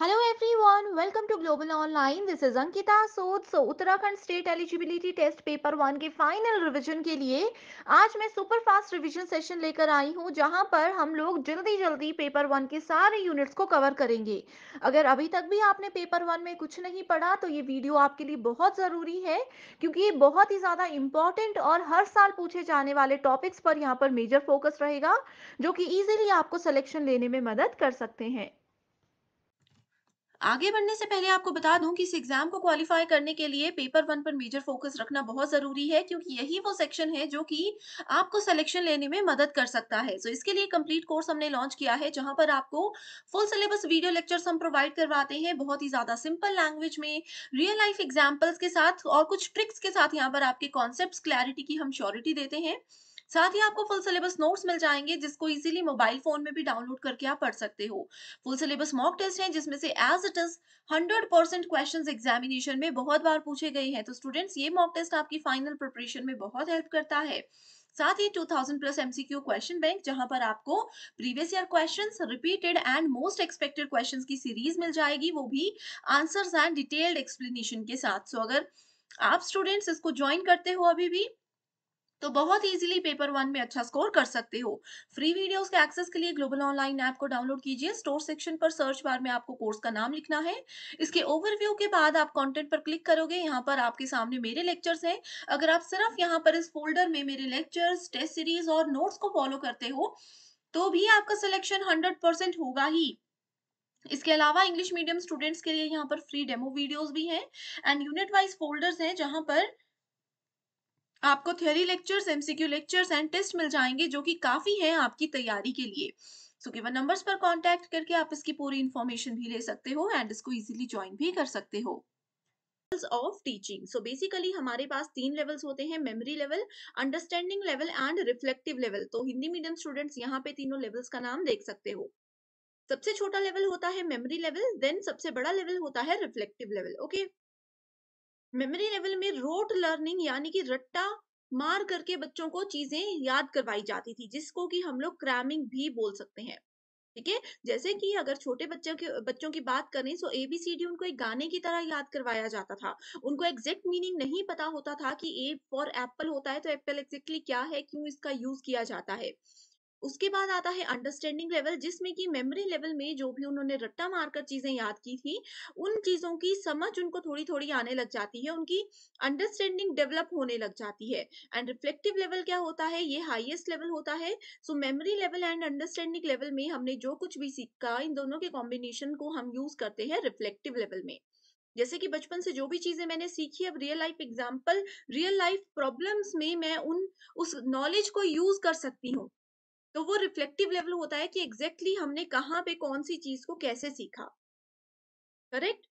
Hello everyone welcome to Global Online this is Ankita Sood so Uttarakhand state eligibility test paper one के final revision के लिए आज मैं super fast revision session लेकर आई हूँ जहाँ पर हम लोग जल्दी जल्दी पेपर वन के सारे यूनिट्स को कवर करेंगे अगर अभी तक भी आपने पेपर वन में कुछ नहीं पढ़ा तो ये वीडियो आपके लिए बहुत ज़रूरी है क्योंकि ये बहुत ही ज़्यादा इंपॉर्टेंट और हर साल पूछे जाने वाले टॉपिक्स पर यहाँ पर मेजर फोकस रहेगा जो कि ईजिली आपको सिलेक्शन लेने में मदद कर सकते हैं आगे बढ़ने से पहले आपको बता दूं कि इस एग्जाम को क्वालिफाई करने के लिए पेपर वन पर मेजर फोकस रखना बहुत जरूरी है क्योंकि यही वो सेक्शन है जो कि आपको सिलेक्शन लेने में मदद कर सकता है सो so, इसके लिए कंप्लीट कोर्स हमने लॉन्च किया है जहां पर आपको फुल सिलेबस वीडियो लेक्चर हम प्रोवाइड करवाते हैं बहुत ही ज्यादा सिंपल लैंग्वेज में रियल लाइफ एग्जाम्पल्स के साथ और कुछ ट्रिक्स के साथ यहाँ पर आपके कॉन्सेप्ट क्लैरिटी की हम श्योरिटी देते हैं साथ ही आपको फुल सिलेबस नोट्स मिल जाएंगे जिसको इजीली मोबाइल फोन में भी डाउनलोड करके आप पढ़ सकते हो फुल सिलेबस मॉक टेस्ट है जिसमें से as it is hundred percent question examination में बहुत बार पूछे गए हैं तो स्टूडेंट्स ये मॉक टेस्ट आपकी फाइनल प्रिपरेशन में बहुत हेल्प करता है साथ ही 2000 प्लस एमसीक्यू क्वेश्चन बैंक जहां पर आपको previous year questions repeated and most expected questions की सीरीज मिल जाएगी वो भी आंसर्स एंड डिटेल्ड एक्सप्लेनेशन के साथ सो so, अगर आप स्टूडेंट्स इसको ज्वाइन करते हो अभी भी तो बहुत इजीली पेपर वन में अच्छा स्कोर कर सकते हो फ्री वीडियोस के एक्सेस के लिए ग्लोबल ऑनलाइन ऐप को डाउनलोड कीजिए स्टोर सेक्शन पर सर्च बार में आपको कोर्स का नाम लिखना है इसके ओवरव्यू के बाद आप कंटेंट पर क्लिक करोगे यहाँ पर आपके सामने मेरे लेक्चर्स हैं अगर आप सिर्फ यहाँ पर इस फोल्डर में मेरे लेक्चर्स टेस्ट सीरीज और नोट्स को फॉलो करते हो तो भी आपका सिलेक्शन हंड्रेड होगा ही इसके अलावा इंग्लिश मीडियम स्टूडेंट्स के लिए यहाँ पर फ्री डेमो वीडियोस भी हैं एंड यूनिट वाइज फोल्डर्स हैं जहाँ पर आपको theory lectures MCQ lectures and test मिल जाएंगे जो कि काफी हैं आपकी तैयारी के लिए सो गिवन नंबर्स पर कांटेक्ट करके आप इसकी पूरी इन्फॉर्मेशन भी ले सकते हो एंड इसको इजीली ज्वाइन भी कर सकते हो ऑफ टीचिंग सो बेसिकली हमारे पास तीन लेवल्स होते हैं memory level understanding level and reflective level तो हिंदी मीडियम स्टूडेंट्स यहाँ पे तीनों लेवल्स का नाम देख सकते हो सबसे छोटा लेवल होता है मेमोरी लेवल देन सबसे बड़ा लेवल होता है reflective level okay memory level में रोट लर्निंग यानी कि रट्टा मार करके बच्चों को चीजें याद करवाई जाती थी जिसको कि हम लोग क्रैमिंग भी बोल सकते हैं ठीक है जैसे कि अगर छोटे बच्चों के बच्चों की बात करें सो तो एबीसीडी उनको एक गाने की तरह याद करवाया जाता था उनको एग्जैक्ट मीनिंग नहीं पता होता था कि ए फॉर एप्पल होता है तो एप्पल एग्जैक्टली क्या है क्यों इसका यूज किया जाता है उसके बाद आता है अंडरस्टैंडिंग लेवल जिसमें कि मेमोरी लेवल में जो भी उन्होंने रट्टा मारकर चीजें याद की थी उन चीजों की समझ उनको थोड़ी थोड़ी आने लग जाती है उनकी अंडरस्टैंडिंग डेवलप होने लग जाती है एंड रिफ्लेक्टिव लेवल क्या होता है ये हाईएस्ट लेवल होता है so memory level and understanding level में हमने जो कुछ भी सीखा इन दोनों के कॉम्बिनेशन को हम यूज करते हैं रिफ्लेक्टिव लेवल में जैसे कि बचपन से जो भी चीजें मैंने सीखी अब real life example real life problems में मैं उन उस नॉलेज को यूज कर सकती हूँ तो वो रिफ्लेक्टिव लेवल होता है कि एग्जैक्टली exactly हमने कहाँ पे कौन सी चीज को कैसे सीखा करेक्ट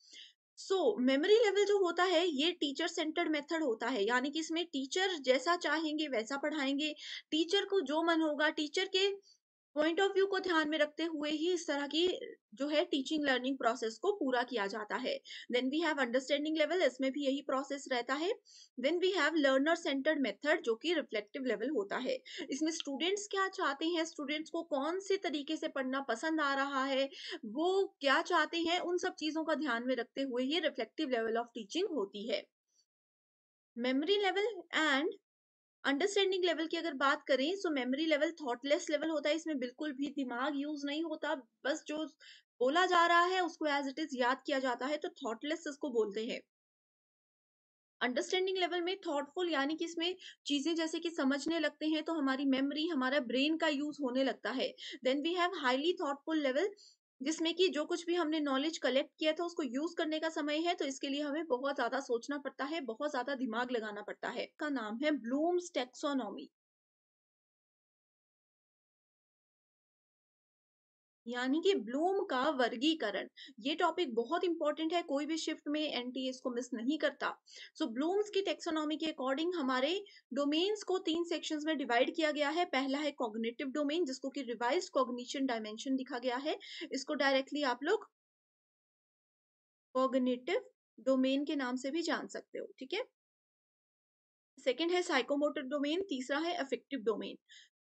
सो मेमोरी लेवल जो होता है ये टीचर सेंटर्ड मेथड होता है यानी कि इसमें टीचर जैसा चाहेंगे वैसा पढ़ाएंगे टीचर को जो मन होगा टीचर के पॉइंट ऑफ व्यू को ध्यान में रखते हुए ही इस तरह की जो है टीचिंग लर्निंग प्रोसेस को पूरा किया जाता है then we have understanding level इसमें भी यही प्रोसेस रहता है then we have learner centred method जो कि रिफ्लेक्टिव लेवल होता है इसमें स्टूडेंट्स क्या चाहते हैं स्टूडेंट्स को कौन से तरीके से पढ़ना पसंद आ रहा है वो क्या चाहते हैं उन सब चीजों का ध्यान में रखते हुए ये रिफ्लेक्टिव लेवल ऑफ टीचिंग होती है memory level and understanding level की अगर बात करें so memory level thoughtless level होता है इसमें बिल्कुल भी दिमाग यूज नहीं होता बस जो बोला जा रहा है उसको एज इट इज याद किया जाता है तो थॉटलेस इसको बोलते हैं अंडरस्टैंडिंग लेवल में थॉटफुल यानी कि इसमें चीजें जैसे कि समझने लगते हैं तो हमारी मेमोरी हमारा ब्रेन का यूज होने लगता है then we have highly thoughtful level जिसमें कि जो कुछ भी हमने नॉलेज कलेक्ट किया था उसको यूज करने का समय है तो इसके लिए हमें बहुत ज्यादा सोचना पड़ता है बहुत ज्यादा दिमाग लगाना पड़ता है का नाम है ब्लूम्स टेक्सोनॉमी यानी कि ब्लूम का वर्गीकरण ये टॉपिक बहुत इंपॉर्टेंट है कोई भी शिफ्ट में एनटीए इसको मिस नहीं करता सो so, ब्लूम्स की टेक्सोनॉमी के अकॉर्डिंग हमारे डोमेन्स को तीन सेक्शंस में डिवाइड किया गया है पहला है कॉग्निटिव डोमेन जिसको कि रिवाइज कॉग्निशन डायमेंशन लिखा गया है इसको डायरेक्टली आप लोग कॉग्निटिव डोमेन के नाम से भी जान सकते हो ठीक है सेकेंड है साइकोमोटर डोमेन तीसरा है अफेक्टिव डोमेन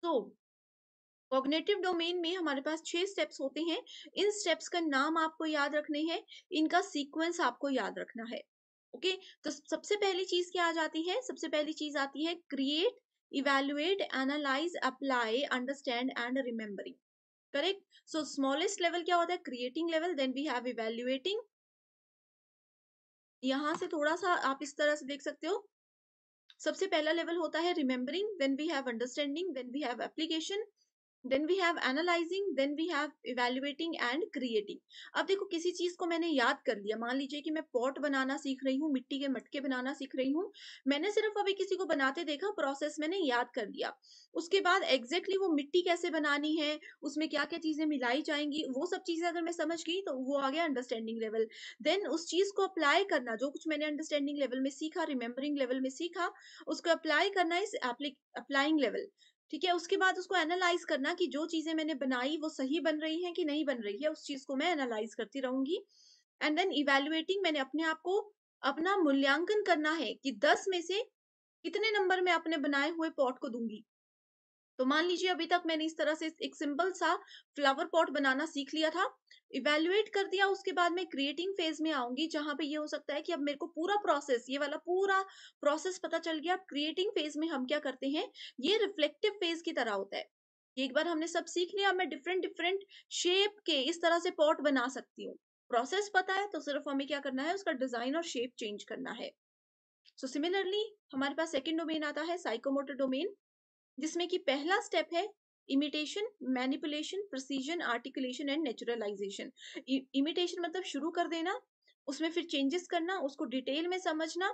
तो कॉग्नेटिव डोमेन में हमारे पास छह स्टेप्स होते हैं इन स्टेप्स का नाम आपको याद रखने हैं इनका सीक्वेंस आपको याद रखना है ओके okay? तो सबसे पहली चीज क्या आ जाती है सबसे पहली चीज आती है create evaluate analyse apply understand and remembering correct so smallest level क्या होता है creating level then we have evaluating यहां से थोड़ा सा आप इस तरह से देख सकते हो सबसे पहला लेवल होता है remembering then we have understanding then we have application then we have analysing then we have evaluating and creating अब देखो किसी चीज को मैंने याद कर लिया मान लीजिए कि मैं पॉट बनाना सीख रही हूँ मिट्टी के मटके बनाना सीख रही हूँ मैंने सिर्फ अभी किसी को बनाते देखा प्रोसेस मैंने याद कर लिया उसके बाद एग्जैक्टली exactly वो मिट्टी कैसे बनानी है उसमें क्या क्या चीजें मिलाई जाएंगी वो सब चीजें अगर मैं समझ गई तो वो आ गया अंडरस्टैंडिंग लेवल देन उस चीज को अप्लाई करना जो कुछ मैंने अंडरस्टैंडिंग लेवल में सीखा रिमेम्बरिंग लेवल में सीखा उसको अप्लाई करना इस अप्लाइंग लेवल ठीक है उसके बाद उसको एनालाइज करना कि जो चीजें मैंने बनाई वो सही बन रही हैं कि नहीं बन रही है उस चीज को मैं एनालाइज करती रहूंगी एंड देन इवेल्युएटिंग मैंने अपने आप को अपना मूल्यांकन करना है कि दस में से कितने नंबर में अपने बनाए हुए पॉट को दूंगी तो मान लीजिए अभी तक मैंने इस तरह से एक सिंपल सा फ्लावर पॉट बनाना सीख लिया था इवेल्युएट कर दिया उसके बाद मैं क्रिएटिंग फेज में आऊंगी जहां पे ये हो सकता है कि अब मेरे को पूरा प्रोसेस ये वाला पूरा प्रोसेस पता चल गया अब क्रिएटिंग फेज में हम क्या करते हैं ये रिफ्लेक्टिव फेज की तरह होता है एक बार हमने सब सीख लिया मैं डिफरेंट डिफरेंट शेप के इस तरह से पॉट बना सकती हूँ प्रोसेस पता है तो सिर्फ हमें क्या करना है उसका डिजाइन और शेप चेंज करना है सो so, सिमिलरली हमारे पास सेकेंड डोमेन आता है साइकोमोटर डोमेन जिसमें कि पहला स्टेप है imitation manipulation precision articulation and naturalisation imitation मतलब शुरू कर देना उसमें फिर चेंजेस करना उसको डिटेल में समझना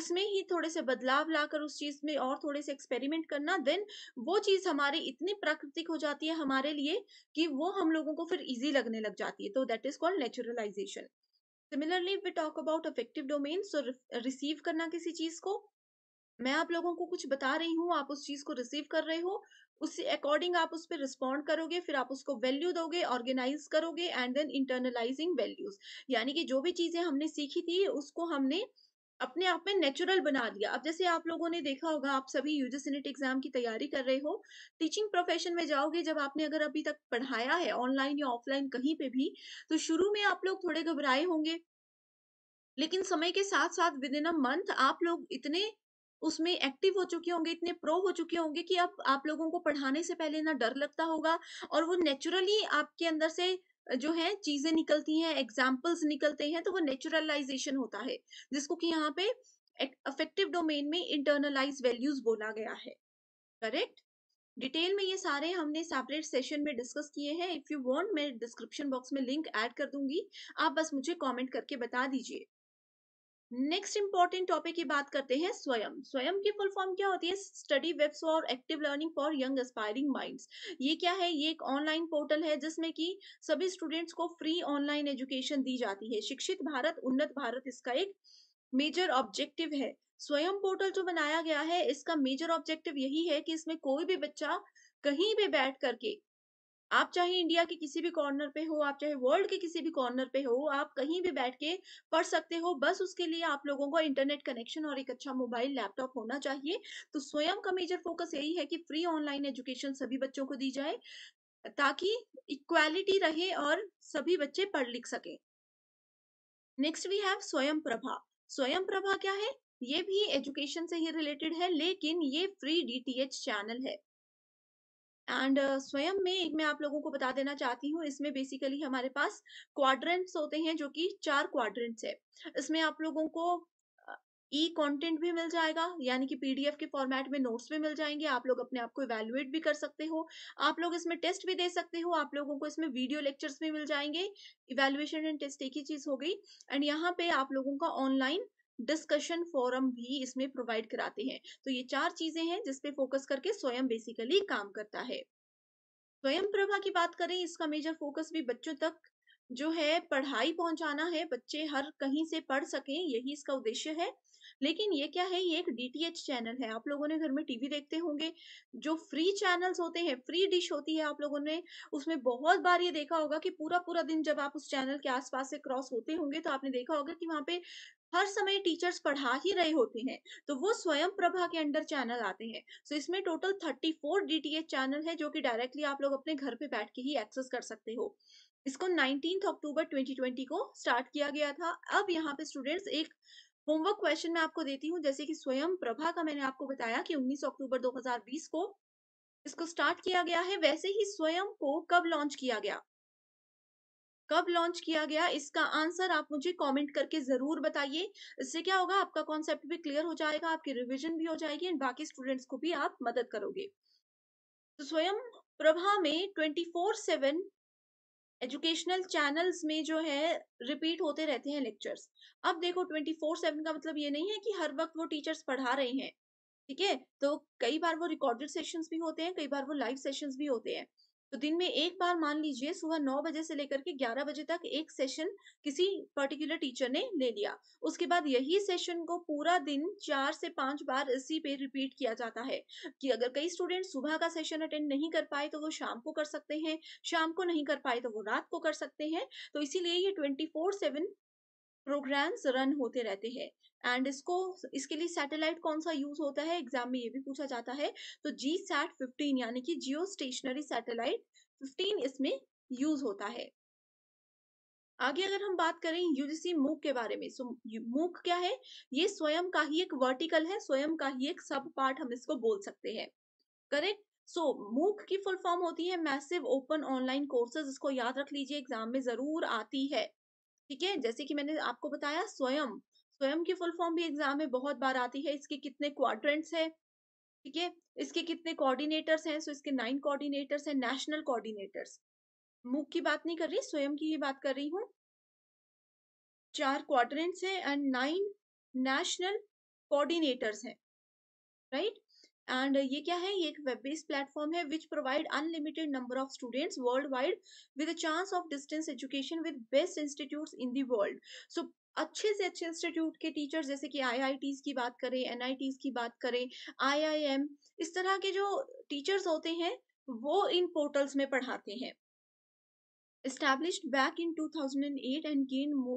उसमें ही थोड़े से बदलाव लाकर उस चीज में और थोड़े से एक्सपेरिमेंट करना देन वो चीज हमारे इतनी प्राकृतिक हो जाती है हमारे लिए कि वो हम लोगों को फिर इजी लगने लग जाती है तो that is called naturalisation similarly we talk about affective domain so receive करना किसी चीज को मैं आप लोगों को कुछ बता रही हूँ आप उस चीज को रिसीव कर रहे हो उससे अकॉर्डिंग आप उस पर रिस्पॉन्ड करोगे फिर आप उसको वैल्यू दोगे ऑर्गेनाइज करोगे एंड देन इंटरनलाइजिंग वैल्यूज यानी कि जो भी चीजें हमने सीखी थी उसको हमने अपने आप में नेचुरल बना दिया अब जैसे आप लोगों ने देखा होगा आप सभी यूजीस नेट एग्जाम की तैयारी कर रहे हो टीचिंग प्रोफेशन में जाओगे जब आपने अगर अभी तक पढ़ाया है ऑनलाइन या ऑफलाइन कहीं पे भी तो शुरू में आप लोग थोड़े घबराए होंगे लेकिन समय के साथ साथ विद इन अ मंथ आप लोग इतने उसमें एक्टिव हो चुके होंगे इतने प्रो हो चुके होंगे कि अब आप लोगों को पढ़ाने से पहले ना डर लगता होगा और वो नेचुरली आपके अंदर से जो है चीजें निकलती हैं एग्जाम्पल्स निकलते हैं तो वो नेचुरलाइजेशन होता है जिसको कि यहाँ पे अफेक्टिव डोमेन में इंटरनलाइज वैल्यूज बोला गया है करेक्ट डिटेल में ये सारे हमने सेपरेट सेशन में डिस्कस किए हैं इफ यू वांट मैं डिस्क्रिप्शन बॉक्स में लिंक ऐड कर दूंगी आप बस मुझे कमेंट करके बता दीजिए नेक्स्ट इंपॉर्टेंट टॉपिक की बात करते हैं स्वयं स्वयं की फुल फॉर्म क्या होती है study webs for active learning for young aspiring minds ये क्या है ये एक ऑनलाइन पोर्टल है जिसमें कि सभी स्टूडेंट्स को फ्री ऑनलाइन एजुकेशन दी जाती है शिक्षित भारत उन्नत भारत इसका एक मेजर ऑब्जेक्टिव है स्वयं पोर्टल जो बनाया गया है इसका मेजर ऑब्जेक्टिव यही है कि इसमें कोई भी बच्चा कहीं भी बैठ करके आप चाहे इंडिया के किसी भी कॉर्नर पे हो आप चाहे वर्ल्ड के किसी भी कॉर्नर पे हो आप कहीं भी बैठ के पढ़ सकते हो बस उसके लिए आप लोगों को इंटरनेट कनेक्शन और एक अच्छा मोबाइल लैपटॉप होना चाहिए तो स्वयं का मेजर फोकस यही है कि फ्री ऑनलाइन एजुकेशन सभी बच्चों को दी जाए ताकि इक्वालिटी रहे और सभी बच्चे पढ़ लिख सके नेक्स्ट वी हैव स्वयं प्रभा स्वयं प्रभा क्या है ये भी एजुकेशन से ही रिलेटेड है लेकिन ये फ्री डीटीएच चैनल है एंड uh, स्वयं में एक मैं आप लोगों को बता देना चाहती हूँ इसमें बेसिकली हमारे पास क्वाड्रेंट्स होते हैं जो कि चार क्वाड्रेंट्स है इसमें आप लोगों को ई uh, कंटेंट भी मिल जाएगा यानी कि पीडीएफ के फॉर्मेट में नोट्स भी मिल जाएंगे आप लोग अपने आप को इवेल्युएट भी कर सकते हो आप लोग इसमें टेस्ट भी दे सकते हो आप लोगों को इसमें वीडियो लेक्चर्स भी मिल जाएंगे इवेल्युएशन एंड टेस्ट एक ही चीज हो गई एंड यहाँ पे आप लोगों का ऑनलाइन डिस्कशन फोरम भी इसमें प्रोवाइड कराते हैं तो ये चार चीजें हैं जिसपे फोकस करके स्वयं बेसिकली काम करता है स्वयं प्रभा की बात करें इसका मेजर फोकस भी बच्चों तक जो है पढ़ाई पहुंचाना है बच्चे हर कहीं से पढ़ सकें यही इसका उद्देश्य है लेकिन ये क्या है ये एक डीटीएच चैनल है आप लोगों ने घर में टीवी देखते होंगे जो फ्री चैनल्स होते हैं फ्री डिश होती है आप लोगों ने उसमें बहुत बार ये देखा होगा कि पूरा पूरा दिन जब आप उस चैनल के आसपास से क्रॉस होते होंगे तो आपने देखा होगा कि वहाँ पे हर समय टीचर्स पढ़ा ही रहे होते हैं तो वो स्वयं प्रभा के अंडर चैनल आते हैं सो so इसमें टोटल थर्टी फोर चैनल है जो कि डायरेक्टली आप लोग अपने घर पे बैठ के ही एक्सेस कर सकते हो इसको नाइनटीन अक्टूबर 2020 को स्टार्ट किया गया था अब यहाँ पे स्टूडेंट्स एक होमवर्क क्वेश्चन मैं आपको देती हूँ जैसे कि स्वयं प्रभा का मैंने आपको बताया कि 19 अक्टूबर 2020 को इसको स्टार्ट किया गया है वैसे ही स्वयं को कब लॉन्च किया गया कब लॉन्च किया गया इसका आंसर आप मुझे कमेंट करके जरूर बताइए इससे क्या होगा आपका कॉन्सेप्ट भी क्लियर हो जाएगा आपकी रिविजन भी हो जाएगी एंड बाकी स्टूडेंट्स को भी आप मदद करोगे तो स्वयं प्रभा में twenty four seven educational channels में जो है रिपीट होते रहते हैं लेक्चर्स अब देखो ट्वेंटी फोर सेवन का मतलब ये नहीं है कि हर वक्त वो टीचर्स पढ़ा रहे हैं ठीक है तो कई बार वो रिकॉर्डेड सेशंस भी होते हैं कई बार वो लाइव सेशंस भी होते हैं तो दिन में एक बार मान लीजिए सुबह नौ बजे से लेकर के ग्यारह बजे तक एक सेशन किसी पर्टिकुलर टीचर ने ले लिया उसके बाद यही सेशन को पूरा दिन चार से पांच बार इसी पे रिपीट किया जाता है कि अगर कई स्टूडेंट सुबह का सेशन अटेंड नहीं कर पाए तो वो शाम को कर सकते हैं शाम को नहीं कर पाए तो वो रात को कर सकते हैं तो इसीलिए ये twenty four seven programs run होते रहते हैं एंड इसको इसके लिए सैटेलाइट कौन सा यूज होता है एग्जाम में ये भी पूछा जाता है तो जी सैट फिफ्टीन यानी कि जियो स्टेशनरी सैटेलाइट फिफ्टीन इसमें यूज होता है आगे अगर हम बात करें यूजीसी मूक के बारे में सो मूक क्या है ये स्वयं का ही एक वर्टिकल है स्वयं का ही एक सब पार्ट हम इसको बोल सकते हैं करेक्ट सो मूक की फुल फॉर्म होती है मैसिव ओपन ऑनलाइन कोर्सेज इसको याद रख लीजिए एग्जाम में जरूर आती है ठीक है जैसे कि मैंने आपको बताया स्वयं स्वयं की फुल फॉर्म भी एग्जाम में बहुत बार आती है इसके कितने क्वाड्रेंट्स हैं ठीक है इसके कितने कोऑर्डिनेटर्स हैं सो इसके नाइन कोऑर्डिनेटर्स हैं नेशनल कोऑर्डिनेटर्स मुख की बात नहीं कर रही स्वयं की ही बात कर रही हूँ चार क्वाड्रेंट्स हैं एंड नाइन नेशनल कोऑर्डिनेटर्स हैं राइट एंड uh, ये क्या है ये एक वेब बेस्ड प्लेटफॉर्म है which provide unlimited number of students world wide with a chance of distance education with best institutes in the world so अच्छे से अच्छे इंस्टीट्यूट के टीचर्स जैसे कि आईआईटीज की बात करें एनआईटीज की बात करें आईआईएम इस तरह के जो टीचर्स होते हैं वो इन पोर्टल्स में पढ़ाते हैं established back in 2008 and gained more,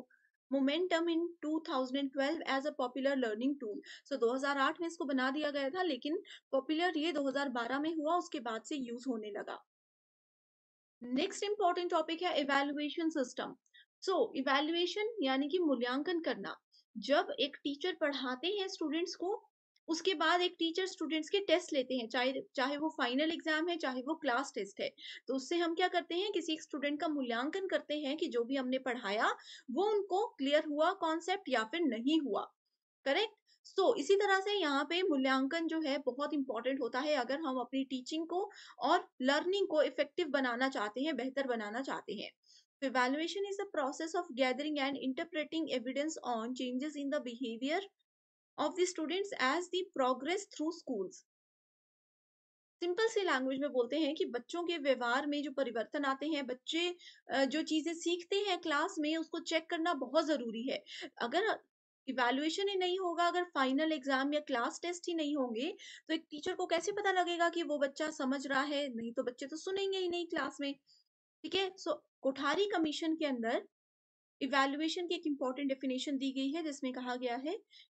momentum in 2012 as a popular learning tool so 2008 में इसको बना दिया गया था लेकिन पॉपुलर ये 2012 में हुआ उसके बाद से यूज होने लगा नेक्स्ट इंपॉर्टेंट टॉपिक है इवेल्युएशन सिस्टम सो इवेल्युएशन यानी कि मूल्यांकन करना जब एक टीचर पढ़ाते हैं स्टूडेंट्स को उसके बाद एक टीचर स्टूडेंट्स के टेस्ट लेते हैं चाहे चाहे वो फाइनल एग्जाम है चाहे वो क्लास टेस्ट है तो उससे हम क्या करते हैं किसी एक स्टूडेंट का मूल्यांकन करते हैं कि जो भी हमने पढ़ाया वो उनको क्लियर हुआ कॉन्सेप्ट या फिर नहीं हुआ करेक्ट सो so, इसी तरह से यहाँ पे मूल्यांकन जो है बहुत इंपॉर्टेंट होता है अगर हम अपनी टीचिंग को और लर्निंग को इफेक्टिव बनाना चाहते हैं बेहतर बनाना चाहते हैं So तो evaluation is a process of gathering and interpreting evidence on changes in the behavior of the students as the progress through schools. Simple सी लैंग्वेज में बोलते हैं कि बच्चों के व्यवहार में जो परिवर्तन आते हैं बच्चे जो चीजें सीखते हैं क्लास में उसको चेक करना बहुत जरूरी है अगर इवेल्युएशन ही नहीं होगा अगर फाइनल एग्जाम या क्लास टेस्ट ही नहीं होंगे तो एक टीचर को कैसे पता लगेगा कि वो बच्चा समझ रहा है नहीं तो बच्चे तो सुनेंगे ही नहीं क्लास में ठीक है सो कोठारी कमीशन के अंदर इवेल्युएशन की एक इम्पॉर्टेंट डेफिनेशन दी गई है जिसमें कहा गया है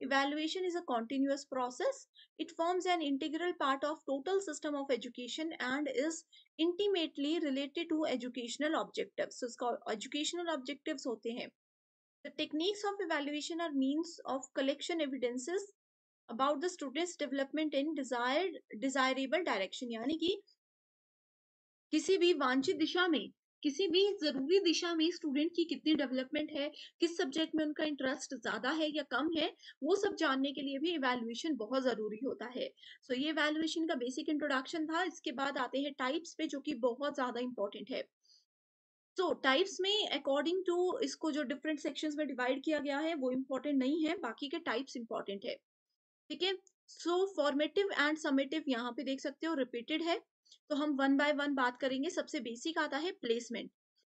evaluation is a continuous process it forms an integral part of total system of education and is intimately related to educational objective उसका एजुकेशनल ऑब्जेक्टिव होते हैं the techniques of evaluation are means of collection evidences about the students development in desired desirable direction यानी कि किसी भी वांछित दिशा में किसी भी जरूरी दिशा में स्टूडेंट की कितनी डेवलपमेंट है किस सब्जेक्ट में उनका इंटरेस्ट ज्यादा है या कम है वो सब जानने के लिए भी इवेल्युएशन बहुत जरूरी होता है सो so, ये इवेल्युएशन का बेसिक इंट्रोडक्शन था इसके बाद आते हैं टाइप्स पे जो कि बहुत ज्यादा इंपॉर्टेंट है सो so, टाइप्स में अकॉर्डिंग टू इसको जो डिफरेंट सेक्शन में डिवाइड किया गया है वो इम्पोर्टेंट नहीं है बाकी के टाइप्स इंपॉर्टेंट है ठीक है सो फॉर्मेटिव एंड समेटिव यहाँ पे देख सकते हो रिपीटेड है तो हम वन बाय वन बात करेंगे सबसे बेसिक आता है प्लेसमेंट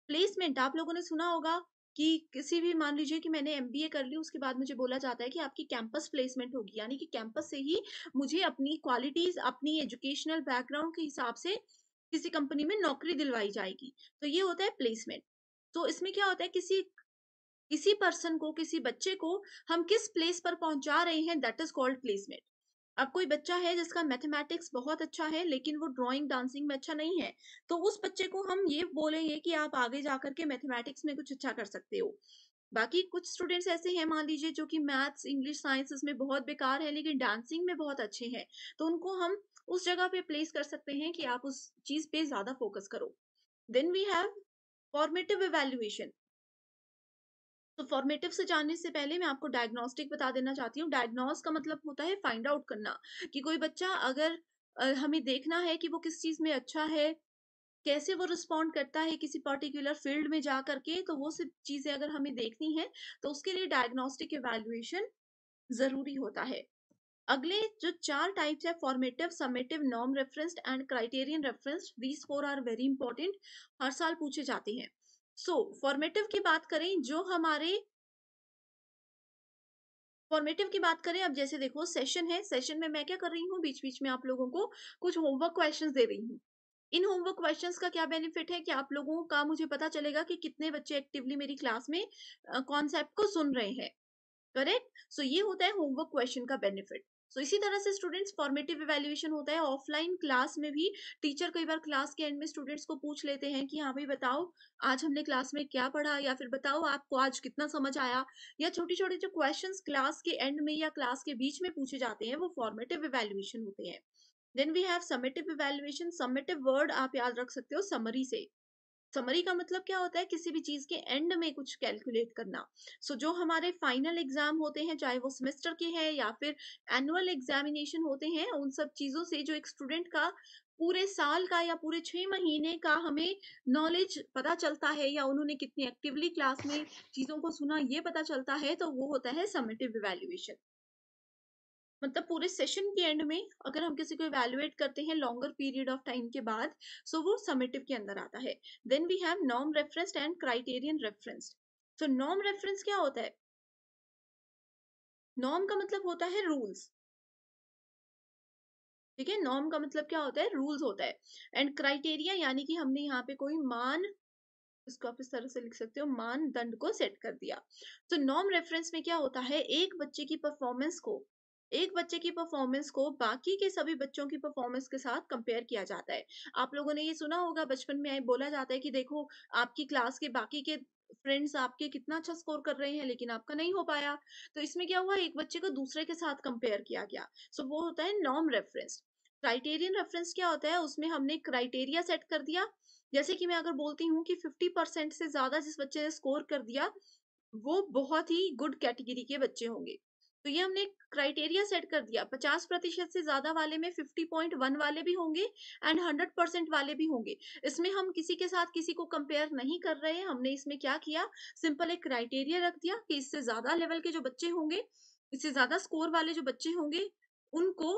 प्लेसमेंट आप लोगों ने सुना होगा कि किसी भी मान लीजिए कि मैंने एम कर ली उसके बाद मुझे बोला जाता है कि आपकी कैंपस प्लेसमेंट होगी यानी कि कैंपस से ही मुझे अपनी क्वालिटीज अपनी एजुकेशनल बैकग्राउंड के हिसाब से किसी कंपनी में नौकरी दिलवाई जाएगी तो ये होता है प्लेसमेंट तो इसमें क्या होता है किसी किसी पर्सन को किसी बच्चे को हम किस प्लेस पर पहुंचा रहे हैं दैट इज कॉल्ड प्लेसमेंट अब कोई बच्चा है जिसका मैथमेटिक्स बहुत अच्छा है लेकिन वो ड्राइंग डांसिंग में अच्छा नहीं है तो उस बच्चे को हम ये बोलेंगे कि आप आगे जाकर के मैथमेटिक्स में कुछ अच्छा कर सकते हो बाकी कुछ स्टूडेंट्स ऐसे हैं मान लीजिए जो कि मैथ्स इंग्लिश साइंसेस में बहुत बेकार है लेकिन डांसिंग में बहुत अच्छे हैं तो उनको हम उस जगह पे प्लेस कर सकते हैं कि आप उस चीज पे ज्यादा फोकस करो then we have formative evaluation तो फॉर्मेटिव से जानने से पहले मैं आपको डायग्नोस्टिक बता देना चाहती हूँ डायग्नोस का मतलब होता है फाइंड आउट करना कि कोई बच्चा अगर हमें देखना है कि वो किस चीज़ में अच्छा है कैसे वो रिस्पॉन्ड करता है किसी पर्टिकुलर फील्ड में जा करके तो वो सब चीज़ें अगर हमें देखनी है तो उसके लिए डायग्नोस्टिक एवेल्युएशन ज़रूरी होता है अगले जो चार टाइप्स है फॉर्मेटिव समेटिव नॉम referenced and criterion referenced these four are very important हर साल पूछे जाते हैं सो so, फॉर्मेटिव की बात करें जो हमारे फॉर्मेटिव की बात करें अब जैसे देखो सेशन है सेशन में मैं क्या कर रही हूँ बीच बीच में आप लोगों को कुछ होमवर्क क्वेश्चंस दे रही हूँ इन होमवर्क क्वेश्चंस का क्या बेनिफिट है कि आप लोगों का मुझे पता चलेगा कि कितने बच्चे एक्टिवली मेरी क्लास में कॉन्सेप्ट को सुन रहे हैं करेक्ट सो so, ये होता है होमवर्क क्वेश्चन का बेनिफिट सो so, इसी तरह से स्टूडेंट्स फॉर्मेटिव इवेल्युएशन होता है ऑफलाइन क्लास में भी टीचर कई बार क्लास के एंड में स्टूडेंट्स को पूछ लेते हैं कि हाँ भाई बताओ आज हमने क्लास में क्या पढ़ा या फिर बताओ आपको आज कितना समझ आया या छोटे छोटे जो क्वेश्चन क्लास के एंड में या क्लास के बीच में पूछे जाते हैं वो फॉर्मेटिव इवेल्युएशन होते हैं then we have summative evaluation summative word आप याद रख सकते हो समरी से समरी का मतलब क्या होता है किसी भी चीज़ के एंड में कुछ कैलकुलेट करना सो so, जो हमारे फाइनल एग्जाम होते हैं चाहे वो सेमेस्टर के हैं या फिर एनुअल एग्जामिनेशन होते हैं उन सब चीज़ों से जो एक स्टूडेंट का पूरे साल का या पूरे छह महीने का हमें नॉलेज पता चलता है या उन्होंने कितनी एक्टिवली क्लास में चीज़ों को सुना ये पता चलता है तो वो होता है समेटिव इवेल्युएशन मतलब पूरे सेशन के एंड में अगर हम किसी को इवेल्युएट करते हैं लॉन्गर पीरियड ऑफ टाइम के बाद सो so वो समेटिव के अंदर आता है then we have Nom referenced and criterion referenced so Nom reference क्या होता है नॉम का मतलब होता है रूल्स ठीक है नॉर्म का मतलब क्या होता है रूल्स होता है एंड क्राइटेरिया यानी कि हमने यहाँ पे कोई मान इसको आप इस तरह से लिख सकते हो मानदंड को सेट कर दिया तो नॉर्म रेफरेंस में क्या होता है एक बच्चे की परफॉर्मेंस को एक बच्चे की परफॉर्मेंस को बाकी के सभी बच्चों की परफॉर्मेंस के साथ कंपेयर किया जाता है आप लोगों ने ये सुना होगा बचपन में बोला जाता है कि देखो आपकी क्लास के बाकी के फ्रेंड्स आपके कितना अच्छा स्कोर कर रहे हैं लेकिन आपका नहीं हो पाया तो इसमें क्या हुआ एक बच्चे को दूसरे के साथ कंपेयर किया गया सो so, वो होता है नॉम रेफरेंस क्राइटेरियन रेफरेंस क्या होता है उसमें हमने क्राइटेरिया सेट कर दिया जैसे कि मैं अगर बोलती हूँ कि 50 परसेंट से ज्यादा जिस बच्चे ने स्कोर कर दिया वो बहुत ही गुड कैटेगरी के बच्चे होंगे तो ये हमने क्राइटेरिया सेट कर दिया 50 प्रतिशत से ज्यादा वाले में 50.1 वाले भी होंगे एंड 100 परसेंट वाले भी होंगे इसमें हम किसी के साथ किसी को कंपेयर नहीं कर रहे हैं हमने इसमें क्या किया सिंपल एक क्राइटेरिया रख दिया कि इससे ज्यादा लेवल के जो बच्चे होंगे इससे ज्यादा स्कोर वाले जो बच्चे होंगे उनको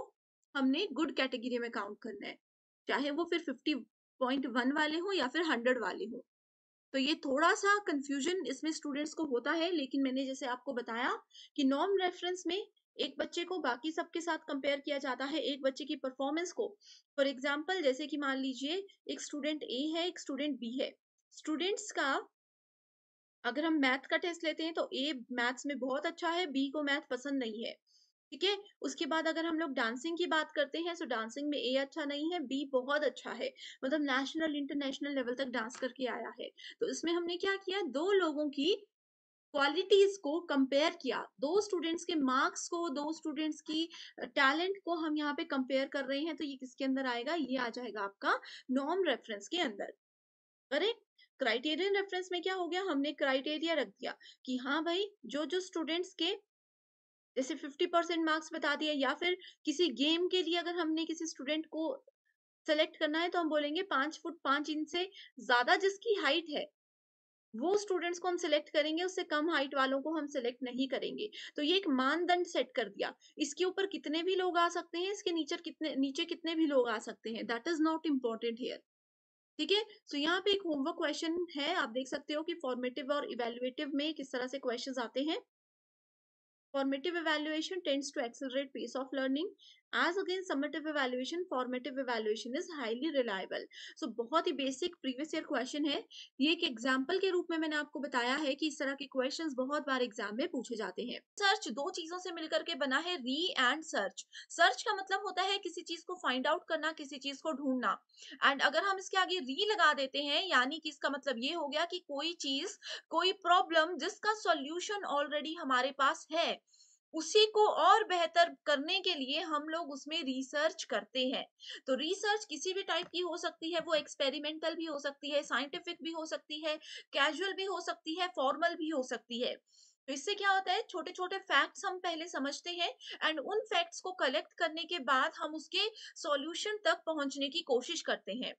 हमने गुड कैटेगरी में काउंट करना है चाहे वो फिर फिफ्टी वाले हों या फिर हंड्रेड वाले हों तो ये थोड़ा सा कंफ्यूजन इसमें स्टूडेंट्स को होता है लेकिन मैंने जैसे आपको बताया कि नॉर्म रेफरेंस में एक बच्चे को बाकी सबके साथ कंपेयर किया जाता है एक बच्चे की परफॉर्मेंस को फॉर एग्जाम्पल जैसे कि मान लीजिए एक स्टूडेंट ए है एक स्टूडेंट बी है स्टूडेंट्स का अगर हम मैथ का टेस्ट लेते हैं तो ए मैथ्स में बहुत अच्छा है बी को मैथ पसंद नहीं है ठीक है उसके बाद अगर हम लोग डांसिंग की बात करते हैं तो डांसिंग में ए अच्छा नहीं है बी बहुत अच्छा है मतलब नेशनल इंटरनेशनल लेवल तक डांस करके आया है तो इसमें हमने क्या किया दो लोगों की क्वालिटीज को कंपेयर किया दो स्टूडेंट्स के मार्क्स को दो स्टूडेंट्स की टैलेंट को हम यहाँ पे कंपेयर कर रहे हैं तो ये किसके अंदर आएगा ये आ जाएगा आपका नॉर्म रेफरेंस के अंदर करेक्ट क्राइटेरियन रेफरेंस में क्या हो गया हमने क्राइटेरिया रख दिया कि हाँ भाई जो जो स्टूडेंट्स के जैसे 50 परसेंट मार्क्स बता दिया या फिर किसी गेम के लिए अगर हमने किसी स्टूडेंट को सेलेक्ट करना है तो हम बोलेंगे पांच फुट पांच इंच से ज्यादा जिसकी हाइट है वो स्टूडेंट्स को हम सिलेक्ट करेंगे उससे कम हाइट वालों को हम सिलेक्ट नहीं करेंगे तो ये एक मानदंड सेट कर दिया इसके ऊपर कितने भी लोग आ सकते हैं इसके नीचे कितने नीचे कितने भी लोग आ सकते हैं that is not important here ठीक है सो यहाँ पे एक होमवर्क क्वेश्चन है आप देख सकते हो कि फॉर्मेटिव और इवेल्युएटिव में किस तरह से क्वेश्चन आते हैं Formative evaluation tends to accelerate pace of learning as against summative evaluation formative evaluation is highly reliable so बहुत ही basic previous year question है ये एक example के रूप में मैंने आपको बताया है कि इस तरह के questions बहुत बार exam में पूछे जाते हैं search दो चीजों से मिलकर के बना है re and search search का मतलब होता है किसी चीज को find out करना किसी चीज को ढूंढना एंड अगर हम इसके आगे re लगा देते हैं यानी कि इसका मतलब ये हो गया कि कोई चीज कोई प्रॉब्लम जिसका सॉल्यूशन ऑलरेडी हमारे पास है उसी को और बेहतर करने के लिए हम लोग उसमें रिसर्च करते हैं तो रिसर्च किसी भी टाइप की हो सकती है वो एक्सपेरिमेंटल भी हो सकती है साइंटिफिक भी हो सकती है कैजुअल भी हो सकती है फॉर्मल भी हो सकती है तो इससे क्या होता है छोटे छोटे फैक्ट्स हम पहले समझते हैं एंड उन फैक्ट्स को कलेक्ट करने के बाद हम उसके सॉल्यूशन तक पहुंचने की कोशिश करते हैं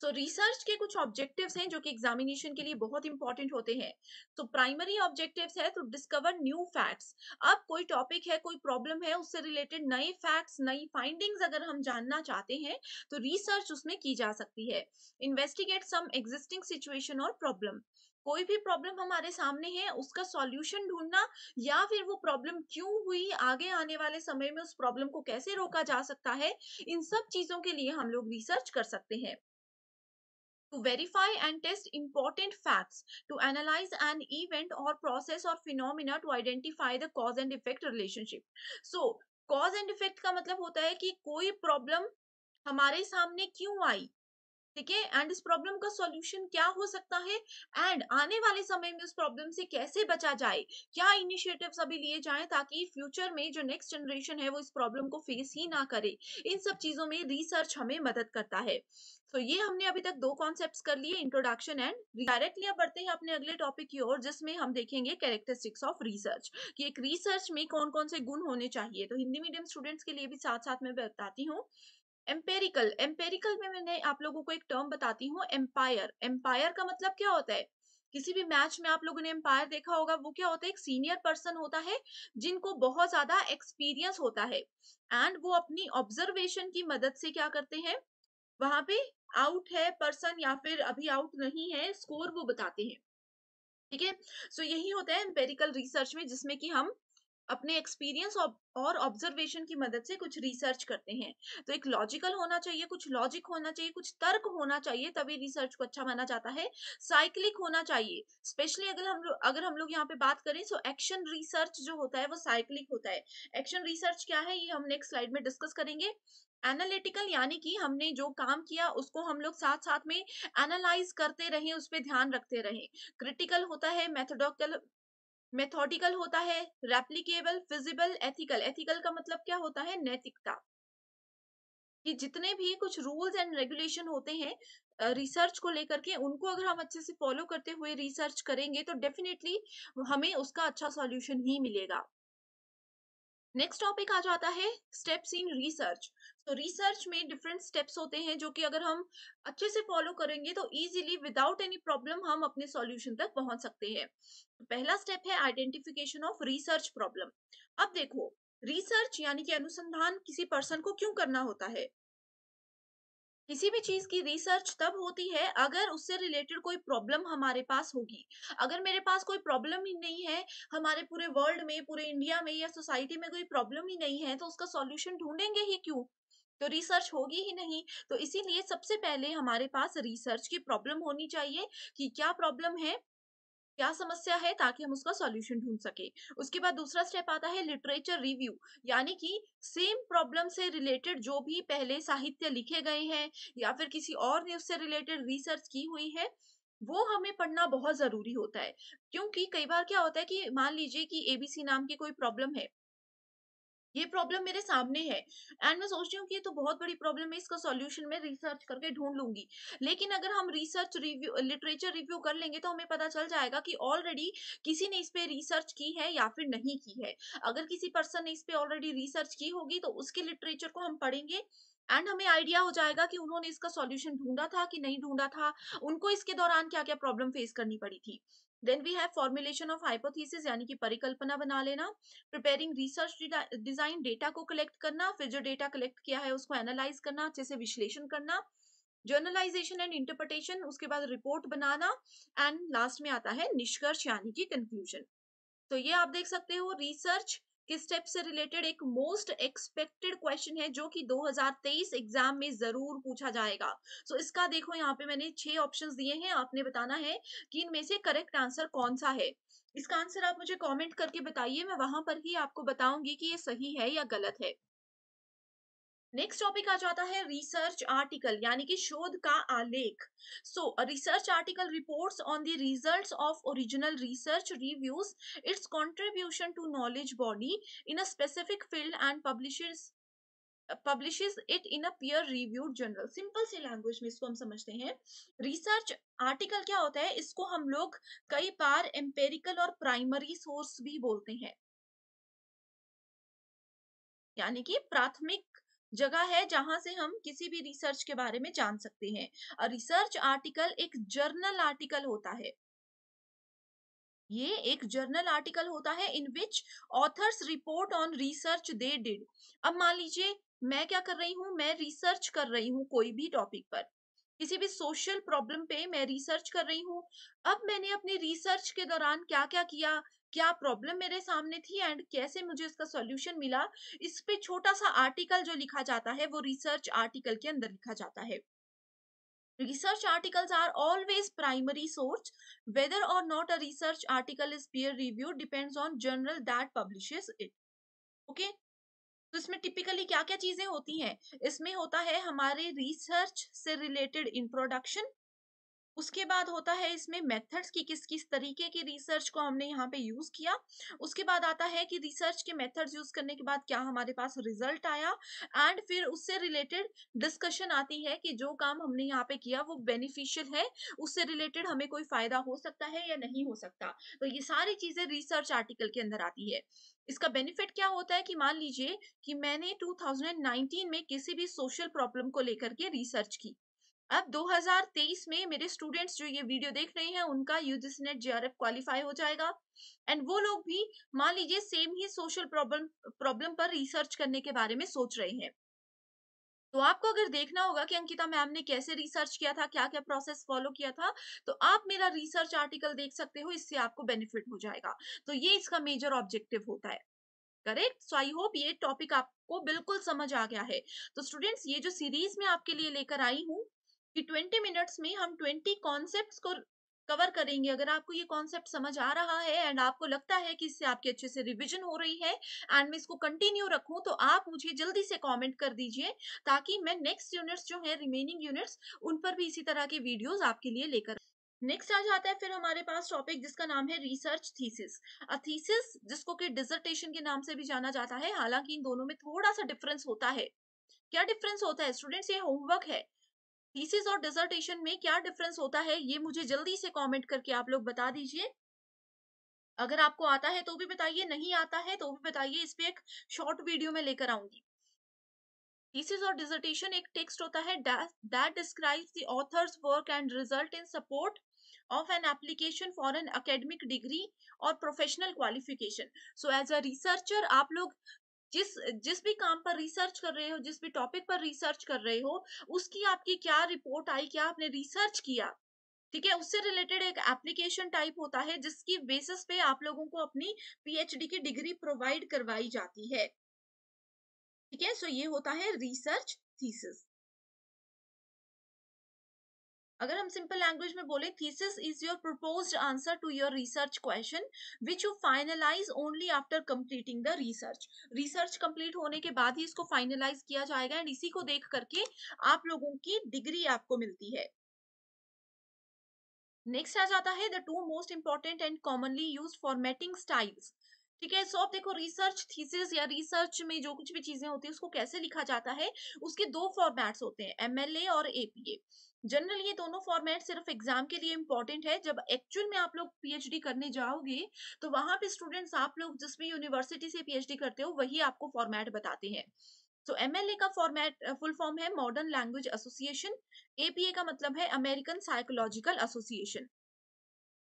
सो so, रिसर्च के कुछ ऑब्जेक्टिव्स हैं जो कि एग्जामिनेशन के लिए बहुत इंपॉर्टेंट होते हैं तो प्राइमरी ऑब्जेक्टिव्स है टू डिस्कवर न्यू फैक्ट्स अब कोई टॉपिक है कोई प्रॉब्लम है उससे रिलेटेड नए फैक्ट्स नई फाइंडिंग्स अगर हम जानना चाहते हैं तो रिसर्च उसमें की जा सकती है इन्वेस्टिगेट सम एग्जिस्टिंग सिचुएशन और प्रॉब्लम कोई भी प्रॉब्लम हमारे सामने है उसका सॉल्यूशन ढूंढना या फिर वो प्रॉब्लम क्यों हुई आगे आने वाले समय में उस प्रॉब्लम को कैसे रोका जा सकता है इन सब चीजों के लिए हम लोग रिसर्च कर सकते हैं to verify and test important facts, to analyze an event or process or phenomena to identify the cause and effect relationship. So, cause and effect ka matlab hota hai ki koi problem हमारे सामने क्यों आई ठीक है and इस problem का solution क्या हो सकता है एंड आने वाले समय में उस प्रॉब्लम से कैसे बचा जाए क्या इनिशिएटिव्स अभी लिए जाएं ताकि फ्यूचर में जो नेक्स्ट जनरेशन है वो इस प्रॉब्लम को फेस ही ना करे इन सब चीजों में रिसर्च हमें मदद करता है तो ये हमने अभी तक दो कॉन्सेप्ट्स कर लिए इंट्रोडक्शन एंड डायरेक्टली अब बढ़ते हैं अपने अगले टॉपिक की ओर जिसमें हम देखेंगे कैरेक्टरिस्टिक्स ऑफ रिसर्च कि एक रिसर्च में कौन कौन से गुण होने चाहिए तो हिंदी मीडियम स्टूडेंट्स के लिए भी साथ साथ मैं बताती हूँ एम्पेरिकल एम्पेरिकल में मैंने आप लोगों को एक टर्म बताती हूँ एम्पायर एम्पायर का मतलब क्या होता है किसी भी मैच में आप लोगों ने एम्पायर देखा होगा वो क्या होता है एक सीनियर पर्सन होता है जिनको बहुत ज्यादा एक्सपीरियंस होता है एंड वो अपनी ऑब्जर्वेशन की मदद से क्या करते हैं वहां पे आउट है पर्सन या फिर अभी आउट नहीं है स्कोर वो बताते हैं ठीक है सो यही होता है एम्पेरिकल रिसर्च में जिसमें कि हम अपने एक्सपीरियंस और ऑब्जर्वेशन की मदद से कुछ रिसर्च करते हैं तो एक लॉजिकल होना चाहिए कुछ लॉजिक होना चाहिए कुछ तर्क होना चाहिए तभी रिसर्च को अच्छा माना जाता है साइक्लिक होना चाहिए स्पेशली अगर हम लोग अगर हम लोग यहाँ पे बात करें सो एक्शन रिसर्च जो होता है वो साइक्लिक होता है एक्शन रिसर्च क्या है ये हम नेक्स्ट स्लाइड में डिस्कस करेंगे एनालिटिकल यानी कि हमने जो काम किया उसको हम लोग साथ साथ में एनालाइज करते रहे उस पर ध्यान रखते रहे क्रिटिकल होता है मैथोडोकल मेथोडिकल होता है रेप्लीकेबल फिजिबल एथिकल एथिकल का मतलब क्या होता है नैतिकता कि जितने भी कुछ रूल्स एंड रेगुलेशन होते हैं रिसर्च को लेकर के उनको अगर हम अच्छे से फॉलो करते हुए रिसर्च करेंगे तो डेफिनेटली हमें उसका अच्छा सॉल्यूशन ही मिलेगा नेक्स्ट टॉपिक आ जाता है स्टेप्स इन रिसर्च तो रिसर्च में डिफरेंट स्टेप्स होते हैं जो कि अगर हम अच्छे से फॉलो करेंगे तो इजीली विदाउट एनी प्रॉब्लम हम अपने सॉल्यूशन तक पहुंच सकते हैं पहला स्टेप है आइडेंटिफिकेशन ऑफ रिसर्च प्रॉब्लम अब देखो रिसर्च यानी कि अनुसंधान किसी पर्सन को क्यों करना होता है किसी भी चीज की रिसर्च तब होती है अगर उससे रिलेटेड कोई प्रॉब्लम हमारे पास होगी अगर मेरे पास कोई प्रॉब्लम ही नहीं है हमारे पूरे वर्ल्ड में पूरे इंडिया में या सोसाइटी में कोई प्रॉब्लम ही नहीं है तो उसका सॉल्यूशन ढूंढेंगे ही क्यों तो रिसर्च होगी ही नहीं तो इसीलिए सबसे पहले हमारे पास रिसर्च की प्रॉब्लम होनी चाहिए कि क्या प्रॉब्लम है क्या समस्या है ताकि हम उसका सॉल्यूशन ढूंढ सके उसके बाद दूसरा स्टेप आता है लिटरेचर रिव्यू यानी कि सेम प्रॉब्लम से रिलेटेड जो भी पहले साहित्य लिखे गए हैं या फिर किसी और ने उससे रिलेटेड रिसर्च की हुई है वो हमें पढ़ना बहुत जरूरी होता है क्योंकि कई बार क्या होता है कि मान लीजिए कि एबीसी नाम की कोई प्रॉब्लम है ये प्रॉब्लम मेरे सामने है एंड मैं सोच रही हूँ कि ये तो बहुत बड़ी प्रॉब्लम है इसका सॉल्यूशन मैं रिसर्च करके ढूंढ लूंगी लेकिन अगर हम रिसर्च रिव्यू लिटरेचर रिव्यू कर लेंगे तो हमें पता चल जाएगा कि ऑलरेडी किसी ने इस पर रिसर्च की है या फिर नहीं की है अगर किसी पर्सन ने इस पर ऑलरेडी रिसर्च की होगी तो उसके लिटरेचर को हम पढ़ेंगे एंड हमें आइडिया हो जाएगा कि उन्होंने इसका सॉल्यूशन ढूंढा था कि नहीं ढूंढा था उनको इसके दौरान क्या क्या प्रॉब्लम फेस करनी पड़ी थी then we have formulation of hypothesis यानी कि परिकल्पना बना लेना प्रिपेयरिंग रिसर्च डिजाइन डेटा को कलेक्ट करना फिर जो डेटा कलेक्ट किया है उसको एनालाइज करना अच्छे से विश्लेषण करना जर्नलाइजेशन एंड इंटरप्रिटेशन उसके बाद रिपोर्ट बनाना एंड लास्ट में आता है निष्कर्ष यानी कि कंक्लूजन तो ये आप देख सकते हो रिसर्च किस स्टेप से रिलेटेड एक मोस्ट एक्सपेक्टेड क्वेश्चन है जो कि 2023 एग्जाम में जरूर पूछा जाएगा सो so, इसका देखो यहाँ पे मैंने छह ऑप्शन दिए हैं आपने बताना है कि इनमें से करेक्ट आंसर कौन सा है इसका आंसर आप मुझे कमेंट करके बताइए मैं वहां पर ही आपको बताऊंगी कि ये सही है या गलत है नेक्स्ट टॉपिक आ जाता है रिसर्च आर्टिकल यानी कि शोध का आलेख so research article reports on the results of original research reviews its contribution to knowledge body in a specific field and publishers publishes it in a peer reviewed journal simple सी language में इसको हम समझते हैं research article क्या होता है इसको हम लोग कई बार एम्पेरिकल और प्राइमरी सोर्स भी बोलते हैं यानी कि प्राथमिक जगह है जहां से हम किसी भी रिसर्च के बारे में जान सकते हैं रिसर्च आर्टिकल एक जर्नल आर्टिकल होता है ये एक जर्नल आर्टिकल होता है in which authors report on research they did अब मान लीजिए मैं क्या कर रही हूँ मैं रिसर्च कर रही हूँ कोई भी टॉपिक पर किसी भी सोशल प्रॉब्लम पे मैं रिसर्च कर रही हूँ अब मैंने अपने रिसर्च के दौरान क्या क्या किया क्या प्रॉब्लम मेरे सामने थी एंड कैसे मुझे इसका सॉल्यूशन मिला इस पे छोटा सा आर्टिकल जो लिखा जाता है वो रिसर्च आर्टिकल के अंदर लिखा जाता है research articles are always primary source whether or not a research article is peer review depends on journal that publishes it okay तो इसमें टिपिकली क्या क्या चीजें होती हैं इसमें होता है हमारे रिसर्च से रिलेटेड इंट्रोडक्शन उसके बाद होता है इसमें मेथड्स की किस किस तरीके की रिसर्च को हमने यहाँ पे यूज किया उसके बाद आता है कि रिसर्च के मेथड्स यूज करने के बाद क्या हमारे पास रिजल्ट आया एंड फिर उससे रिलेटेड डिस्कशन आती है कि जो काम हमने यहाँ पे किया वो बेनिफिशियल है उससे रिलेटेड हमें कोई फायदा हो सकता है या नहीं हो सकता तो ये सारी चीजें रिसर्च आर्टिकल के अंदर आती है इसका बेनिफिट क्या होता है कि मान लीजिए कि मैंने 2019 में किसी भी सोशल प्रॉब्लम को लेकर के रिसर्च की अब 2023 में मेरे स्टूडेंट्स जो ये वीडियो देख रहे हैं उनका यूजीसी नेट जेआरएफ क्वालिफाई हो जाएगा एंड वो लोग भी मान लीजिए सेम ही सोशल प्रॉब्लम प्रॉब्लम पर रिसर्च करने के बारे में सोच रहे हैं तो आपको अगर देखना होगा कि अंकिता मैम ने कैसे रिसर्च किया था क्या क्या प्रोसेस फॉलो किया था तो आप मेरा रिसर्च आर्टिकल देख सकते हो इससे आपको बेनिफिट हो जाएगा तो ये इसका मेजर ऑब्जेक्टिव होता है करेक्ट सो आई होप ये टॉपिक आपको बिल्कुल समझ आ गया है तो स्टूडेंट्स ये जो सीरीज में आपके लिए लेकर आई हूँ कि 20 मिनट्स में हम 20 कॉन्सेप्ट्स को कवर करेंगे अगर आपको ये कॉन्सेप्ट समझ आ रहा है एंड आपको लगता है कि इससे आपके अच्छे से रिवीजन हो रही है एंड मैं इसको कंटिन्यू रखूं तो आप मुझे जल्दी से कमेंट कर दीजिए ताकि मैं नेक्स्ट यूनिट्स जो है रिमेनिंग यूनिट्स उन पर भी इसी तरह के वीडियोस आपके लिए लेकर नेक्स्ट आ जाता है फिर हमारे पास टॉपिक जिसका नाम है रिसर्च थीसिस अ थीसिस जिसको कि डिजर्टेशन के नाम से भी जाना जाता है हालांकि इन दोनों में थोड़ा सा डिफरेंस होता है क्या डिफरेंस होता है स्टूडेंट्स ये होमवर्क है थीसिस और डिसर्टेशन में क्या डिफरेंस होता है ये मुझे जल्दी से कमेंट करके आप लोग बता दीजिए अगर आपको आता है तो भी बताइए नहीं आता है तो भी बताइए इस पर एक शॉर्ट वीडियो में लेकर आऊंगी थीसिस और डिसर्टेशन एक टेक्स्ट होता है that describes the authors work and result in support of an application for an academic degree or professional qualification so as a researcher आप लोग जिस जिस भी काम पर रिसर्च कर रहे हो जिस भी टॉपिक पर रिसर्च कर रहे हो उसकी आपकी क्या रिपोर्ट आई क्या आपने रिसर्च किया ठीक है उससे रिलेटेड एक एप्लीकेशन टाइप होता है जिसकी बेसिस पे आप लोगों को अपनी पीएचडी की डिग्री प्रोवाइड करवाई जाती है ठीक है सो ये होता है रिसर्च थीसिस अगर हम सिंपल लैंग्वेज में बोले thesis is your proposed answer to your research question which you finalize only after completing the research research complete होने के बाद ही इसको फाइनलाइज किया जाएगा एंड इसी को देख करके आप लोगों की डिग्री आपको मिलती है नेक्स्ट आ जाता है the two most important and commonly use formatting styles ठीक है सो आप देखो रिसर्च थीसिस या रिसर्च में जो कुछ भी चीजें होती है उसको कैसे लिखा जाता है उसके दो फॉर्मेट्स होते हैं एमएलए और एपीए जनरल ये दोनों फॉर्मेट सिर्फ एग्जाम के लिए इम्पोर्टेंट है जब एक्चुअल में आप लोग पीएचडी करने जाओगे तो वहां पे स्टूडेंट्स आप लोग जिस भी यूनिवर्सिटी से पीएचडी करते हो वही आपको फॉर्मेट बताते हैं तो एम का फॉर्मेट फुल फॉर्म है मॉडर्न लैंग्वेज एसोसिएशन एपीए का मतलब है American psychological association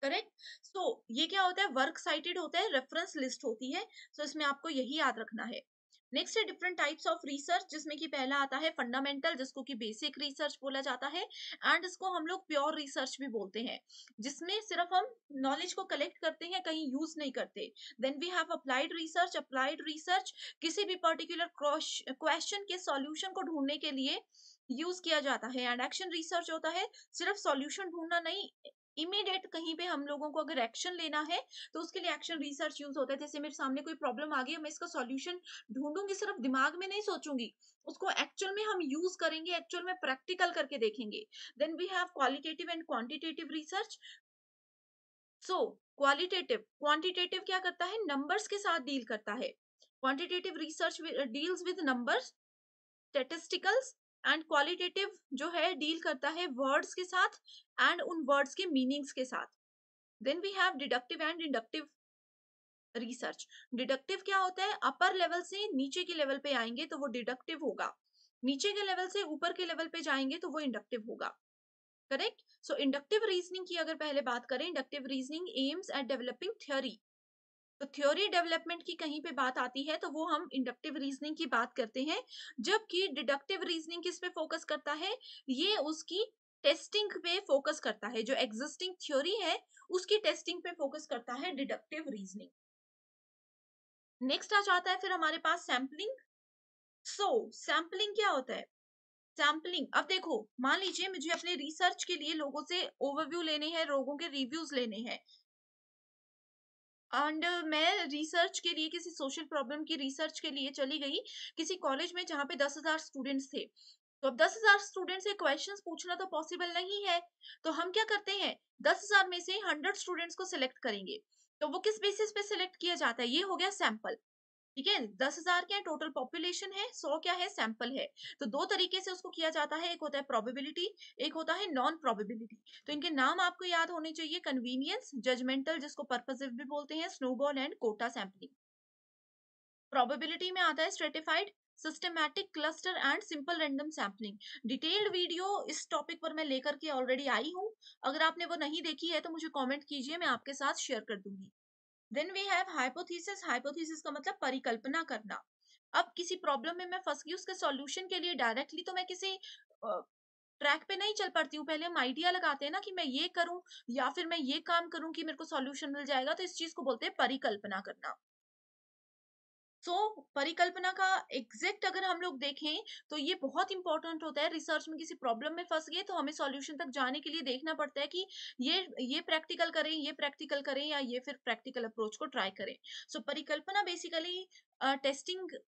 correct so ये क्या होता है वर्क साइटेड होता है रेफरेंस लिस्ट होती है सो so इसमें आपको यही याद रखना है नेक्स्ट है डिफरेंट टाइप्स ऑफ रिसर्च जिसमें कि पहला आता है फंडामेंटल जिसको कि बेसिक रिसर्च बोला जाता है एंड इसको हम लोग प्योर रिसर्च भी बोलते हैं जिसमें सिर्फ हम नॉलेज को कलेक्ट करते हैं कहीं यूज नहीं करते then we have applied research applied research किसी भी पर्टिकुलर क्वेश्चन के सॉल्यूशन को ढूंढने के लिए यूज किया जाता है एंड एक्शन रिसर्च होता है सिर्फ सॉल्यूशन ढूंढना नहीं इमीडिएट कहीं पे हम लोगों को अगर एक्शन लेना है तो उसके लिए एक्शन रिसर्च यूज होता है जैसे मेरे सामने कोई प्रॉब्लम आ गई मैं इसका सॉल्यूशन ढूंढूंगी सिर्फ दिमाग में नहीं सोचूंगी उसको एक्चुअल में हम यूज करेंगे एक्चुअल में प्रैक्टिकल करके देखेंगे then we have qualitative and quantitative research so qualitative quantitative क्या करता है नंबर्स के साथ डील करता है quantitative research deals with numbers statisticals and qualitative जो है डील करता है वर्ड्स के साथ एंड उन वर्ड्स के मीनिंग्स के साथ then we have deductive and inductive research deductive क्या होता है अपर लेवल से नीचे के लेवल पे आएंगे तो वो डिडक्टिव होगा नीचे के लेवल से ऊपर के लेवल पे जाएंगे तो वो इंडक्टिव होगा करेक्ट सो इंडक्टिव रीजनिंग की अगर पहले बात करें inductive reasoning aims at developing theory तो थ्योरी डेवलपमेंट की कहीं पे बात आती है तो वो हम इंडक्टिव रीजनिंग की बात करते हैं जबकि डिडक्टिव रीजनिंग किस पे फोकस करता है ये उसकी टेस्टिंग पे फोकस करता है जो एग्जिस्टिंग थ्योरी है उसकी टेस्टिंग पे फोकस करता है डिडक्टिव रीजनिंग नेक्स्ट आ जाता है फिर हमारे पास सैम्पलिंग सो सैम्पलिंग क्या होता है सैम्पलिंग अब देखो मान लीजिए मुझे अपने रिसर्च के लिए लोगों से ओवरव्यू लेने हैं लोगों के रिव्यूज लेने हैं एंड uh, मैं रिसर्च के लिए किसी सोशल प्रॉब्लम की रिसर्च के लिए चली गई किसी कॉलेज में जहाँ पे दस हजार स्टूडेंट्स थे तो अब दस हजार स्टूडेंट से क्वेश्चन पूछना तो पॉसिबल नहीं है तो हम क्या करते हैं दस हजार में से हंड्रेड स्टूडेंट्स को सिलेक्ट करेंगे तो वो किस बेसिस पे सिलेक्ट किया जाता है ये हो गया सैंपल ठीक है दस हजार क्या है टोटल पॉपुलेशन है सौ क्या है सैंपल है तो दो तरीके से उसको किया जाता है एक होता है प्रोबेबिलिटी एक होता है नॉन प्रोबेबिलिटी तो इनके नाम आपको याद होने चाहिए कन्वीनियंस जजमेंटल जिसको पर्पजिव भी बोलते हैं snowball and quota sampling probability में आता है stratified systematic cluster and simple random sampling detailed video इस टॉपिक पर मैं लेकर के ऑलरेडी आई हूँ अगर आपने वो नहीं देखी है तो मुझे कमेंट कीजिए मैं आपके साथ शेयर कर दूंगी then we have hypothesis hypothesis का मतलब परिकल्पना करना अब किसी प्रॉब्लम में मैं फंस गई उसके सॉल्यूशन के लिए डायरेक्टली तो मैं किसी ट्रैक पे नहीं चल पाती हूँ पहले हम आइडिया लगाते हैं ना कि मैं ये करूं या फिर मैं ये काम करूं कि मेरे को सॉल्यूशन मिल जाएगा तो इस चीज को बोलते हैं परिकल्पना करना सो so, परिकल्पना का एग्जैक्ट अगर हम लोग देखें तो ये बहुत इंपॉर्टेंट होता है रिसर्च में किसी प्रॉब्लम में फंस गए तो हमें सॉल्यूशन तक जाने के लिए देखना पड़ता है कि ये ये प्रैक्टिकल करें ये प्रैक्टिकल करें या ये फिर प्रैक्टिकल अप्रोच को ट्राई करें सो so, परिकल्पना बेसिकली टेस्टिंग uh,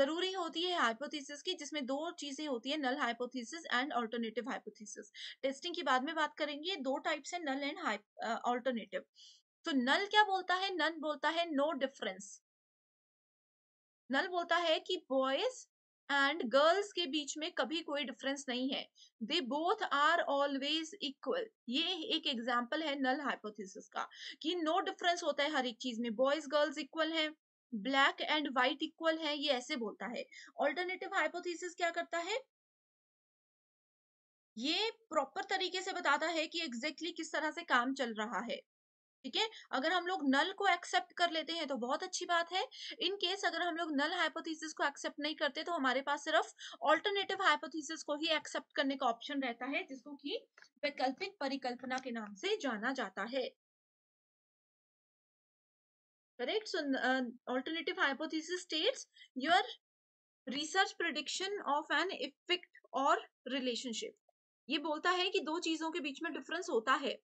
जरूरी होती है हाइपोथेसिस की जिसमें दो चीजें होती है null hypothesis and alternative hypothesis testing की बाद में बात करेंगे दो टाइप्स है नल एंड ऑल्टरनेटिव तो नल क्या बोलता है नल बोलता है नो डिफरेंस नल बोलता है कि बॉयज एंड गर्ल्स के बीच में कभी कोई डिफरेंस नहीं है they both are always equal ये एक एग्जाम्पल है नल हाइपोथेसिस का कि नो डिफरेंस होता है हर एक चीज में बॉयज गर्ल्स इक्वल है ब्लैक एंड व्हाइट इक्वल है ये ऐसे बोलता है ऑल्टरनेटिव हाइपोथेसिस क्या करता है ये प्रॉपर तरीके से बताता है कि एग्जैक्टली exactly किस तरह से काम चल रहा है ठीक है अगर हम लोग नल को एक्सेप्ट कर लेते हैं तो बहुत अच्छी बात है इन केस अगर हम लोग नल हाइपोथीसिस को एक्सेप्ट नहीं करते तो हमारे पास सिर्फ ऑल्टरनेटिव हाइपोथीसिस को ही एक्सेप्ट करने का ऑप्शन रहता है जिसको कि वैकल्पिक परिकल्पना के नाम से जाना जाता है correct so alternative hypothesis states your research research of an effect or relationship ये बोलता है कि दो चीजों के बीच में डिफरेंस होता है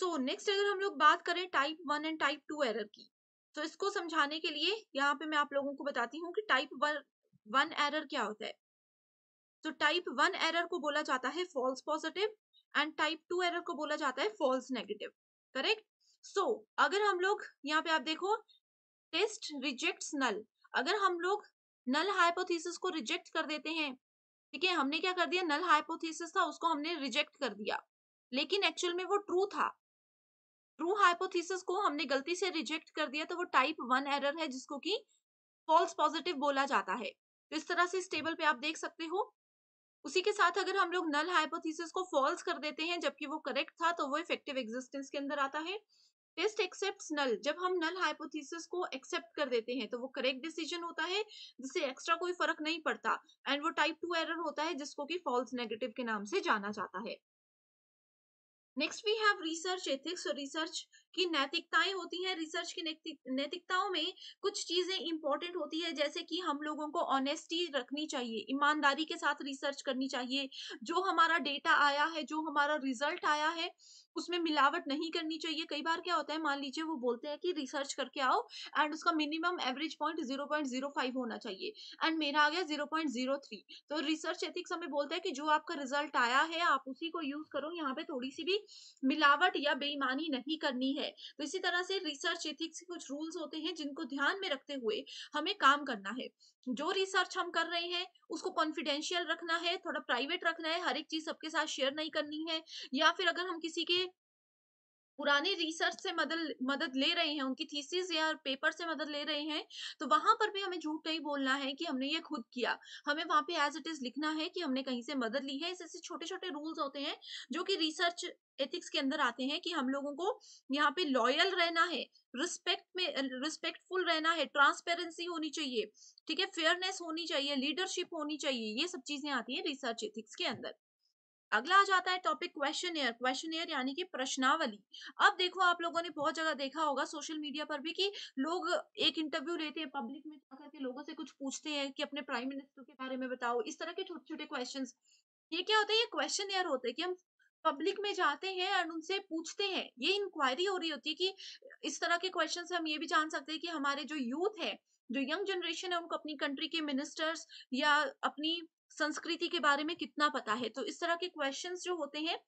सो so, नेक्स्ट अगर हम लोग बात करें type one and type two error की तो इसको समझाने के लिए यहाँ पे मैं आप लोगों को बताती हूँ कि टाइप वन वन एरर क्या होता है तो टाइप वन एरर को बोला जाता है false positive and type two error को बोला जाता है फॉल्स नेगेटिव करेक्ट सो अगर हम लोग यहाँ पे आप देखो टेस्ट रिजेक्ट नल अगर हम लोग नल हाइपोथीसिस को रिजेक्ट कर देते हैं ठीक है हमने क्या कर दिया नल हाइपोथीसिस था उसको हमने रिजेक्ट कर दिया लेकिन एक्चुअल में वो ट्रू था ट्रू हाइपोथीसिस को हमने गलती से रिजेक्ट कर दिया तो वो टाइप वन एरर है जिसको कि फॉल्स पॉजिटिव बोला जाता है तो इस तरह से इस टेबल पे आप देख सकते हो उसी के साथ अगर हम लोग नल हाइपोथीसिस को फॉल्स कर देते हैं जबकि वो करेक्ट था तो वो इफेक्टिव एग्जिस्टेंस के अंदर आता है टेस्ट एक्सेप्ट नल जब हम नल हाइपोथीसिस को एक्सेप्ट कर देते हैं तो वो करेक्ट डिसीजन होता है जिससे एक्स्ट्रा कोई फर्क नहीं पड़ता एंड वो टाइप टू एरर होता है जिसको कि फॉल्स नेगेटिव के नाम से जाना जाता है Next, we have research ethics. So, research की नैतिकताएं होती हैं रिसर्च की नैतिकताओं में कुछ चीजें इंपॉर्टेंट होती है जैसे कि हम लोगों को ऑनेस्टी रखनी चाहिए ईमानदारी के साथ रिसर्च करनी चाहिए जो हमारा डेटा आया है जो हमारा रिजल्ट आया है उसमें मिलावट नहीं करनी चाहिए कई बार क्या होता है मान लीजिए वो बोलते हैं कि रिसर्च करके आओ एंड उसका minimum average point zero point zero five होना चाहिए एंड मेरा आ गया जीरो पॉइंट जीरो थ्री तो रिसर्च एथिक्स हमें बोलता है कि जो आपका रिजल्ट आया है आप उसी को यूज करो यहाँ पे थोड़ी सी भी मिलावट या बेईमानी नहीं करनी है तो इसी तरह से रिसर्च एथिक्स के कुछ रूल्स होते हैं जिनको ध्यान में रखते हुए हमें काम करना है जो रिसर्च हम कर रहे हैं उसको कॉन्फिडेंशियल रखना है थोड़ा प्राइवेट रखना है हर एक चीज सबके साथ शेयर नहीं करनी है या फिर अगर हम किसी के पुराने रिसर्च से मदद मदद ले रहे हैं उनकी थीसिस या पेपर से मदद ले रहे हैं तो वहां पर भी हमें झूठ नहीं बोलना है कि हमने ये खुद किया हमें वहां पे एज इट इज लिखना है कि हमने कहीं से मदद ली है ऐसे छोटे छोटे रूल्स होते हैं जो कि रिसर्च एथिक्स के अंदर आते हैं कि हम लोगों को यहाँ पे लॉयल रहना है रिस्पेक्ट में रिस्पेक्टफुल रहना है ट्रांसपेरेंसी होनी चाहिए ठीक है फेयरनेस होनी चाहिए लीडरशिप होनी चाहिए ये सब चीजें आती है रिसर्च एथिक्स के अंदर अगला आ जाता है topic questionnaire questionnaire यानी कि प्रश्नावली अब देखो आप लोगों ने बहुत जगह देखा होगा सोशल मीडिया पर भी कि लोग एक इंटरव्यू लेते हैं पब्लिक में जाकर के लोगों से कुछ पूछते हैं कि अपने प्राइम मिनिस्टर के बारे में बताओ इस तरह के छोटे छोटे क्वेश्चन ये क्या होता है ये क्वेश्चन एयर होते हैं कि हम पब्लिक में जाते हैं और उनसे पूछते हैं ये इंक्वायरी हो रही होती है कि इस तरह के क्वेश्चन से हम ये भी जान सकते हैं कि हमारे जो यूथ है जो यंग जनरेशन है उनको अपनी कंट्री के मिनिस्टर्स या अपनी संस्कृति के बारे में कितना पता है तो इस तरह के क्वेश्चन जो होते हैं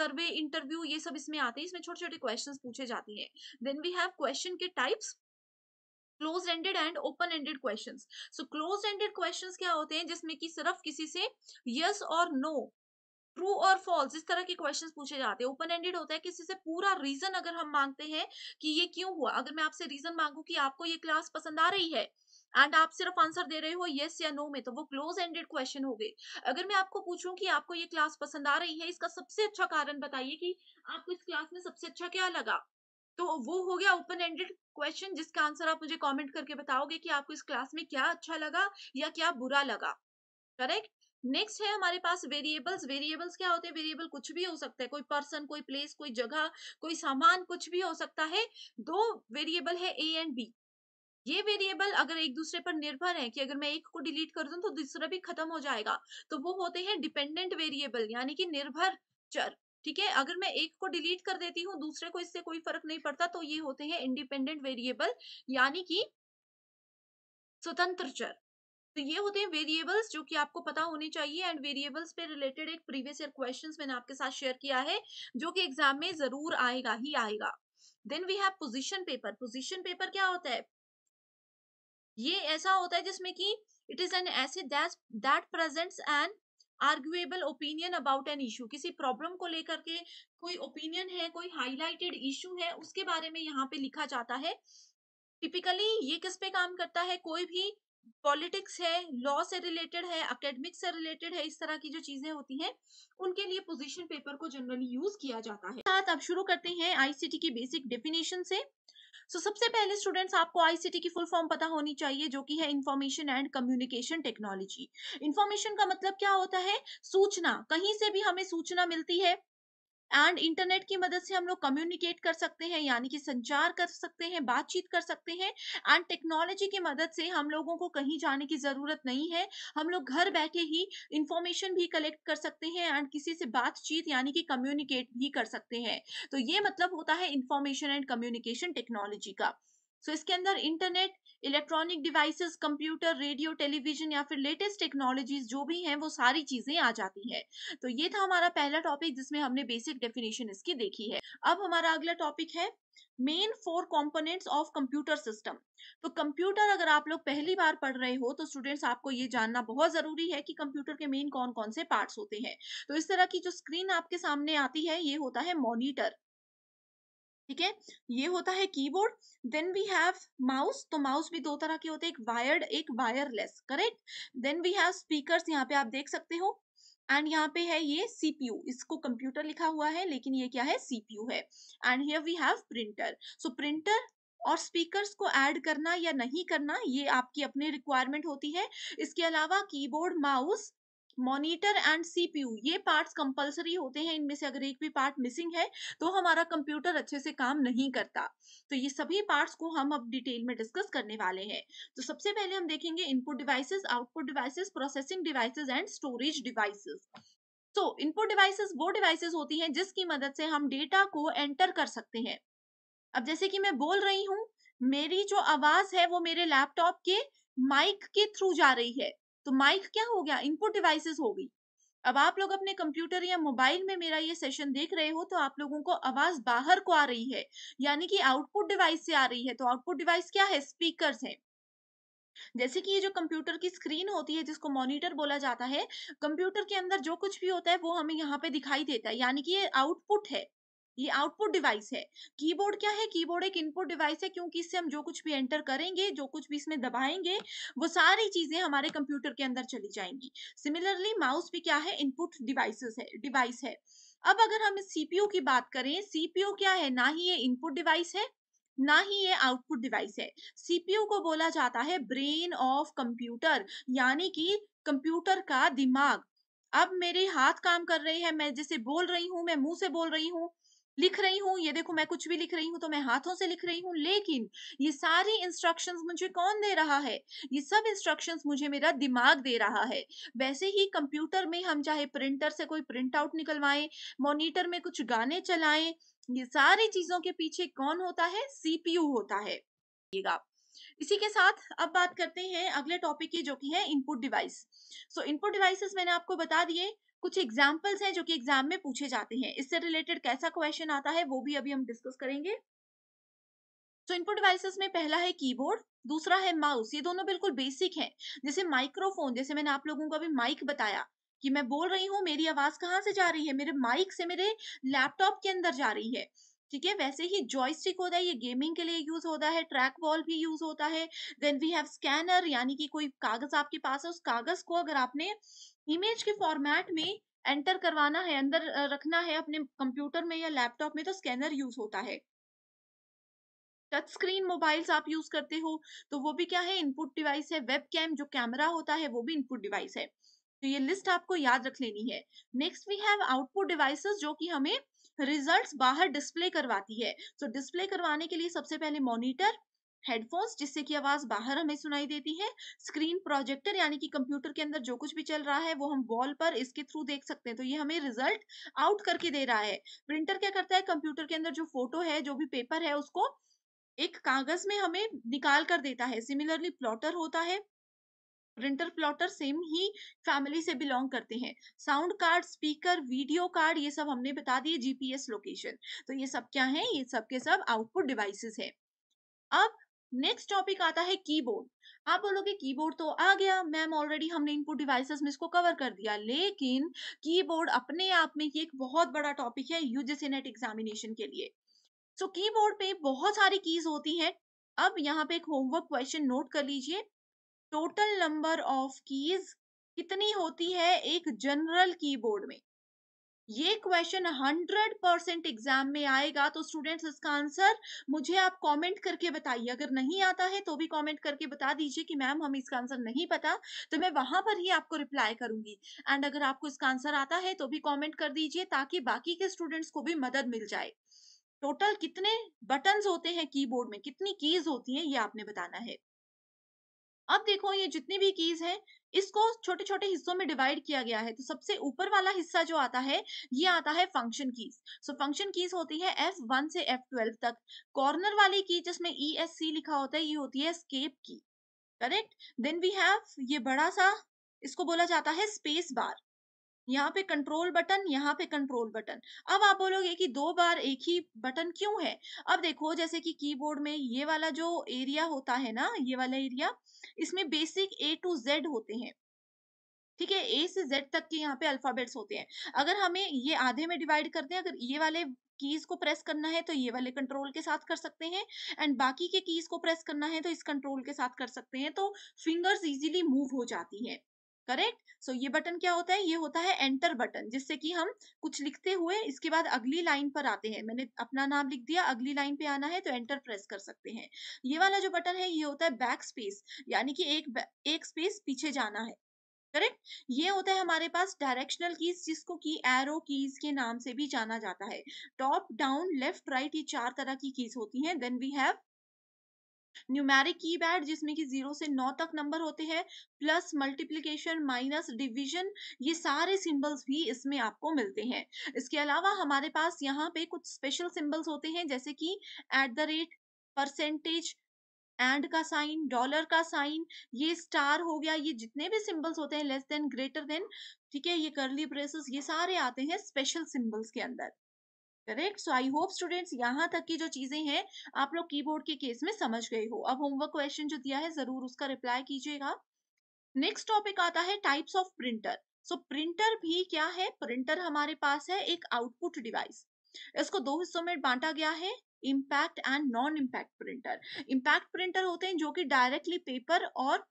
सर्वे इंटरव्यू ये सब इसमें आते हैं इसमें छोटे छोटे क्वेश्चन पूछे जाते हैं देन वी हैव क्वेश्चन के types close ended and open ended question so close ended question क्या होते हैं जिसमें कि सिर्फ किसी से यस और नो ट्रू और फॉल्स इस तरह के क्वेश्चन पूछे जाते हैं ओपन एंडेड होता है किसी से पूरा रीजन अगर हम मांगते हैं कि ये क्यों हुआ अगर मैं आपसे रीजन मांगू कि आपको ये क्लास पसंद आ रही है एंड आप सिर्फ आंसर दे रहे हो येस या नो में तो वो क्लोज एंडेड क्वेश्चन हो गए अगर मैं आपको पूछूं कि आपको ये क्लास पसंद आ रही है इसका सबसे अच्छा कारण बताइए कि आपको इस क्लास में सबसे अच्छा क्या लगा तो वो हो गया ओपन एंडेड क्वेश्चन जिसका आंसर आप मुझे कॉमेंट करके बताओगे कि आपको इस क्लास में क्या अच्छा लगा या क्या बुरा लगा करेक्ट नेक्स्ट है हमारे पास वेरिएबल्स वेरिएबल्स क्या होते हैं वेरिएबल कुछ भी हो सकता है कोई पर्सन कोई प्लेस कोई जगह कोई सामान कुछ भी हो सकता है दो वेरिएबल है ए एंड बी ये वेरिएबल अगर एक दूसरे पर निर्भर है कि अगर मैं एक को डिलीट कर दूं तो दूसरा भी खत्म हो जाएगा तो वो होते हैं डिपेंडेंट वेरिएबल यानी कि निर्भर चर ठीक है अगर मैं एक को डिलीट कर देती हूँ दूसरे को इससे कोई फर्क नहीं पड़ता तो ये होते हैं इंडिपेंडेंट वेरिएबल यानी कि स्वतंत्र चर तो ये होते हैं वेरिएबल्स जो कि आपको पता होने चाहिए एंड वेरिएबल्स पे रिलेटेड एक प्रीवियस ईयर क्वेश्चंस मैंने आपके साथ शेयर किया है जो कि एग्जाम में जरूर आएगा ही आएगा then we have position paper position paper क्या होता है ये ऐसा होता है जिसमें कि it is an essay that presents an arguable opinion about an issue किसी प्रॉब्लम को लेकर के कोई ओपिनियन है कोई हाईलाइटेड इशू है उसके बारे में यहाँ पे लिखा जाता है टिपिकली ये किस पे काम करता है कोई भी पॉलिटिक्स है लॉ से रिलेटेड है अकेडमिक से रिलेटेड है इस तरह की जो चीजें होती हैं उनके लिए पोजीशन पेपर को जनरली यूज किया जाता है साथ अब शुरू करते हैं आईसीटी की बेसिक डेफिनेशन से सो so, सबसे पहले स्टूडेंट्स आपको आईसीटी की फुल फॉर्म पता होनी चाहिए जो कि है information and communication technology information का मतलब क्या होता है सूचना कहीं से भी हमें सूचना मिलती है एंड इंटरनेट की मदद से हम लोग कम्युनिकेट कर सकते हैं यानी कि संचार कर सकते हैं बातचीत कर सकते हैं एंड टेक्नोलॉजी की मदद से हम लोगों को कहीं जाने की जरूरत नहीं है हम लोग घर बैठे ही इंफॉर्मेशन भी कलेक्ट कर सकते हैं एंड किसी से बातचीत यानी कि कम्युनिकेट भी कर सकते हैं तो ये मतलब होता है इंफॉर्मेशन एंड कम्युनिकेशन टेक्नोलॉजी का सो so, इसके अंदर internet electronic devices computer radio television या फिर लेटेस्ट टेक्नोलॉजीज जो भी हैं वो सारी चीजें आ जाती हैं तो ये था हमारा पहला टॉपिक जिसमें हमने बेसिक डेफिनेशन इसकी देखी है अब हमारा अगला टॉपिक है main four components of computer system तो कंप्यूटर अगर आप लोग पहली बार पढ़ रहे हो तो स्टूडेंट्स आपको ये जानना बहुत जरूरी है कि कंप्यूटर के मेन कौन कौन से पार्ट्स होते हैं तो इस तरह की जो स्क्रीन आपके सामने आती है ये होता है मॉनिटर ठीक है ये होता है keyboard then we have mouse तो माउस भी दो तरह के होते हैं एक वायर्ड एक wireless correct then we have speakers यहाँ पे आप देख सकते हो एंड यहाँ पे है ये सीपीयू इसको कंप्यूटर लिखा हुआ है लेकिन ये क्या है सीपीयू है and here we have printer so printer और स्पीकर्स को ऐड करना या नहीं करना ये आपकी अपनी रिक्वायरमेंट होती है इसके अलावा keyboard mouse monitor and CPU ये पार्ट्स कंपलसरी होते हैं इनमें से अगर एक भी पार्ट मिसिंग है तो हमारा कंप्यूटर अच्छे से काम नहीं करता तो ये सभी पार्ट्स को हम अब डिटेल में डिस्कस करने वाले हैं तो सबसे पहले हम देखेंगे input devices output devices processing devices and storage devices तो इनपुट डिवाइसेस वो डिवाइसेस होती हैं जिसकी मदद से हम डेटा को एंटर कर सकते हैं अब जैसे कि मैं बोल रही हूँ मेरी जो आवाज है वो मेरे लैपटॉप के माइक के थ्रू जा रही है तो माइक क्या हो गया इनपुट डिवाइसेस हो गई अब आप लोग अपने कंप्यूटर या मोबाइल में मेरा ये सेशन देख रहे हो तो आप लोगों को आवाज बाहर को आ रही है यानी कि आउटपुट डिवाइस से आ रही है तो आउटपुट डिवाइस क्या है स्पीकर है जैसे कि ये जो कंप्यूटर की स्क्रीन होती है जिसको मॉनिटर बोला जाता है कंप्यूटर के अंदर जो कुछ भी होता है वो हमें यहाँ पे दिखाई देता है यानी कि ये आउटपुट है ये आउटपुट डिवाइस है कीबोर्ड क्या है कीबोर्ड एक इनपुट डिवाइस है क्योंकि इससे हम जो कुछ भी एंटर करेंगे जो कुछ भी इसमें दबाएंगे वो सारी चीजें हमारे कंप्यूटर के अंदर चली जाएंगी सिमिलरली माउस भी क्या है इनपुट डिवाइसेस है डिवाइस है अब अगर हम सीपीयू की बात करें सीपीयू क्या है ना ही ये इनपुट डिवाइस है ना ही ये आउटपुट डिवाइस है सीपीयू को बोला जाता है ब्रेन ऑफ कंप्यूटर यानी कि कंप्यूटर का दिमाग अब मेरे हाथ काम कर रहे हैं मैं जैसे बोल रही हूँ मैं मुंह से बोल रही हूँ लिख रही हूँ ये देखो मैं कुछ भी लिख रही हूँ तो मैं हाथों से लिख रही हूँ लेकिन ये सारी इंस्ट्रक्शन मुझे कौन दे रहा है ये सब इंस्ट्रक्शन मुझे मेरा दिमाग दे रहा है वैसे ही कंप्यूटर में हम चाहे प्रिंटर से कोई प्रिंट आउट निकलवाए मोनिटर में कुछ गाने चलाए ये सारी चीजों के पीछे कौन होता है सीपीयू होता है इसी के साथ अब बात करते हैं अगले टॉपिक की जो कि है input device so input devices मैंने आपको बता दिए कुछ एग्जाम्पल्स हैं जो कि एग्जाम में पूछे जाते हैं इससे रिलेटेड कैसा क्वेश्चन आता है वो भी अभी हम डिस्कस करेंगे तो इनपुट डिवाइसेस में पहला है कीबोर्ड दूसरा है माउस ये दोनों बिल्कुल बेसिक हैं जैसे माइक्रोफोन जैसे मैंने आप लोगों को अभी माइक बताया कि मैं बोल रही हूँ मेरी आवाज कहाँ से जा रही है मेरे माइक से मेरे लैपटॉप के अंदर जा रही है ठीक है वैसे ही जॉयस्टिक होता है ये गेमिंग के लिए यूज होता है ट्रैक बॉल भी यूज होता है देन वी हैव स्कैनर यानी कि कोई कागज आपके पास है उस कागज को अगर आपने इमेज के फॉर्मेट में एंटर करवाना है अंदर रखना है अपने कंप्यूटर में या लैपटॉप में तो स्कैनर यूज होता है टच स्क्रीन मोबाइल्स आप यूज करते हो तो वो भी क्या है इनपुट डिवाइस है वेब कैम जो कैमरा होता है वो भी इनपुट डिवाइस है तो ये लिस्ट आपको याद रख लेनी है next we have output devices जो कि हमें रिजल्ट्स बाहर डिस्प्ले करवाती है तो so, डिस्प्ले करवाने के लिए सबसे पहले मॉनिटर हेडफोन्स जिससे कि आवाज बाहर हमें सुनाई देती है स्क्रीन प्रोजेक्टर यानी कि कंप्यूटर के अंदर जो कुछ भी चल रहा है वो हम वॉल पर इसके थ्रू देख सकते हैं तो ये हमें रिजल्ट आउट करके दे रहा है प्रिंटर क्या करता है कंप्यूटर के अंदर जो फोटो है जो भी पेपर है उसको एक कागज में हमें निकाल कर देता है सिमिलरली प्लॉटर होता है प्रिंटर प्लॉटर सेम ही फैमिली से बिलोंग करते हैं sound card speaker video card ये सब हमने बता दिए जीपीएस लोकेशन तो ये सब क्या है ये सब के सब आउटपुट डिवाइसेस है अब नेक्स्ट टॉपिक आता है कीबोर्ड आप बोलोगे कीबोर्ड तो आ गया मैम ऑलरेडी हमने इनपुट डिवाइसेस में इसको कवर कर दिया लेकिन कीबोर्ड अपने आप में ही एक बहुत बड़ा टॉपिक है यूजीसी नेट एग्जामिनेशन के लिए सो so, कीबोर्ड पे बहुत सारी कीज होती हैं अब यहाँ पे एक होमवर्क क्वेश्चन नोट कर लीजिए टोटल नंबर ऑफ कीज कितनी होती है एक जनरल कीबोर्ड में ये क्वेश्चन हंड्रेड परसेंट एग्जाम में आएगा तो स्टूडेंट्स इसका आंसर मुझे आप कमेंट करके बताइए अगर नहीं आता है तो भी कमेंट करके बता दीजिए कि मैम हमें इसका आंसर नहीं पता तो मैं वहां पर ही आपको रिप्लाई करूंगी एंड अगर आपको इसका आंसर आता है तो भी कॉमेंट कर दीजिए ताकि बाकी के स्टूडेंट्स को भी मदद मिल जाए टोटल कितने बटन होते हैं कीबोर्ड में कितनी कीज होती है ये आपने बताना है अब देखो ये जितनी भी कीज हैं इसको छोटे छोटे हिस्सों में डिवाइड किया गया है तो सबसे ऊपर वाला हिस्सा जो आता है ये आता है function keys so function keys होती है एफ वन से एफ ट्वेल्व तक कॉर्नर वाली की जिसमें ई एस सी लिखा होता है ये होती है स्केप की करेक्ट देन वी हैव ये बड़ा सा इसको बोला जाता है स्पेस बार यहाँ पे कंट्रोल बटन यहाँ पे कंट्रोल बटन अब आप बोलोगे कि दो बार एक ही बटन क्यों है अब देखो जैसे कि कीबोर्ड में ये वाला जो एरिया होता है ना ये वाला एरिया इसमें बेसिक ए टू जेड होते हैं ठीक है ए से जेड तक के यहाँ पे अल्फाबेट्स होते हैं अगर हमें ये आधे में डिवाइड करते हैं अगर ये वाले कीज को प्रेस करना है तो ये वाले कंट्रोल के साथ कर सकते हैं एंड बाकी के कीज को प्रेस करना है तो इस कंट्रोल के साथ कर सकते हैं तो फिंगर्स इजीली मूव हो जाती है करेक्ट सो ये बटन क्या होता है ये होता है एंटर बटन जिससे कि हम कुछ लिखते हुए इसके बाद अगली लाइन पर आते हैं मैंने अपना नाम लिख दिया अगली लाइन पे आना है तो एंटर प्रेस कर सकते हैं ये वाला जो बटन है ये होता है बैक स्पेस यानी कि एक एक स्पेस पीछे जाना है करेक्ट ये होता है हमारे पास डायरेक्शनल कीज जिसको की एरो कीज के नाम से भी जाना जाता है टॉप डाउन लेफ्ट राइट ये चार तरह की कीज होती हैं then we have numeric keypad जिसमें कि जीरो से नौ तक नंबर होते हैं प्लस मल्टीप्लीकेशन माइनस डिविजन ये सारे सिंबल्स भी इसमें आपको मिलते हैं इसके अलावा हमारे पास यहाँ पे कुछ स्पेशल सिंबल्स होते हैं जैसे कि at the rate percentage and का साइन डॉलर का साइन ये स्टार हो गया ये जितने भी सिंबल्स होते हैं लेस देन ग्रेटर देन ठीक है ये करली ब्रेसेस ये सारे आते हैं स्पेशल सिंबल्स के अंदर correct so I hope students यहाँ तक की जो चीजें हैं आप लोग कीबोर्ड के केस में समझ गए हो अब होमवर्क क्वेश्चन जो दिया है जरूर उसका रिप्लाई कीजिएगा नेक्स्ट टॉपिक आता है types of printer so printer भी क्या है प्रिंटर हमारे पास है एक आउटपुट डिवाइस इसको दो हिस्सों में बांटा गया है impact and non impact printer impact printer होते हैं जो कि डायरेक्टली पेपर और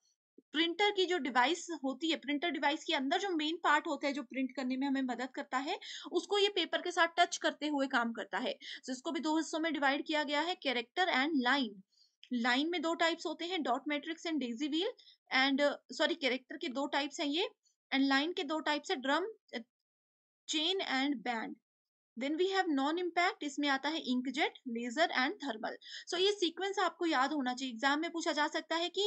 प्रिंटर की जो डिवाइस होती है प्रिंटर डिवाइस के अंदर जो मेन पार्ट होता है जो प्रिंट करने में हमें मदद करता है उसको ये पेपर के साथ टच करते हुए काम करता है so, इसको भी दो हिस्सों में डिवाइड किया गया है कैरेक्टर एंड लाइन लाइन में दो टाइप्स होते हैं dot matrix and daisy wheel and sorry character के दो टाइप्स हैं ये एंड लाइन के दो टाइप्स है drum chain and band then we have non impact इसमें आता है inkjet laser and thermal so ये सीक्वेंस आपको याद होना चाहिए एग्जाम में पूछा जा सकता है कि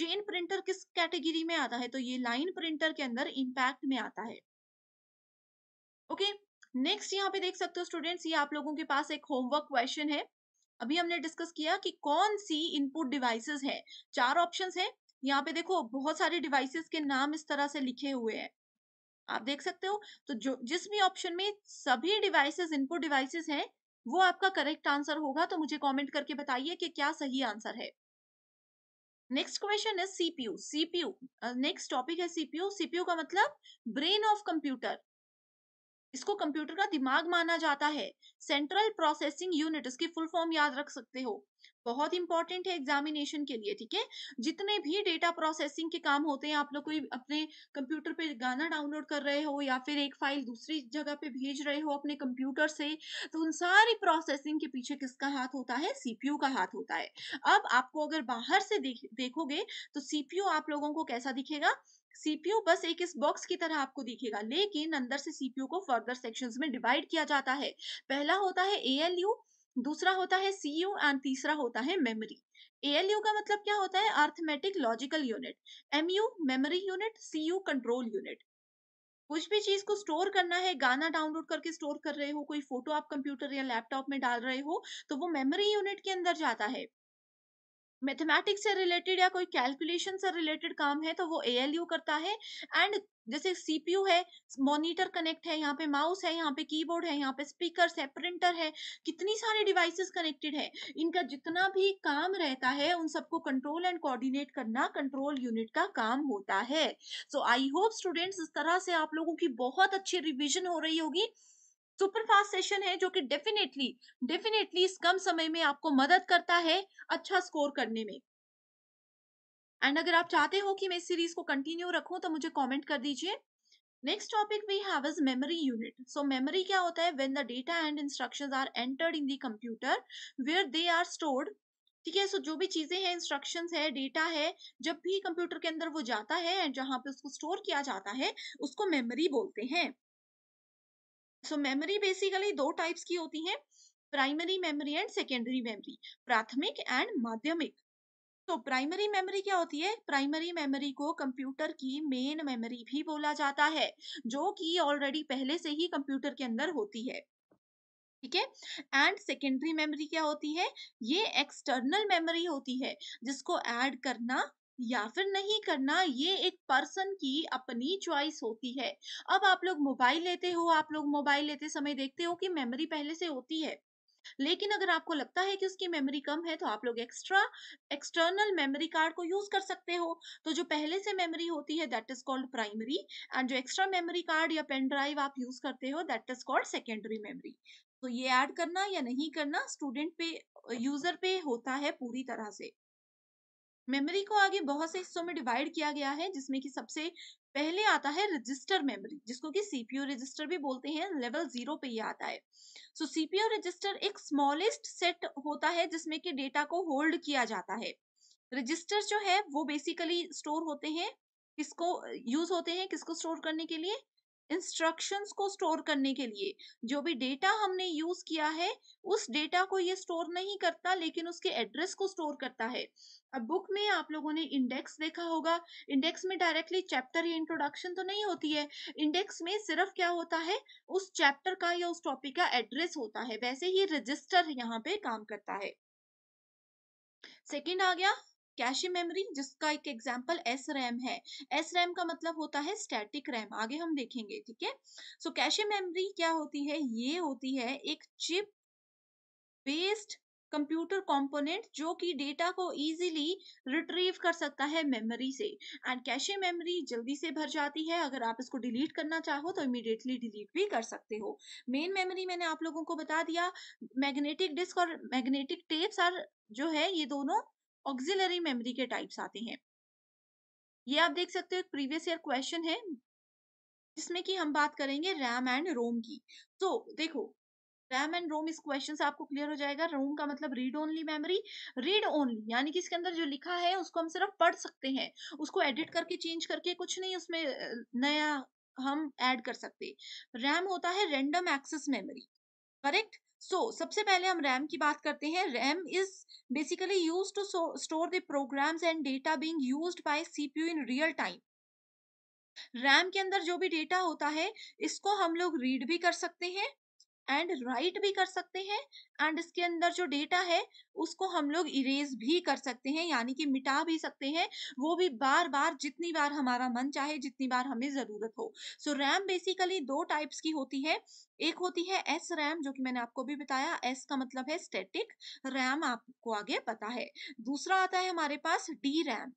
चेन प्रिंटर किस कैटेगरी में आता है तो ये लाइन प्रिंटर के अंदर इम्पैक्ट में आता है ओके okay, नेक्स्ट यहाँ पे देख सकते हो स्टूडेंट्स ये आप लोगों के पास एक होमवर्क क्वेश्चन है अभी हमने डिस्कस किया कि कौन सी इनपुट डिवाइसेस है चार ऑप्शंस है यहाँ पे देखो बहुत सारे डिवाइसेस के नाम इस तरह से लिखे हुए हैं आप देख सकते हो तो जो जिस भी ऑप्शन में सभी डिवाइसेस इनपुट डिवाइसेस हैं वो आपका करेक्ट आंसर होगा तो मुझे कमेंट करके बताइए कि क्या सही आंसर है नेक्स्ट क्वेश्चन है सीपीयू सीपीयू नेक्स्ट टॉपिक है सीपीयू सीपीयू का मतलब ब्रेन ऑफ कंप्यूटर इसको कंप्यूटर का दिमाग माना जाता है सेंट्रल प्रोसेसिंग यूनिट इसकी फुल फॉर्म याद रख सकते हो बहुत इंपॉर्टेंट है एग्जामिनेशन के लिए ठीक है जितने भी डेटा प्रोसेसिंग के काम होते हैं आप लोग कोई अपने कंप्यूटर पे गाना डाउनलोड कर रहे हो या फिर एक फाइल दूसरी जगह पे भेज रहे हो अपने कंप्यूटर से तो उन सारी प्रोसेसिंग के पीछे किसका हाथ होता है सीपीयू का हाथ होता है अब आपको अगर बाहर से देख, देखोगे तो सीपीयू आप लोगों को कैसा दिखेगा सीपीयू बस एक इस बॉक्स की तरह आपको दिखेगा लेकिन अंदर से सीपीयू को फर्दर सेक्शंस में डिवाइड किया जाता है पहला होता है एएलयू दूसरा होता है सी यू एंड तीसरा होता है मेमोरी यू का मतलब क्या होता है arithmetic logical unit MU memory unit C U control unit कुछ भी चीज को स्टोर करना है गाना डाउनलोड करके स्टोर कर रहे हो कोई फोटो आप कंप्यूटर या लैपटॉप में डाल रहे हो तो वो मेमोरी यूनिट के अंदर जाता है मैथमेटिक्स से रिलेटेड या कोई कैलकुलेशन से रिलेटेड काम है तो वो ए करता है एंड जैसे सीपीयू है मॉनिटर कनेक्ट है यहाँ पे माउस है यहाँ पे कीबोर्ड है यहाँ पे स्पीकर है प्रिंटर है कितनी सारी डिवाइसेस कनेक्टेड है इनका जितना भी काम रहता है उन सबको कंट्रोल एंड कोऑर्डिनेट करना कंट्रोल यूनिट का काम होता है सो आई होप स्टूडेंट्स इस तरह से आप लोगों की बहुत अच्छी रिविजन हो रही होगी सुपर फास्ट सेशन है जो कि डेफिनेटली डेफिनेटली इस कम समय में आपको मदद करता है अच्छा स्कोर करने में एंड अगर आप चाहते हो कि मैं सीरीज को कंटिन्यू रखूं तो मुझे कमेंट कर दीजिए next topic we have is memory unit so memory क्या होता है when the data and instructions are entered in the computer where they are stored ठीक है सो जो भी चीजें हैं इंस्ट्रक्शन है डेटा है जब भी कंप्यूटर के अंदर वो जाता है एंड जहां पे उसको स्टोर किया जाता है उसको मेमोरी बोलते हैं सो मेमोरी बेसिकली दो टाइप्स की होती है primary memory and secondary memory प्राथमिक एंड माध्यमिक तो प्राइमरी मेमोरी क्या होती है प्राइमरी मेमोरी को कंप्यूटर की मेन मेमोरी भी बोला जाता है जो कि ऑलरेडी पहले से ही कंप्यूटर के अंदर होती है ठीक है एंड सेकेंडरी मेमोरी क्या होती है ये एक्सटर्नल मेमोरी होती है जिसको ऐड करना या फिर नहीं करना ये एक पर्सन की अपनी चॉइस होती है अब आप लोग मोबाइल लेते हो आप लोग मोबाइल लेते समय देखते हो कि मेमोरी पहले से होती है लेकिन अगर आपको लगता है कि उसकी मेमोरी कम है तो आप लोग एक्स्ट्रा एक्सटर्नल मेमोरी कार्ड को यूज कर सकते हो तो जो पहले से मेमोरी होती है that is called primary and जो एक्स्ट्रा मेमोरी कार्ड या पेन ड्राइव आप यूज करते हो that is called secondary memory तो ये ऐड करना या नहीं करना स्टूडेंट पे यूजर पे होता है पूरी तरह से मेमोरी को आगे बहुत से हिस्सों में डिवाइड किया गया है जिसमें कि सबसे पहले आता है रजिस्टर मेमोरी जिसको कि सीपीयू रजिस्टर भी बोलते हैं लेवल जीरो पे ये आता है सो सीपीयू रजिस्टर एक स्मॉलेस्ट सेट होता है जिसमें कि डेटा को होल्ड किया जाता है रजिस्टर जो है वो बेसिकली स्टोर होते हैं किसको यूज होते हैं किसको स्टोर करने के लिए इंस्ट्रक्शंस को स्टोर करने के लिए जो भी डेटा हमने यूज किया है उस डेटा को ये स्टोर नहीं करता लेकिन उसके एड्रेस को स्टोर करता है अब बुक में आप लोगों ने इंडेक्स देखा होगा इंडेक्स में डायरेक्टली चैप्टर या इंट्रोडक्शन तो नहीं होती है इंडेक्स में सिर्फ क्या होता है उस चैप्टर का या उस टॉपिक का एड्रेस होता है वैसे ही रजिस्टर यहाँ पे काम करता है सेकेंड आ गया कैशे मेमोरी जिसका एक एग्जाम्पल एस रैम है एस रैम का मतलब होता है स्टैटिक रैम आगे हम देखेंगे ठीक है सो कैशे मेमोरी क्या होती है ये होती है एक चिप बेस्ड कंप्यूटर कंपोनेंट जो कि डेटा को इजीली रिट्रीव कर सकता है मेमोरी से एंड कैशे मेमोरी जल्दी से भर जाती है अगर आप इसको डिलीट करना चाहो तो इमीडिएटली डिलीट भी कर सकते हो मेन मेमोरी मैंने आप लोगों को बता दिया मैग्नेटिक डिस्क और मैग्नेटिक टेप्स आर जो है ये दोनों ऑक्सिलरी मेमोरी के टाइप्स आते हैं ये आप देख सकते हो एक प्रीवियस ईयर क्वेश्चन है जिसमें कि हम बात करेंगे रैम एंड रोम की तो देखो रैम एंड रोम इस क्वेश्चन से आपको क्लियर हो जाएगा रोम का मतलब read only memory read only यानी कि इसके अंदर जो लिखा है उसको हम सिर्फ पढ़ सकते हैं उसको एडिट करके चेंज करके कुछ नहीं उसमें नया हम ऐड कर सकते रैम होता है random access memory correct so so, सबसे पहले हम रैम की बात करते हैं RAM is basically use to store the programs and data being used by CPU in real time RAM के अंदर जो भी डेटा होता है इसको हम लोग रीड भी कर सकते हैं एंड राइट भी कर सकते हैं एंड इसके अंदर जो डेटा है उसको हम लोग इरेज भी कर सकते हैं यानी कि मिटा भी सकते हैं वो भी बार बार जितनी बार हमारा मन चाहे जितनी बार हमें ज़रूरत हो सो रैम बेसिकली दो टाइप्स की होती है एक होती है एस रैम जो कि मैंने आपको भी बताया एस का मतलब है स्टेटिक रैम आपको आगे पता है दूसरा आता है हमारे पास डी रैम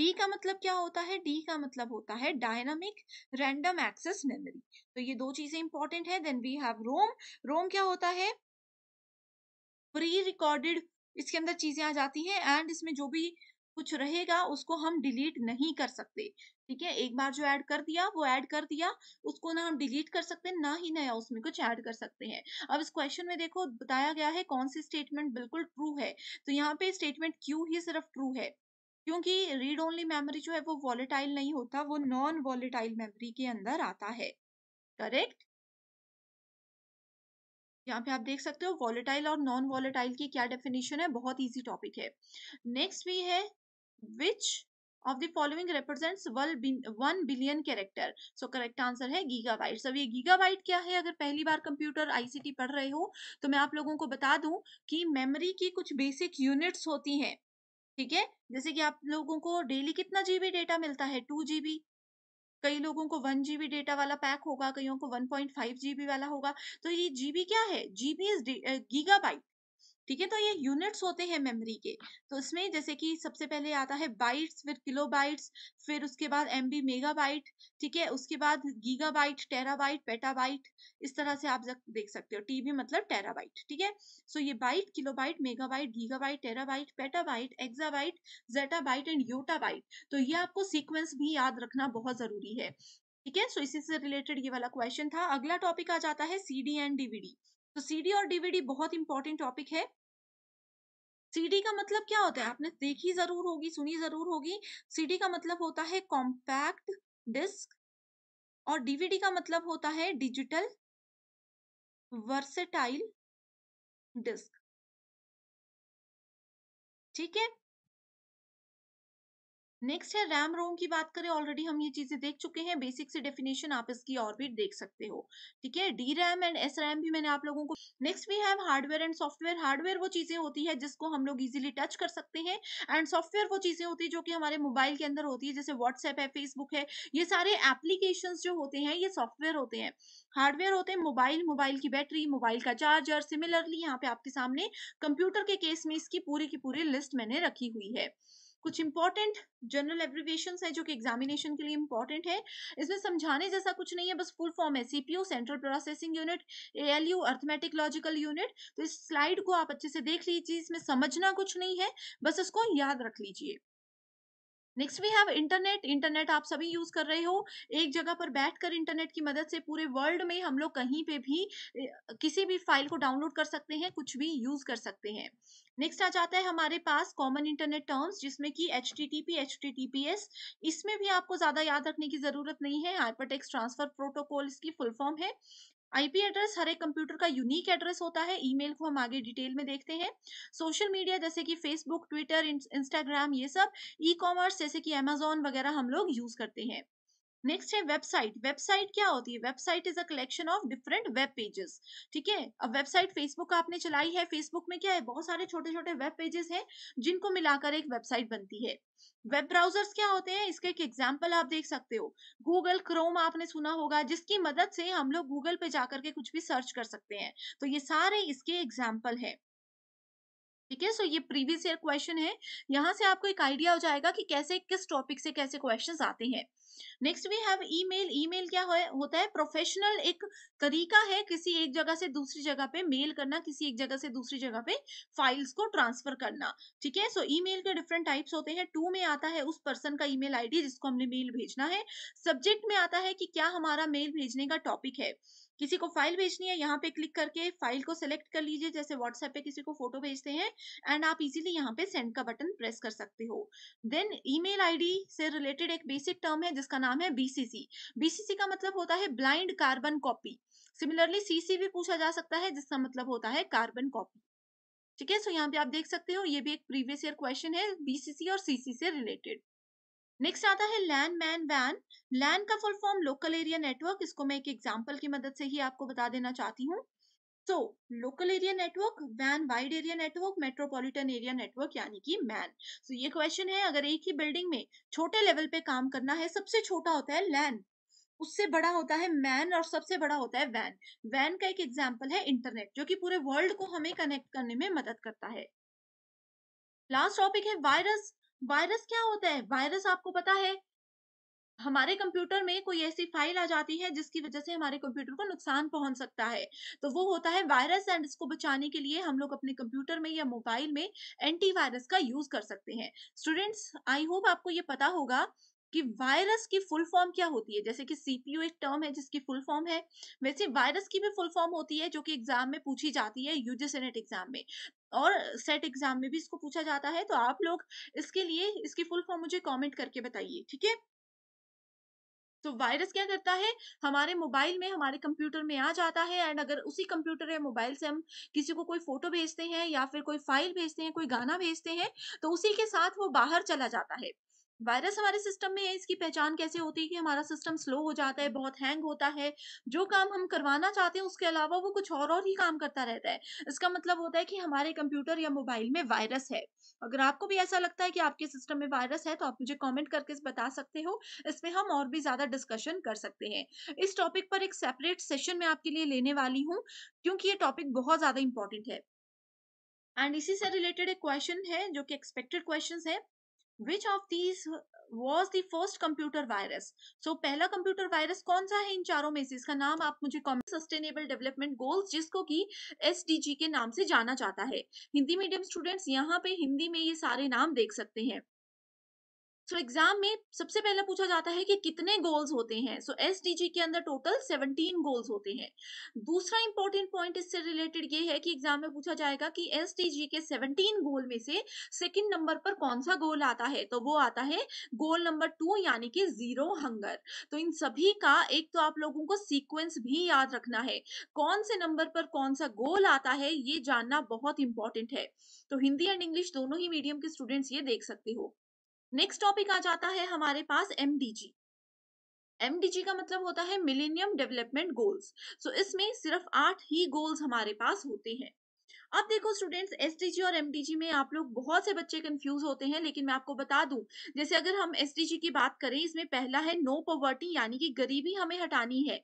डी का मतलब क्या होता है डी का मतलब होता है डायनामिक रैंडम एक्सेस मेमोरी तो ये दो चीजें इंपॉर्टेंट है then we have ROM ROM क्या होता है प्री रिकॉर्डेड इसके अंदर चीजें आ जाती हैं एंड इसमें जो भी कुछ रहेगा उसको हम डिलीट नहीं कर सकते ठीक है एक बार जो ऐड कर दिया वो ऐड कर दिया उसको ना हम डिलीट कर सकते ना ही नया उसमें कुछ ऐड कर सकते हैं अब इस क्वेश्चन में देखो बताया गया है कौन सी स्टेटमेंट बिल्कुल ट्रू है तो यहाँ पे स्टेटमेंट क्यू ही सिर्फ ट्रू है क्योंकि रीड ओनली मेमोरी जो है वो वॉलेटाइल नहीं होता वो नॉन वॉलेटाइल मेमोरी के अंदर आता है करेक्ट यहाँ पे आप देख सकते हो वॉलेटाइल और नॉन वॉलेटाइल की क्या डेफिनेशन है बहुत इजी टॉपिक है नेक्स्ट भी है which of the following represents one billion character so correct answer है गीगाबाइट अब ये गीगाबाइट क्या है अगर पहली बार कंप्यूटर आईसीटी पढ़ रहे हो तो मैं आप लोगों को बता दूं कि मेमोरी की कुछ बेसिक यूनिट्स होती हैं ठीक है जैसे कि आप लोगों को डेली कितना जीबी डेटा मिलता है टू जीबी कई लोगों को वन जीबी डेटा वाला पैक होगा कईयों को वन पॉइंट फाइव जीबी वाला होगा तो ये जीबी क्या है जीबी इज गीगाबाइट ठीक है तो ये यूनिट्स होते हैं मेमोरी के तो इसमें जैसे कि सबसे पहले आता है बाइट्स फिर किलो बाइट्स फिर उसके बाद एम बी मेगा बाइट ठीक है उसके बाद gigabyte terabyte petabyte इस तरह से आप देख सकते हो टीबी मतलब टेरा बाइट ठीक है सो ये byte kilobyte megabyte gigabyte terabyte petabyte exabyte zettabyte and yottabyte तो ये आपको सीक्वेंस भी याद रखना बहुत जरूरी है ठीक है सो इसी से रिलेटेड ये वाला क्वेश्चन था अगला टॉपिक आ जाता है सीडी एंड डीवीडी तो सीडी और डीवीडी बहुत इंपॉर्टेंट टॉपिक है सीडी का मतलब क्या होता है आपने देखी जरूर होगी सुनी जरूर होगी सीडी का मतलब होता है कॉम्पैक्ट डिस्क और डीवीडी का मतलब होता है डिजिटल वर्सेटाइल डिस्क ठीक है नेक्स्ट है रैम रोम की बात करें ऑलरेडी हम ये चीजें देख चुके हैं बेसिक से डेफिनेशन आप इसकी और भी देख सकते हो ठीक है D RAM and S RAM भी मैंने आप लोगों को next we have hardware and software hardware वो चीजें होती है जिसको हम लोग इजिली टच कर सकते हैं एंड सॉफ्टवेयर वो चीजें होती है जो कि हमारे मोबाइल के अंदर होती है जैसे व्हाट्सएप है फेसबुक है ये सारे एप्लीकेशन जो होते हैं ये सॉफ्टवेयर होते हैं हार्डवेयर होते हैं मोबाइल मोबाइल की बैटरी मोबाइल का चार्जर सिमिलरली यहाँ पे आपके सामने कंप्यूटर के केस में इसकी पूरी की पूरी लिस्ट मैंने रखी हुई है कुछ इंपॉर्टेंट जनरल एब्रिविएशन है जो कि एग्जामिनेशन के लिए इंपॉर्टेंट है इसमें समझाने जैसा कुछ नहीं है बस फुल फॉर्म है CPU central processing unit ALU arithmetic logical unit तो इस स्लाइड को आप अच्छे से देख लीजिए इसमें समझना कुछ नहीं है बस इसको याद रख लीजिए next we have internet internet आप सभी यूज कर रहे हो एक जगह पर बैठकर इंटरनेट की मदद से पूरे वर्ल्ड में हम लोग कहीं पे भी किसी भी फाइल को डाउनलोड कर सकते हैं कुछ भी यूज कर सकते हैं नेक्स्ट आ जाता है हमारे पास कॉमन इंटरनेट टर्म्स जिसमें कि H T T P H T T P S इसमें भी आपको ज्यादा याद रखने की जरूरत नहीं है हाइपरटेक्स्ट ट्रांसफर प्रोटोकॉल इसकी फुल फॉर्म है आईपी एड्रेस हर एक कंप्यूटर का यूनिक एड्रेस होता है ईमेल को हम आगे डिटेल में देखते हैं सोशल मीडिया जैसे कि फेसबुक ट्विटर इंस्टाग्राम ये सब ई कॉमर्स जैसे कि अमेजोन वगैरह हम लोग यूज करते हैं नेक्स्ट है वेबसाइट वेबसाइट क्या होती है website is a collection of different web pages ठीक है अब वेबसाइट फेसबुक आपने चलाई है फेसबुक में क्या है बहुत सारे छोटे छोटे वेब पेजेस हैं जिनको मिलाकर एक वेबसाइट बनती है वेब ब्राउजर्स क्या होते हैं इसका एक एग्जाम्पल आप देख सकते हो गूगल क्रोम आपने सुना होगा जिसकी मदद से हम लोग गूगल पे जाकर के कुछ भी सर्च कर सकते हैं तो ये सारे इसके एग्जाम्पल है ठीक है सो ये प्रीवियस ईयर क्वेश्चन है यहाँ से आपको एक आइडिया हो जाएगा कि कैसे किस टॉपिक से कैसे क्वेश्चन आते हैं next we have email email क्या हो, होता है प्रोफेशनल एक तरीका है किसी एक जगह से दूसरी जगह पे मेल करना किसी एक जगह से दूसरी जगह पे फाइल्स को ट्रांसफर करना ठीक है सो ईमेल के डिफरेंट टाइप्स होते हैं टू में आता है उस पर्सन का ईमेल आईडी जिसको हमने मेल भेजना है सब्जेक्ट में आता है कि क्या हमारा मेल भेजने का टॉपिक है किसी को फाइल भेजनी है यहाँ पे क्लिक करके फाइल को सेलेक्ट कर लीजिए जैसे व्हाट्सएप पे किसी को फोटो भेजते हैं एंड आप इजीली यहाँ पे सेंड का बटन प्रेस कर सकते हो देन ईमेल आईडी से रिलेटेड एक बेसिक टर्म है जिसका नाम है बीसीसी बीसीसी का मतलब होता है blind carbon copy similarly CC भी पूछा जा सकता है जिसका मतलब होता है कार्बन कॉपी ठीक है सो यहाँ पे आप देख सकते हो ये भी एक प्रीवियस ईयर क्वेश्चन है बीसीसी और सीसी से रिलेटेड नेक्स्ट आता है लैंड मैन वैन लैंड का full form local area network इसको मैं एक एग्जाम्पल की मदद से ही आपको बता देना चाहती हूँ सो लोकल एरिया नेटवर्क वैन wide area network metropolitan area network यानी कि मैन सो ये क्वेश्चन है अगर एक ही बिल्डिंग में छोटे लेवल पे काम करना है सबसे छोटा होता है लैंड उससे बड़ा होता है मैन और सबसे बड़ा होता है वैन वैन का एक एग्जाम्पल है इंटरनेट जो कि पूरे वर्ल्ड को हमें कनेक्ट करने में मदद करता है लास्ट टॉपिक है वायरस वायरस क्या होता है वायरस आपको पता है हमारे कंप्यूटर में कोई ऐसी फाइल आ जाती है जिसकी वजह से हमारे कंप्यूटर को नुकसान पहुंच सकता है तो वो होता है वायरस एंड इसको बचाने के लिए हम लोग अपने कंप्यूटर में या मोबाइल में एंटीवायरस का यूज कर सकते हैं स्टूडेंट्स आई होप आपको ये पता होगा कि वायरस की फुल फॉर्म क्या होती है जैसे कि सीपीयू एक टर्म है जिसकी फुल फॉर्म है वैसे वायरस की भी फुल फॉर्म होती है जो कि एग्जाम में पूछी जाती है यूजी सेनेट एग्जाम में और सेट एग्जाम में भी इसको पूछा जाता है तो आप लोग इसके लिए इसकी फुल फॉर्म मुझे कमेंट करके बताइए ठीक है तो वायरस क्या करता है हमारे मोबाइल में हमारे कंप्यूटर में आ जाता है एंड अगर उसी कंप्यूटर या मोबाइल से हम किसी को कोई फोटो भेजते हैं या फिर कोई फाइल भेजते हैं कोई गाना भेजते हैं तो उसी के साथ वो बाहर चला जाता है वायरस हमारे सिस्टम में है इसकी पहचान कैसे होती है कि हमारा सिस्टम स्लो हो जाता है बहुत हैंग होता है जो काम हम करवाना चाहते हैं उसके अलावा वो कुछ और और ही काम करता रहता है इसका मतलब होता है कि हमारे कंप्यूटर या मोबाइल में वायरस है अगर आपको भी ऐसा लगता है कि आपके सिस्टम में वायरस है तो आप मुझे कॉमेंट करके बता सकते हो इसमें हम और भी ज्यादा डिस्कशन कर सकते हैं इस टॉपिक पर एक सेपरेट सेशन में आपके लिए लेने वाली हूँ क्योंकि ये टॉपिक बहुत ज्यादा इंपॉर्टेंट है एंड इसी से रिलेटेड एक क्वेश्चन है जो कि एक्सपेक्टेड क्वेश्चन है which of these was the first computer virus so पहला कंप्यूटर वायरस कौन सा है इन चारों में से इसका नाम आप मुझे कॉमेंट सस्टेनेबल डेवलपमेंट गोल्स जिसको कि एस के नाम से जाना जाता है हिंदी मीडियम स्टूडेंट्स यहाँ पे हिंदी में ये सारे नाम देख सकते हैं सो so, एग्जाम में सबसे पहले पूछा जाता है कि कितने गोल्स होते हैं सो एस के अंदर टोटल 17 गोल्स होते हैं दूसरा इंपॉर्टेंट पॉइंट इससे रिलेटेड ये है कि एग्जाम में पूछा जाएगा कि एस के 17 गोल में से सेकंड नंबर पर कौन सा गोल आता है तो वो आता है गोल नंबर टू यानी कि जीरो हंगर तो इन सभी का एक तो आप लोगों को सीक्वेंस भी याद रखना है कौन से नंबर पर कौन सा गोल आता है ये जानना बहुत इंपॉर्टेंट है तो हिंदी एंड इंग्लिश दोनों ही मीडियम के स्टूडेंट्स ये देख सकते हो नेक्स्ट टॉपिक आ जाता है हमारे पास एमडीजी एमडीजी का मतलब होता है मिलेनियम डेवलपमेंट गोल्स सो इसमें सिर्फ आठ ही गोल्स हमारे पास होते हैं अब देखो स्टूडेंट्स एसडीजी और एमडीजी में आप लोग बहुत से बच्चे कंफ्यूज होते हैं लेकिन मैं आपको बता दूं जैसे अगर हम एसडीजी की बात करें इसमें पहला है नो पॉवर्टी यानी कि गरीबी हमें हटानी है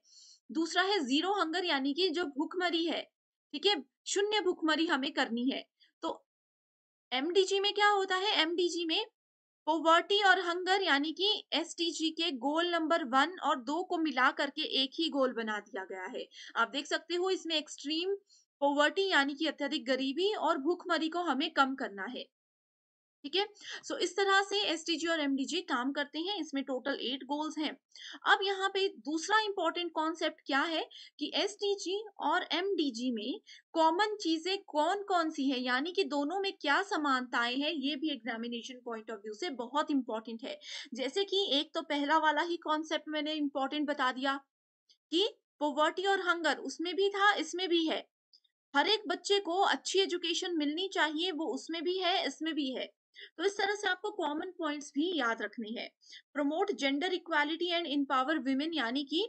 दूसरा है जीरो हंगर यानी कि जो भूखमरी है ठीक है शून्य भूखमरी हमें करनी है तो एमडीजी में क्या होता है एमडीजी में पोवर्टी और हंगर यानी कि एस के गोल नंबर वन और दो को मिला करके एक ही गोल बना दिया गया है आप देख सकते हो इसमें एक्सट्रीम पोवर्टी यानी कि अत्यधिक गरीबी और भूखमरी को हमें कम करना है ठीक है सो इस तरह से एस और एम काम करते हैं इसमें टोटल एट गोल्स हैं अब यहाँ पे दूसरा इंपॉर्टेंट कॉन्सेप्ट क्या है कि एस और एम में कॉमन चीजें कौन कौन सी हैं यानी कि दोनों में क्या समानताएं हैं ये भी एग्जामिनेशन पॉइंट ऑफ व्यू से बहुत इंपॉर्टेंट है जैसे कि एक तो पहला वाला ही कॉन्सेप्ट मैंने इंपॉर्टेंट बता दिया कि पोवर्टी और हंगर उसमें भी था इसमें भी है हर एक बच्चे को अच्छी एजुकेशन मिलनी चाहिए वो उसमें भी है इसमें भी है तो इस तरह से आपको कॉमन पॉइंट्स भी याद रखने हैं promote gender equality and empower women यानी कि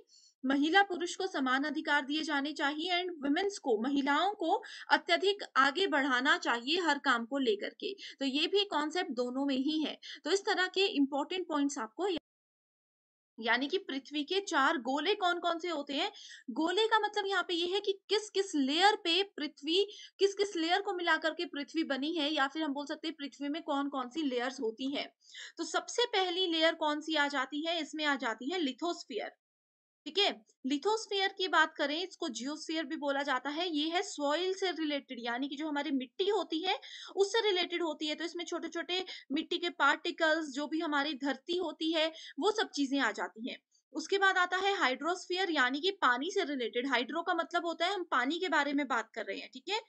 महिला पुरुष को समान अधिकार दिए जाने चाहिए एंड वुमेन्स को महिलाओं को अत्यधिक आगे बढ़ाना चाहिए हर काम को लेकर के तो ये भी कॉन्सेप्ट दोनों में ही है तो इस तरह के इंपॉर्टेंट पॉइंट्स आपको यानी कि पृथ्वी के चार गोले कौन कौन से होते हैं गोले का मतलब यहाँ पे ये यह है कि किस किस लेयर पे पृथ्वी किस किस लेयर को मिलाकर के पृथ्वी बनी है या फिर हम बोल सकते हैं पृथ्वी में कौन कौन सी लेयर्स होती हैं तो सबसे पहली लेयर कौन सी आ जाती है इसमें आ जाती है लिथोस्फियर ठीक है लिथोस्फीयर की बात करें इसको जियोस्फीयर भी बोला जाता है ये है सॉइल से रिलेटेड यानी कि जो हमारी मिट्टी होती है उससे रिलेटेड होती है तो इसमें छोटे छोटे मिट्टी के पार्टिकल्स जो भी हमारी धरती होती है वो सब चीजें आ जाती हैं उसके बाद आता है हाइड्रोस्फीयर यानी कि पानी से रिलेटेड हाइड्रो का मतलब होता है हम पानी के बारे में बात कर रहे हैं ठीक है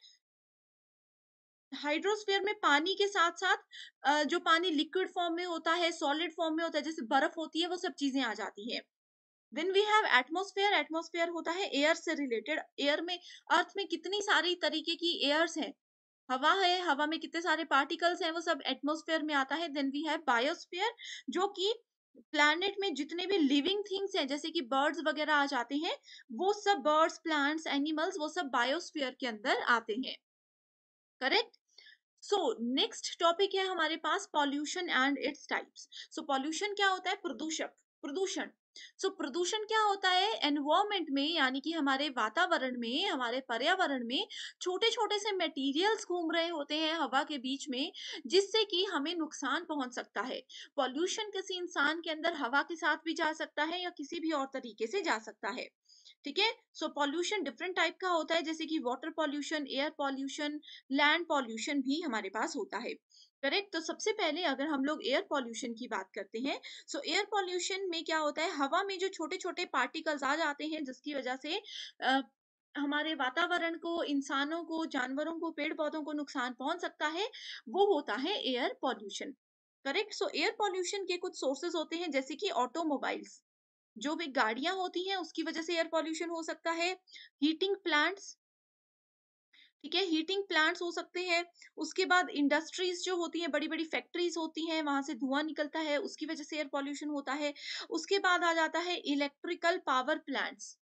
हाइड्रोस्फीयर में पानी के साथ साथ जो पानी लिक्विड फॉर्म में होता है सॉलिड फॉर्म में होता है जैसे बर्फ होती है वो सब चीजें आ जाती है then we have atmosphere atmosphere होता है एयर से रिलेटेड एयर में अर्थ में कितनी सारी तरीके की एयर्स हैं हवा है हवा में कितने सारे पार्टिकल्स हैं वो सब एटमोस्फेयर में आता है देन वी हैव बायोस्फेयर जो कि प्लैनेट में जितने भी लिविंग थिंग्स हैं जैसे कि बर्ड्स वगैरह आ जाते हैं वो सब बर्ड्स प्लांट्स एनिमल्स वो सब बायोस्फीयर के अंदर आते हैं करेक्ट सो नेक्स्ट टॉपिक है हमारे पास pollution and its types so pollution क्या होता है प्रदूषक प्रदूषण सो so, प्रदूषण क्या होता है एनवायरमेंट में यानी कि हमारे वातावरण में हमारे पर्यावरण में छोटे छोटे से मटेरियल्स घूम रहे होते हैं हवा के बीच में जिससे कि हमें नुकसान पहुंच सकता है पॉल्यूशन किसी इंसान के अंदर हवा के साथ भी जा सकता है या किसी भी और तरीके से जा सकता है ठीक है सो पॉल्यूशन डिफरेंट टाइप का होता है जैसे कि water pollution air pollution land pollution भी हमारे पास होता है करेक्ट तो सबसे पहले अगर हम लोग एयर पॉल्यूशन की बात करते हैं सो एयर पॉल्यूशन में क्या होता है हवा में जो छोटे छोटे पार्टिकल्स आ जाते हैं जिसकी वजह से आ, हमारे वातावरण को इंसानों को जानवरों को पेड़ पौधों को नुकसान पहुंच सकता है वो होता है air pollution correct so air pollution के कुछ सोर्सेज होते हैं जैसे कि ऑटोमोबाइल्स जो भी गाड़ियां होती हैं उसकी वजह से एयर पॉल्यूशन हो सकता है हीटिंग प्लांट्स ठीक है हीटिंग प्लांट्स हो सकते हैं उसके बाद इंडस्ट्रीज जो होती हैं बड़ी बड़ी फैक्ट्रीज होती हैं वहां से धुआं निकलता है उसकी वजह से एयर पॉल्यूशन होता है उसके बाद आ जाता है इलेक्ट्रिकल पावर प्लांट्स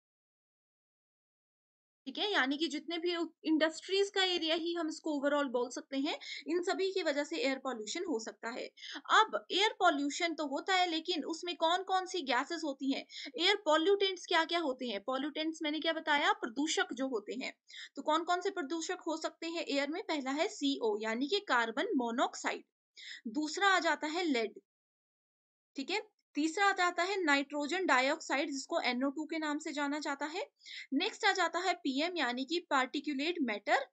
ठीक है यानी कि जितने भी इंडस्ट्रीज का एरिया ही हम इसको ओवरऑल बोल सकते हैं इन सभी की वजह से एयर पॉल्यूशन हो सकता है अब एयर पॉल्यूशन तो होता है लेकिन उसमें कौन कौन सी गैसेस होती हैं एयर पॉल्यूटेंट्स क्या क्या होते हैं पॉल्यूटेंट्स मैंने क्या बताया प्रदूषक जो होते हैं तो कौन कौन से प्रदूषक हो सकते हैं एयर में पहला है सीओ यानी कि कार्बन मोनोक्साइड दूसरा आ जाता है लेड ठीक है तीसरा आ जाता है नाइट्रोजन डाइऑक्साइड जिसको NO2 के नाम से जाना जाता है नेक्स्ट आ जाता है पीएम यानी कि पार्टिकुलेट मैटर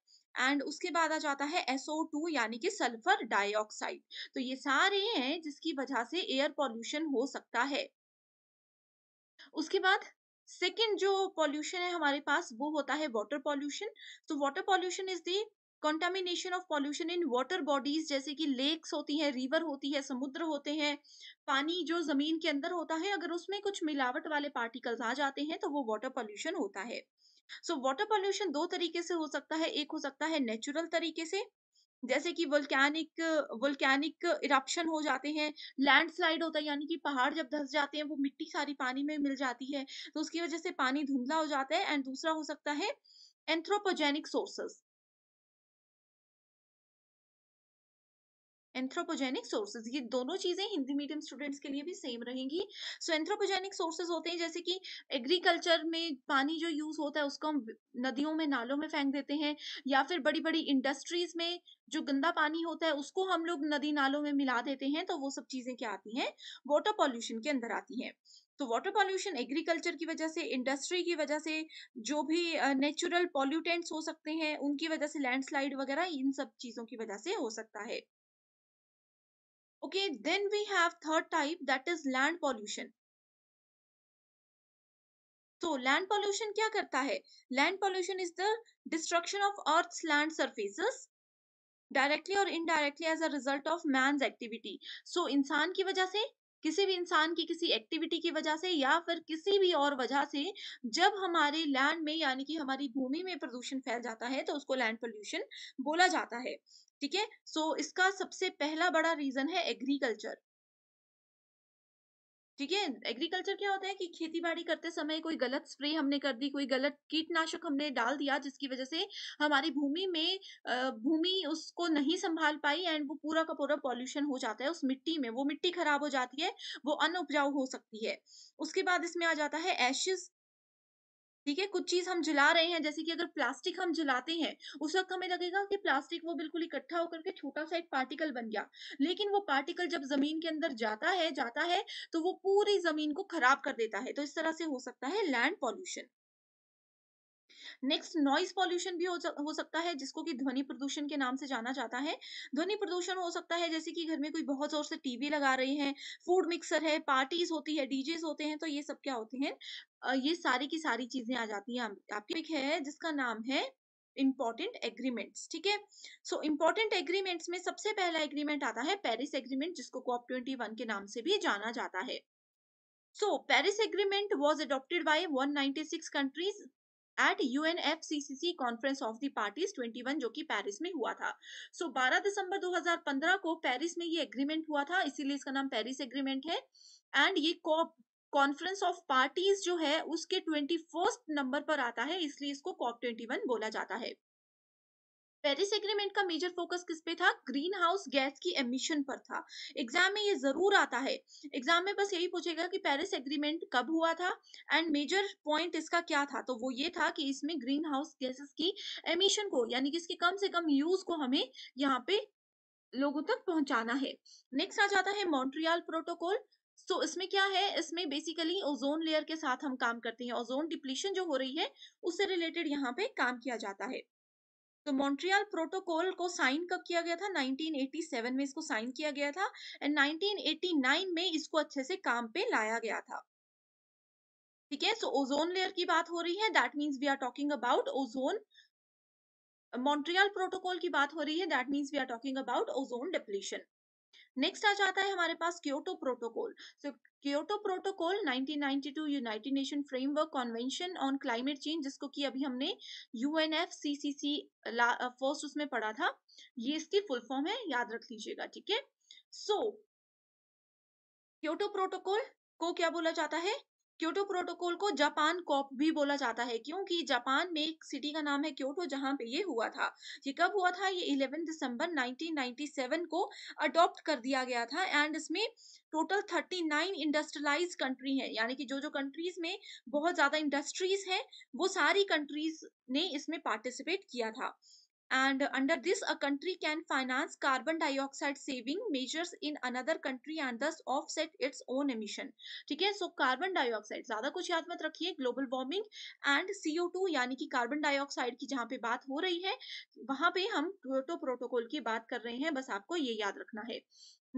एंड उसके बाद आ जाता है SO2 यानी कि सल्फर डाइऑक्साइड तो ये सारे हैं जिसकी वजह से एयर पॉल्यूशन हो सकता है उसके बाद सेकेंड जो पॉल्यूशन है हमारे पास वो होता है वाटर पॉल्यूशन तो water pollution is the contamination of pollution in water bodies जैसे कि लेक्स होती हैं रिवर होती है समुद्र होते हैं पानी जो जमीन के अंदर होता है अगर उसमें कुछ मिलावट वाले पार्टिकल्स आ जाते हैं तो वो वाटर पॉल्यूशन होता है सो वाटर पॉल्यूशन दो तरीके से हो सकता है एक हो सकता है नेचुरल तरीके से जैसे कि वोल्कैनिक वोल्कैनिक इरप्शन हो जाते हैं लैंडस्लाइड होता है यानी कि पहाड़ जब धस जाते हैं वो मिट्टी सारी पानी में मिल जाती है तो उसकी वजह से पानी धुंधला हो जाता है एंड दूसरा हो सकता है एंथ्रोपोजेनिक सोर्सेस एंथ्रोपोजेनिक सोर्सेज ये दोनों चीजें हिंदी मीडियम स्टूडेंट्स के लिए भी सेम रहेंगी सो एंथ्रोपोजेनिक सोर्सेज होते हैं जैसे कि एग्रीकल्चर में पानी जो यूज होता है उसको हम नदियों में नालों में फेंक देते हैं या फिर बड़ी बड़ी इंडस्ट्रीज में जो गंदा पानी होता है उसको हम लोग नदी नालों में मिला देते हैं तो वो सब चीजें क्या आती हैं वाटर पॉल्यूशन के अंदर आती हैं तो वाटर पॉल्यूशन एग्रीकल्चर की वजह से इंडस्ट्री की वजह से जो भी नेचुरल पॉल्यूटेंट्स हो सकते हैं उनकी वजह से लैंडस्लाइड वगैरह इन सब चीज़ों की वजह से हो सकता है okay then we have third type that is land pollution तो लैंड पॉल्यूशन क्या करता है land pollution is the destruction of earth land surfaces directly और indirectly as a result of man activity so इंसान की वजह से किसी भी इंसान की किसी एक्टिविटी की वजह से या फिर किसी भी और वजह से जब हमारे लैंड में यानी कि हमारी भूमि में प्रदूषण फैल जाता है तो उसको लैंड पॉल्यूशन बोला जाता है ठीक है सो इसका सबसे पहला बड़ा रीजन है एग्रीकल्चर ठीक है एग्रीकल्चर क्या होता है कि खेती बाड़ी करते समय कोई गलत स्प्रे हमने कर दी कोई गलत कीटनाशक हमने डाल दिया जिसकी वजह से हमारी भूमि में भूमि उसको नहीं संभाल पाई एंड वो पूरा का पूरा पॉल्यूशन हो जाता है उस मिट्टी में वो मिट्टी खराब हो जाती है वो अन उपजाऊ हो सकती है उसके बाद इसमें आ जाता है एशिज ठीक है कुछ चीज हम जला रहे हैं जैसे कि अगर प्लास्टिक हम जलाते हैं उस वक्त हमें लगेगा कि प्लास्टिक वो बिल्कुल इकट्ठा होकर के छोटा सा एक पार्टिकल बन गया लेकिन वो पार्टिकल जब जमीन के अंदर जाता है जाता है तो वो पूरी जमीन को खराब कर देता है तो इस तरह से हो सकता है land pollution next noise pollution भी हो सकता है जिसको कि ध्वनि प्रदूषण के नाम से जाना जाता है ध्वनि प्रदूषण हो सकता है जैसे कि घर में कोई बहुत जोर से टीवी लगा रही है फूड मिक्सर है पार्टीज होती है डीजेस होते हैं तो ये सब क्या होते हैं ये सारी की सारी चीजें आ जाती हैं आपकी है जिसका नाम है इम्पोर्टेंट एग्रीमेंट्स ठीक है सो इंपॉर्टेंट एग्रीमेंट्स में सबसे पहला एग्रीमेंट आता है पेरिस एग्रीमेंट जिसको कॉप ट्वेंटी वन के नाम से भी जाना जाता है so Paris agreement was adopted by 196 countries at U N F C C conference of party twenty one जो की पेरिस में हुआ था सो so, बारह दिसंबर पंद्रह को पेरिस में ये एग्रीमेंट हुआ था इसीलिए इसका नाम पेरिस एग्रीमेंट है एंड ये कॉप कॉन्फ्रेंस ऑफ पार्टीज जो है उसके ट्वेंटी फर्स्ट नंबर पर आता है इसलिए इसको कॉप ट्वेंटी वन बोला जाता है पेरिस एग्रीमेंट का मेजर फोकस किस पे था ग्रीन हाउस गैस की एमिशन पर था एग्जाम में ये जरूर आता है एग्जाम में बस यही पूछेगा कि पेरिस एग्रीमेंट कब हुआ था एंड मेजर पॉइंट इसका क्या था तो वो ये था कि इसमें ग्रीन हाउस गैसेस की एमिशन को यानी कि इसके कम से कम यूज को हमें यहाँ पे लोगों तक पहुंचाना है नेक्स्ट आ जाता है मॉन्ट्रियल प्रोटोकॉल सो so, इसमें क्या है इसमें बेसिकली ओजोन लेयर के साथ हम काम करते हैं ओजोन डिप्लीशन जो हो रही है उससे रिलेटेड यहाँ पे काम किया जाता है तो मॉन्ट्रियल प्रोटोकॉल को साइन कब किया गया था 1987 में इसको साइन किया गया था एंड 1989 में इसको अच्छे से काम पे लाया गया था ठीक है सो ओजोन लेयर की बात हो रही है that means we are talking about ozone Montreal protocol की बात हो रही है that means we are talking about ozone depletion next आ जाता है हमारे पास Kyoto protocol so Kyoto protocol 1992 United Nation framework convention on climate change जिसको कि अभी हमने U N F C C C first उसमें पढ़ा था ये इसकी फुल फॉर्म है याद रख लीजिएगा ठीक है सो क्योटो प्रोटोकॉल को क्या बोला जाता है क्योटो प्रोटोकॉल को जापान कॉप भी बोला जाता है क्योंकि जापान में एक सिटी का नाम है क्योटो जहां पे ये हुआ था ये कब हुआ था ये 11 दिसंबर 1997 को अडॉप्ट कर दिया गया था एंड इसमें टोटल 39 इंडस्ट्रियलाइज कंट्री हैं यानी कि जो जो कंट्रीज में बहुत ज़्यादा इंडस्ट्रीज हैं वो सारी कंट्रीज ने इसमें पार्टिसिपेट किया था and under this a country can finance carbon dioxide saving measures in another country and thus offset its own emission theek hai so carbon dioxide zyada kuch yaad mat rakhiye global warming and co2 yani ki carbon dioxide ki jahan pe baat ho rahi hai wahan pe hum kyoto protocol ki baat kar rahe hain bas aapko ye yaad rakhna hai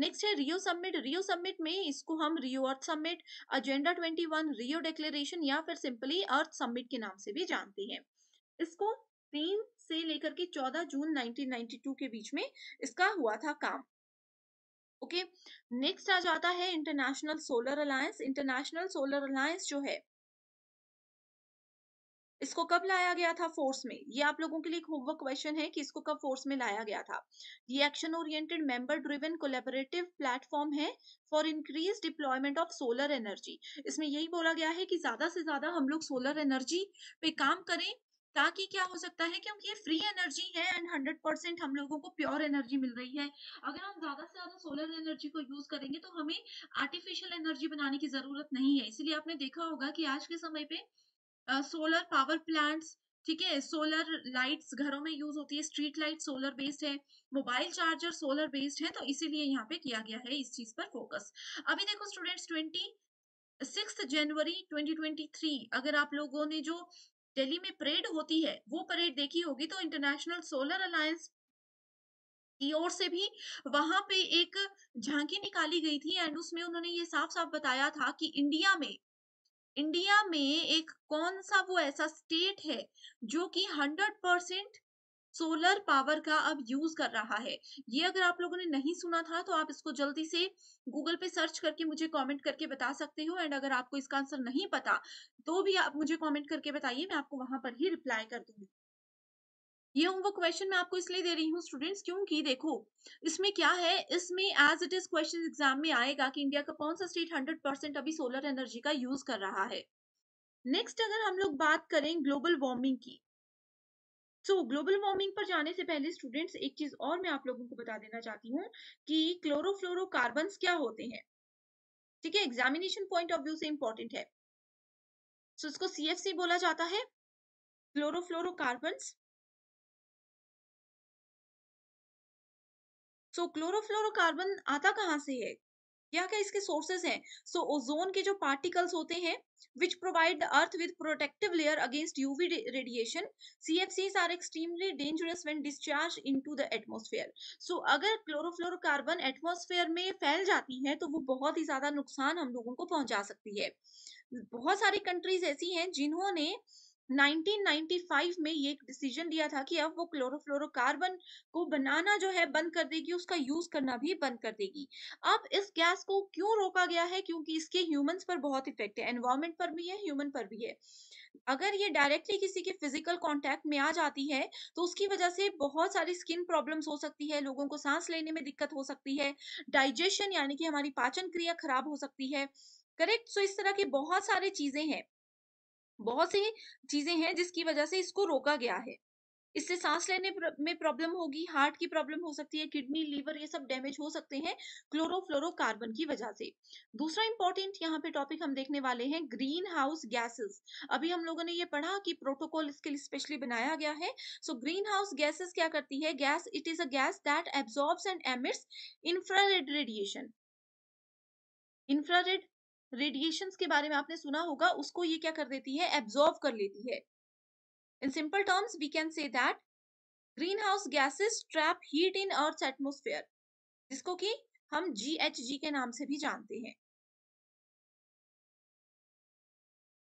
next है Rio summit Rio summit में इसको हम Rio earth summit agenda 21 Rio declaration या फिर simply अर्थ summit के नाम से भी जानते हैं इसको तीन से लेकर के 14 जून 1992 के बीच में इसका हुआ था काम ओके okay? नेक्स्ट आ जाता है international solar alliance international solar alliance जो है इसको कब लाया गया था फोर्स में ये आप लोगों के लिए एक होमवर्क क्वेश्चन है कि इसको कब फोर्स में लाया गया था ये action oriented member driven collaborative platform है for increase deployment of solar energy इसमें यही बोला गया है कि ज्यादा से ज्यादा हम लोग सोलर एनर्जी पे काम करें ताकि क्या हो सकता है क्योंकि ये फ्री एनर्जी है एंड हंड्रेड परसेंट हम लोगों को प्योर एनर्जी मिल रही है अगर हम ज्यादा से ज्यादा सोलर एनर्जी को यूज करेंगे तो हमें आर्टिफिशियल एनर्जी बनाने की जरूरत नहीं है इसीलिए आपने देखा होगा कि आज के समय पे सोलर पावर प्लांट्स ठीक है सोलर लाइट्स घरों में यूज होती है स्ट्रीट लाइट सोलर बेस्ड है मोबाइल चार्जर सोलर बेस्ड है तो इसीलिए यहाँ पे किया गया है इस चीज पर फोकस अभी देखो स्टूडेंट्स ट्वेंटी सिक्स जनवरी 2023 अगर आप लोगों ने जो दिल्ली में परेड होती है वो परेड देखी होगी तो इंटरनेशनल सोलर अलायंस की ओर से भी वहां पे एक झांकी निकाली गई थी एंड उसमें उन्होंने ये साफ साफ बताया था कि इंडिया में इंडिया में एक कौन सा वो ऐसा स्टेट है जो कि हंड्रेड परसेंट सोलर पावर का अब यूज कर रहा है ये अगर आप लोगों ने नहीं सुना था तो आप इसको जल्दी से गूगल पे सर्च करके मुझे कमेंट करके बता सकते हो एंड अगर आपको इसका आंसर नहीं पता तो भी आप मुझे कमेंट करके बताइए मैं आपको वहां पर ही रिप्लाई कर दूंगी ये वो क्वेश्चन मैं आपको इसलिए दे रही हूँ स्टूडेंट्स क्योंकि देखो इसमें क्या है इसमें as it is question exam में आएगा कि इंडिया का कौन सा स्टेट हंड्रेड परसेंट अभी सोलर एनर्जी का यूज कर रहा है नेक्स्ट अगर हम लोग बात करें ग्लोबल वार्मिंग की सो ग्लोबल वार्मिंग पर जाने से पहले स्टूडेंट्स एक चीज और मैं आप लोगों को बता देना चाहती हूँ कि क्लोरोफ्लोरोकार्बन क्या होते हैं ठीक है एग्जामिनेशन पॉइंट ऑफ व्यू से इंपॉर्टेंट है सो so, इसको सीएफसी बोला जाता है क्लोरोफ्लोरोबन सो so, क्लोरोफ्लोरोकार्बन आता कहाँ से है या क्या इसके सोर्सेज हैं सो ओजोन के जो पार्टिकल्स होते हैं which provide earth with protective layer against UV radiation C F Cs are extremely dangerous when discharge in to the atmosphere so अगर क्लोरोफ्लोरोकार्बन एटमोसफेयर में फैल जाती है तो वो बहुत ही ज्यादा नुकसान हम लोगों को पहुंचा सकती है बहुत सारी कंट्रीज ऐसी हैं जिन्होंने 1995 में ये एक डिसीजन दिया था कि अब वो क्लोरोफ्लोरोकार्बन को बनाना जो है बंद कर देगी उसका यूज करना भी बंद कर देगी अब इस गैस को क्यों रोका गया है क्योंकि इसके ह्यूमंस पर बहुत इफेक्ट है एनवायरमेंट पर भी है ह्यूमन पर भी है अगर ये डायरेक्टली किसी के फिजिकल कांटेक्ट में आ जाती है तो उसकी वजह से बहुत सारी स्किन प्रॉब्लम्स हो सकती है लोगों को सांस लेने में दिक्कत हो सकती है डाइजेशन यानी कि हमारी पाचन क्रिया खराब हो सकती है करेक्ट सो so इस तरह की बहुत सारी चीजें हैं बहुत सी चीजें हैं जिसकी वजह से इसको रोका गया है इससे सांस लेने में प्रॉब्लम होगी हार्ट की प्रॉब्लम हो सकती है किडनी लीवर ये सब डैमेज हो सकते हैं क्लोरोफ्लोरोकार्बन की वजह से दूसरा इंपॉर्टेंट यहाँ पे टॉपिक हम देखने वाले हैं ग्रीन हाउस गैसेस अभी हम लोगों ने ये पढ़ा कि प्रोटोकॉल इसके लिए स्पेशली बनाया गया है सो ग्रीन हाउस गैसेस क्या करती है gas it is a gas that absorbs and emits infrared radiation infrared radiation के बारे में आपने सुना होगा उसको ये क्या कर देती है एब्जॉर्व कर लेती है in simple terms we can say that greenhouse gases trap heat in earth atmosphere जिसको कि हम जी के नाम से भी जानते हैं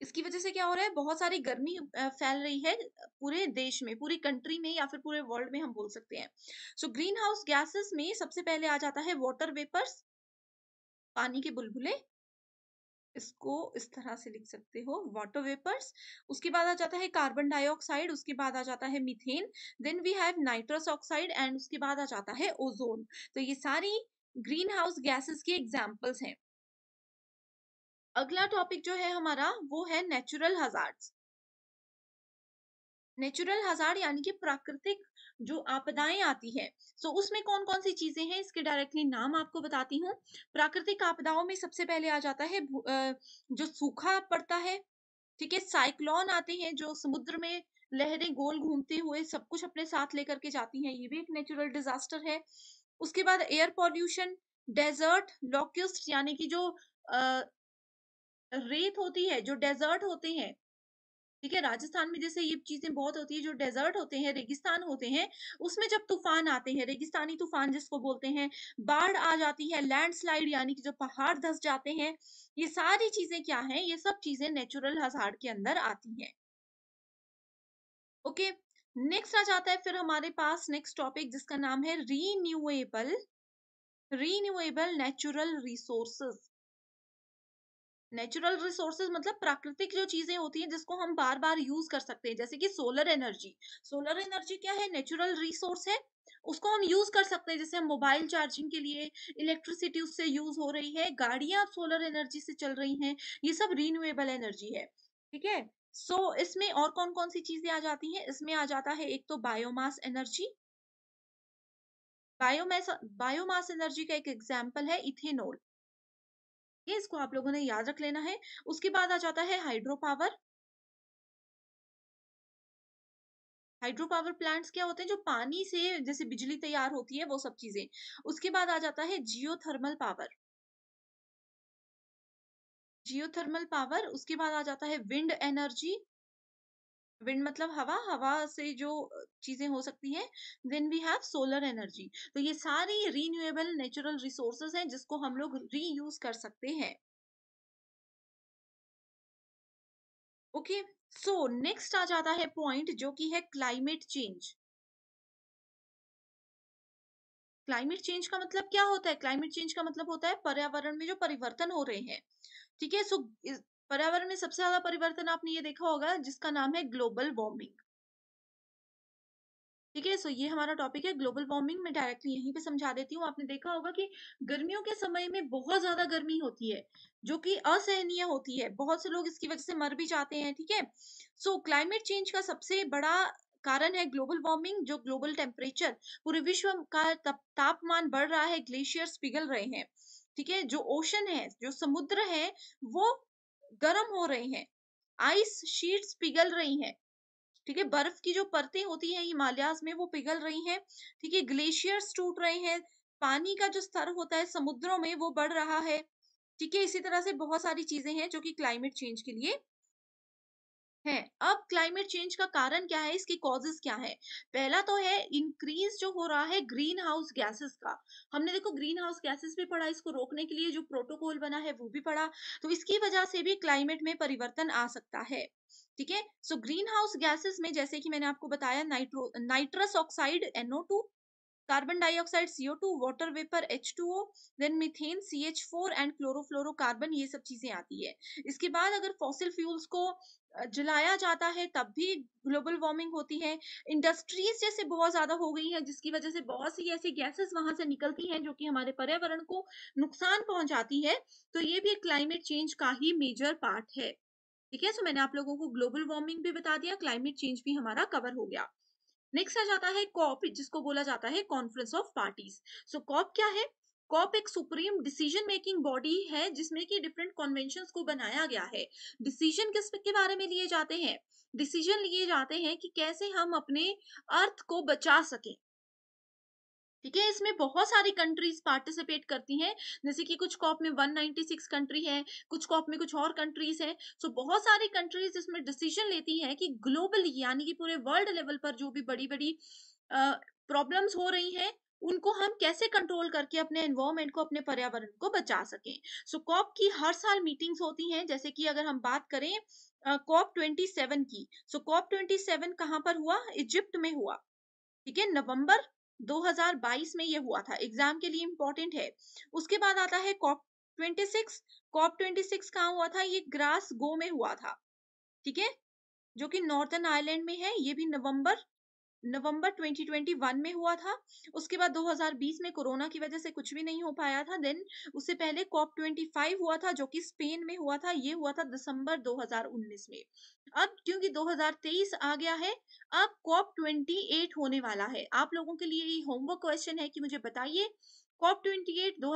इसकी वजह से क्या हो रहा है बहुत सारी गर्मी फैल रही है पूरे देश में पूरी कंट्री में या फिर पूरे वर्ल्ड में हम बोल सकते हैं सो ग्रीन हाउस गैसेस में सबसे पहले आ जाता है वाटर वेपर्स पानी के बुलबुले इसको इस तरह से लिख सकते हो वाटर वेपर्स उसके बाद आ जाता है कार्बन डाइऑक्साइड उसके बाद आ जाता है methane then we have nitrous oxide and उसके बाद आ जाता है ओजोन तो ये सारी ग्रीन हाउस गैसेस के एग्जाम्पल्स हैं अगला टॉपिक जो है हमारा वो है नेचुरल हजार्ड्स नेचुरल हजार यानी कि प्राकृतिक जो आपदाएं आती है सो so, उसमें कौन कौन सी चीजें हैं इसके डायरेक्टली नाम आपको बताती हूँ प्राकृतिक आपदाओं में सबसे पहले आ जाता है जो सूखा पड़ता है ठीक है साइक्लोन आते हैं जो समुद्र में लहरें गोल घूमते हुए सब कुछ अपने साथ लेकर के जाती हैं ये भी एक नेचुरल डिजास्टर है उसके बाद एयर पॉल्यूशन डेजर्ट लॉक्यूस्ट यानी कि जो आ, रेत होती है जो डेजर्ट होते हैं ठीक है राजस्थान में जैसे ये चीजें बहुत होती है जो डेजर्ट होते हैं रेगिस्तान होते हैं उसमें जब तूफान आते हैं रेगिस्तानी तूफान जिसको बोलते हैं बाढ़ आ जाती है लैंडस्लाइड यानी कि जो पहाड़ धस जाते हैं ये सारी चीजें क्या है ये सब चीजें नेचुरल हजार के अंदर आती है ओके नेक्स्ट आ जाता है फिर हमारे पास नेक्स्ट टॉपिक जिसका नाम है renewable renewable natural resources natural resources मतलब प्राकृतिक जो चीजें होती हैं जिसको हम बार बार यूज कर सकते हैं जैसे कि सोलर एनर्जी सोलर एनर्जी क्या है नेचुरल रिसोर्स है उसको हम यूज कर सकते हैं जैसे हम मोबाइल चार्जिंग के लिए इलेक्ट्रिसिटी उससे यूज हो रही है गाड़ियां अब सोलर एनर्जी से चल रही हैं ये सब रिन्यूएबल एनर्जी है ठीक है सो so, इसमें और कौन कौन सी चीजें आ जाती हैं इसमें आ जाता है एक तो biomass energy biomass biomass energy का एक एग्जाम्पल है इथेनोल ठीक इसको आप लोगों ने याद रख लेना है उसके बाद आ जाता है hydro power hydro power plants क्या होते हैं जो पानी से जैसे बिजली तैयार होती है वो सब चीजें उसके बाद आ जाता है जियोथर्मल पावर जियोथर्मल पावर उसके बाद आ जाता है विंड एनर्जी विंड मतलब हवा हवा से जो चीजें हो सकती हैं then we have solar energy तो ये सारी रीन्यूएबल नेचुरल रिसोर्सेज हैं जिसको हम लोग रीयूज कर सकते हैं ओके सो नेक्स्ट आ जाता है पॉइंट जो कि है क्लाइमेट चेंज क्लाइमेट चेंज का मतलब क्या होता है क्लाइमेट चेंज का मतलब होता है पर्यावरण में जो परिवर्तन हो रहे हैं ठीक है सो पर्यावरण में सबसे ज्यादा परिवर्तन आपने ये देखा होगा जिसका नाम है ग्लोबल वार्मिंग ठीक है सो ये हमारा टॉपिक है ग्लोबल वार्मिंग में डायरेक्टली यहीं पे समझा देती हूँ आपने देखा होगा कि गर्मियों के समय में बहुत ज्यादा गर्मी होती है जो कि असहनीय होती है बहुत से लोग इसकी वजह से मर भी जाते हैं ठीक है सो क्लाइमेट चेंज का सबसे बड़ा कारण है ग्लोबल वार्मिंग जो ग्लोबल टेम्परेचर पूरे विश्व का तापमान बढ़ रहा है ग्लेशियर्स पिघल रहे हैं ठीक है जो ओशन है जो समुद्र है वो गर्म हो रहे हैं आइस शीट्स पिघल रही हैं ठीक है बर्फ की जो परतें होती हैं हिमालयाज में वो पिघल रही हैं ठीक है ग्लेशियर्स टूट रहे हैं पानी का जो स्तर होता है समुद्रों में वो बढ़ रहा है ठीक है इसी तरह से बहुत सारी चीजें हैं जो कि क्लाइमेट चेंज के लिए है अब क्लाइमेट चेंज का कारण क्या है इसकी कॉजेस क्या है पहला तो है इंक्रीज जो हो रहा है ग्रीन हाउस गैसेस का हमने देखो ग्रीन हाउस गैसेस भी पढ़ा इसको रोकने के लिए जो प्रोटोकॉल बना है वो भी पढ़ा तो इसकी वजह से भी क्लाइमेट में परिवर्तन आ सकता है ठीक है सो ग्रीन हाउस गैसेस में जैसे कि मैंने आपको बताया nitro nitrous oxide NO carbon dioxide CO two carbon dioxide CO2 water then methane C H four and chlorofluorocarbon ये सब चीजें आती है इसके बाद अगर फॉसिल फ्यूल्स को जलाया जाता है तब भी ग्लोबल वार्मिंग होती है इंडस्ट्रीज जैसे बहुत ज्यादा हो गई है जिसकी वजह से बहुत सी ऐसी गैसेस वहां से निकलती हैं जो कि हमारे पर्यावरण को नुकसान पहुंचाती है तो ये भी क्लाइमेट चेंज का ही मेजर पार्ट है ठीक है सो मैंने आप लोगों को ग्लोबल वार्मिंग भी बता दिया क्लाइमेट चेंज भी हमारा कवर हो गया नेक्स्ट आ जाता है कॉप जिसको बोला जाता है conference of parties so COP क्या है कॉप एक सुप्रीम डिसीजन मेकिंग बॉडी है जिसमें कि डिफरेंट कॉन्वेंशन को बनाया गया है डिसीजन किस के बारे में लिए जाते हैं डिसीजन लिए जाते हैं कि कैसे हम अपने अर्थ को बचा सकें ठीक है इसमें बहुत सारी कंट्रीज पार्टिसिपेट करती हैं जैसे कि कुछ कॉप में 196 कंट्री है कुछ कॉप में कुछ और कंट्रीज हैं सो बहुत सारी कंट्रीज इसमें डिसीजन लेती हैं कि ग्लोबली यानी कि पूरे वर्ल्ड लेवल पर जो भी बड़ी बड़ी प्रॉब्लम्स हो रही हैं उनको हम कैसे कंट्रोल करके अपने एनवायरमेंट को अपने पर्यावरण को बचा सकें सो so, कॉप की हर साल मीटिंग्स होती हैं जैसे कि अगर हम बात करें कॉप ट्वेंटी सेवन की सो कॉप ट्वेंटी सेवन कहाँ पर हुआ इजिप्ट में हुआ ठीक है नवंबर 2022 में ये हुआ था एग्जाम के लिए इम्पोर्टेंट है उसके बाद आता है COP twenty six COP twenty six कहाँ हुआ था ये ग्रास गो में हुआ था ठीक है जो कि नॉर्दर्न आयरलैंड में है ये भी नवंबर नवंबर 2021 में हुआ था उसके बाद 2020 में कोरोना की वजह से कुछ भी नहीं हो पाया था देन उससे पहले कॉप 25 हुआ था जो कि स्पेन में हुआ था ये हुआ था दिसंबर 2019 में अब क्योंकि 2023 आ गया है अब कॉप 28 होने वाला है आप लोगों के लिए ये होमवर्क क्वेश्चन है कि मुझे बताइए कॉप ट्वेंटी एट दो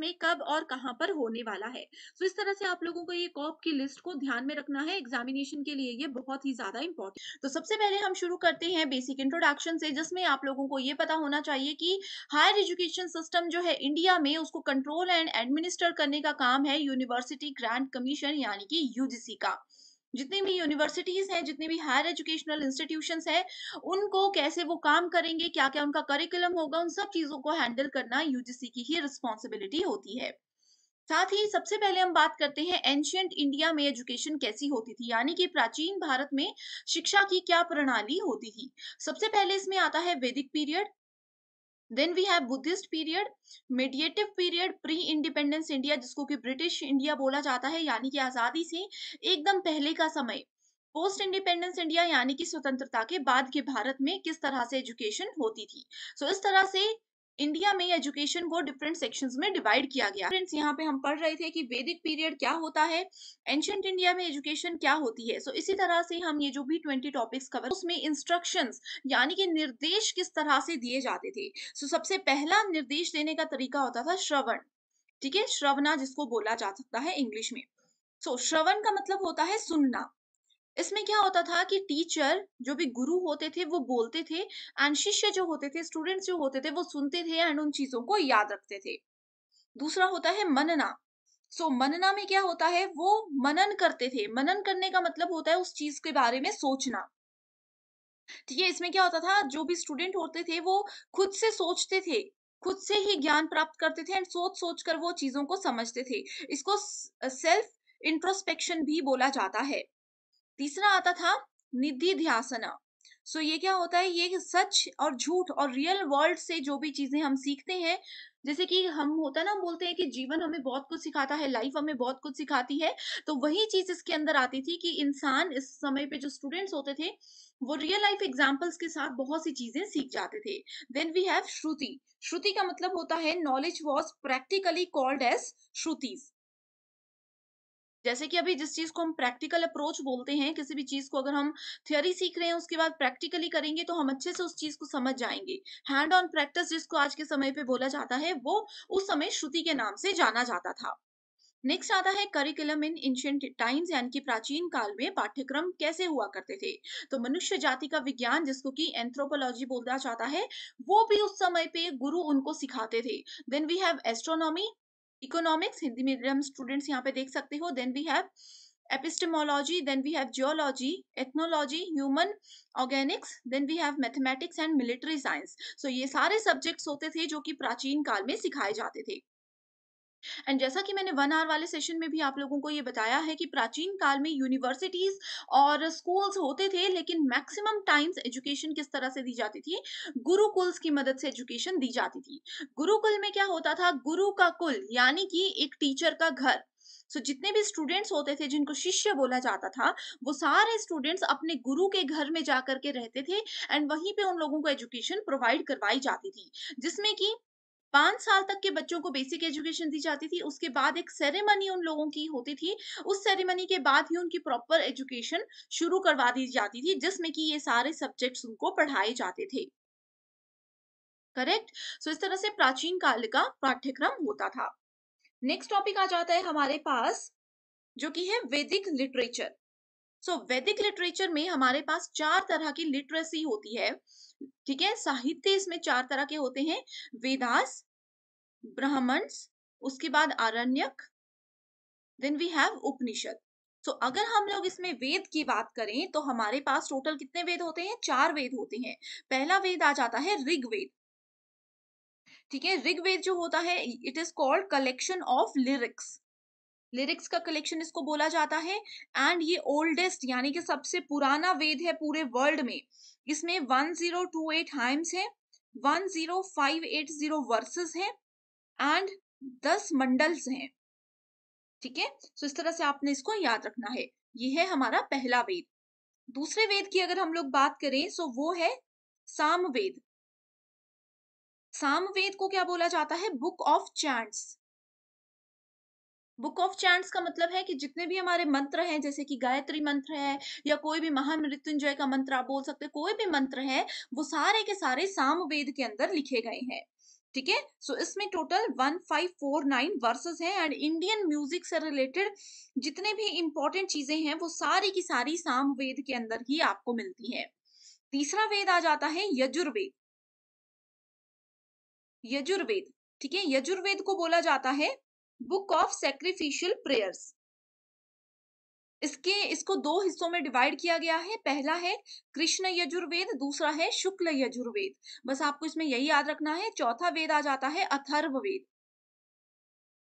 में कब और कहां पर होने वाला है सो so, इस तरह से आप लोगों को ये कॉप की लिस्ट को ध्यान में रखना है एग्जामिनेशन के लिए ये बहुत ही ज्यादा इंपॉर्टेंट तो सबसे पहले हम शुरू करते हैं बेसिक इंट्रोडक्शन से जिसमें आप लोगों को ये पता होना चाहिए कि हायर एजुकेशन सिस्टम जो है इंडिया में उसको कंट्रोल एंड एडमिनिस्टर करने का काम है यूनिवर्सिटी ग्रांट कमीशन यानी कि यूजीसी का जितनी भी यूनिवर्सिटीज़ हैं जितनी भी हायर एजुकेशनल इंस्टीट्यूशन हैं उनको कैसे वो काम करेंगे क्या क्या उनका करिकुलम होगा उन सब चीज़ों को हैंडल करना यूजीसी की ही रिस्पॉन्सिबिलिटी होती है साथ ही सबसे पहले हम बात करते हैं एंशियंट इंडिया में एजुकेशन कैसी होती थी यानी कि प्राचीन भारत में शिक्षा की क्या प्रणाली होती थी सबसे पहले इसमें आता है Vedic period then we have Buddhist period mediative period pre independence India जिसको कि ब्रिटिश इंडिया बोला जाता है यानी कि आजादी से एकदम पहले का समय पोस्ट इंडिपेंडेंस इंडिया यानी कि स्वतंत्रता के बाद के भारत में किस तरह से एजुकेशन होती थी सो so, इस तरह से इंडिया में एजुकेशन को डिफरेंट सेक्शंस में डिवाइड किया गया फ्रेंड्स यहाँ पे हम पढ़ रहे थे कि वैदिक पीरियड क्या होता है एंशंट इंडिया में एजुकेशन क्या होती है सो so, इसी तरह से हम ये जो भी ट्वेंटी टॉपिक्स कवर उसमें इंस्ट्रक्शंस यानी कि निर्देश किस तरह से दिए जाते थे सो so, सबसे पहला निर्देश देने का तरीका होता था श्रवण ठीक है श्रवणा जिसको बोला जा सकता है इंग्लिश में सो so, श्रवण का मतलब होता है सुनना इसमें क्या होता था कि टीचर जो भी गुरु होते थे वो बोलते थे एंड शिष्य जो होते थे स्टूडेंट्स जो होते थे वो सुनते थे एंड उन चीजों को याद रखते थे दूसरा होता है मनना सो so, मनना में क्या होता है वो मनन करते थे मनन करने का मतलब होता है उस चीज के बारे में सोचना ठीक है इसमें क्या होता था जो भी स्टूडेंट होते थे वो खुद से सोचते थे खुद से ही ज्ञान प्राप्त करते थे एंड सोच सोच कर वो चीजों को समझते थे इसको सेल्फ इंट्रोस्पेक्शन भी बोला जाता है तीसरा आता था निधि ध्यासना सो ये क्या होता है ये सच और झूठ और रियल वर्ल्ड से जो भी चीजें हम सीखते हैं जैसे कि हम होता ना बोलते हैं कि जीवन हमें बहुत कुछ सिखाता है लाइफ हमें बहुत कुछ सिखाती है तो वही चीज इसके अंदर आती थी कि इंसान इस समय पे जो स्टूडेंट्स होते थे वो रियल लाइफ एग्जाम्पल्स के साथ बहुत सी चीजें सीख जाते थे then we have Shruti Shruti का मतलब होता है knowledge was practically called as Shrutis जैसे कि अभी जिस चीज को हम प्रैक्टिकल अप्रोच बोलते हैं किसी भी चीज को अगर हम थियोरी सीख रहे हैं उसके बाद प्रैक्टिकली करेंगे तो हम अच्छे से उस चीज को समझ जाएंगे हैंड ऑन प्रैक्टिस जिसको आज के समय पे बोला जाता है वो उस समय श्रुति के नाम से जाना जाता था नेक्स्ट आता है करिकुलम इन एंशियंट टाइम्स यानी कि प्राचीन काल में पाठ्यक्रम कैसे हुआ करते थे तो मनुष्य जाति का विज्ञान जिसको कि एंथ्रोपोलॉजी बोला जाता है वो भी उस समय पे गुरु उनको सिखाते थे then we have astronomy economics Hindi medium students यहाँ पे देख सकते हो then we have epistemology then we have geology ethnology human organics then we have mathematics and military science so ये सारे subjects होते थे जो कि प्राचीन काल में सिखाए जाते थे एंड जैसा कि मैंने वन आवर वाले सेशन में भी आप लोगों को ये बताया है कि प्राचीन काल में यूनिवर्सिटीज और स्कूल्स होते थे लेकिन मैक्सिमम टाइम्स एजुकेशन किस तरह से दी जाती थी गुरुकुल्स की मदद से एजुकेशन दी जाती थी गुरुकुल में क्या होता था गुरु का कुल यानी कि एक टीचर का घर सो so, जितने भी स्टूडेंट्स होते थे जिनको शिष्य बोला जाता था वो सारे स्टूडेंट्स अपने गुरु के घर में जाकर के रहते थे एंड वहीं पे उन लोगों को एजुकेशन प्रोवाइड करवाई जाती थी जिसमें कि पांच साल तक के बच्चों को बेसिक एजुकेशन दी जाती थी उसके बाद एक सेरेमनी उन लोगों की होती थी उस सेरेमनी के बाद ही उनकी प्रॉपर एजुकेशन शुरू करवा दी जाती थी जिसमें कि ये सारे सब्जेक्ट्स उनको पढ़ाए जाते थे करेक्ट सो so, इस तरह से प्राचीन काल का पाठ्यक्रम होता था नेक्स्ट टॉपिक आ जाता है हमारे पास जो कि है Vedic literature so so, Vedic literature में हमारे पास चार तरह की लिटरेसी होती है ठीक है साहित्य इसमें चार तरह के होते हैं वेदास ब्राह्मण्स उसके बाद Aranyaka then we have Upanishad so तो अगर हम लोग इसमें वेद की बात करें तो हमारे पास टोटल कितने वेद होते हैं चार वेद होते हैं पहला वेद आ जाता है ऋग्वेद ठीक है ऋग्वेद जो होता है it is called collection of lyrics lyrics का कलेक्शन इसको बोला जाता है एंड ये ओल्डेस्ट यानी कि सबसे पुराना वेद है पूरे वर्ल्ड में इसमें 1028 हाइम्स है one zero five eight zero verses है एंड दस मंडल्स हैं ठीक है सो इस तरह से आपने इसको याद रखना है ये है हमारा पहला वेद दूसरे वेद की अगर हम लोग बात करें सो वो है सामवेद सामवेद को क्या बोला जाता है book of chants book of chants का मतलब है कि जितने भी हमारे मंत्र हैं जैसे कि गायत्री मंत्र है या कोई भी महामृत्युंजय का मंत्र आप बोल सकते हैं कोई भी मंत्र है वो सारे के सारे सामवेद के अंदर लिखे गए हैं ठीक है सो इसमें टोटल 1549 वर्सेस हैं एंड इंडियन म्यूजिक से रिलेटेड जितने भी इंपॉर्टेंट चीजें हैं वो सारी की सारी सामवेद के अंदर ही आपको मिलती है तीसरा वेद आ जाता है यजुर्वेद यजुर्वेद ठीक है यजुर्वेद को बोला जाता है बुक ऑफ सेक्रीफिशियल प्रेयर्स इसके इसको दो हिस्सों में डिवाइड किया गया है पहला है कृष्ण यजुर्वेद दूसरा है शुक्ल यजुर्वेद बस आपको इसमें यही याद रखना है चौथा वेद आ जाता है अथर्ववेद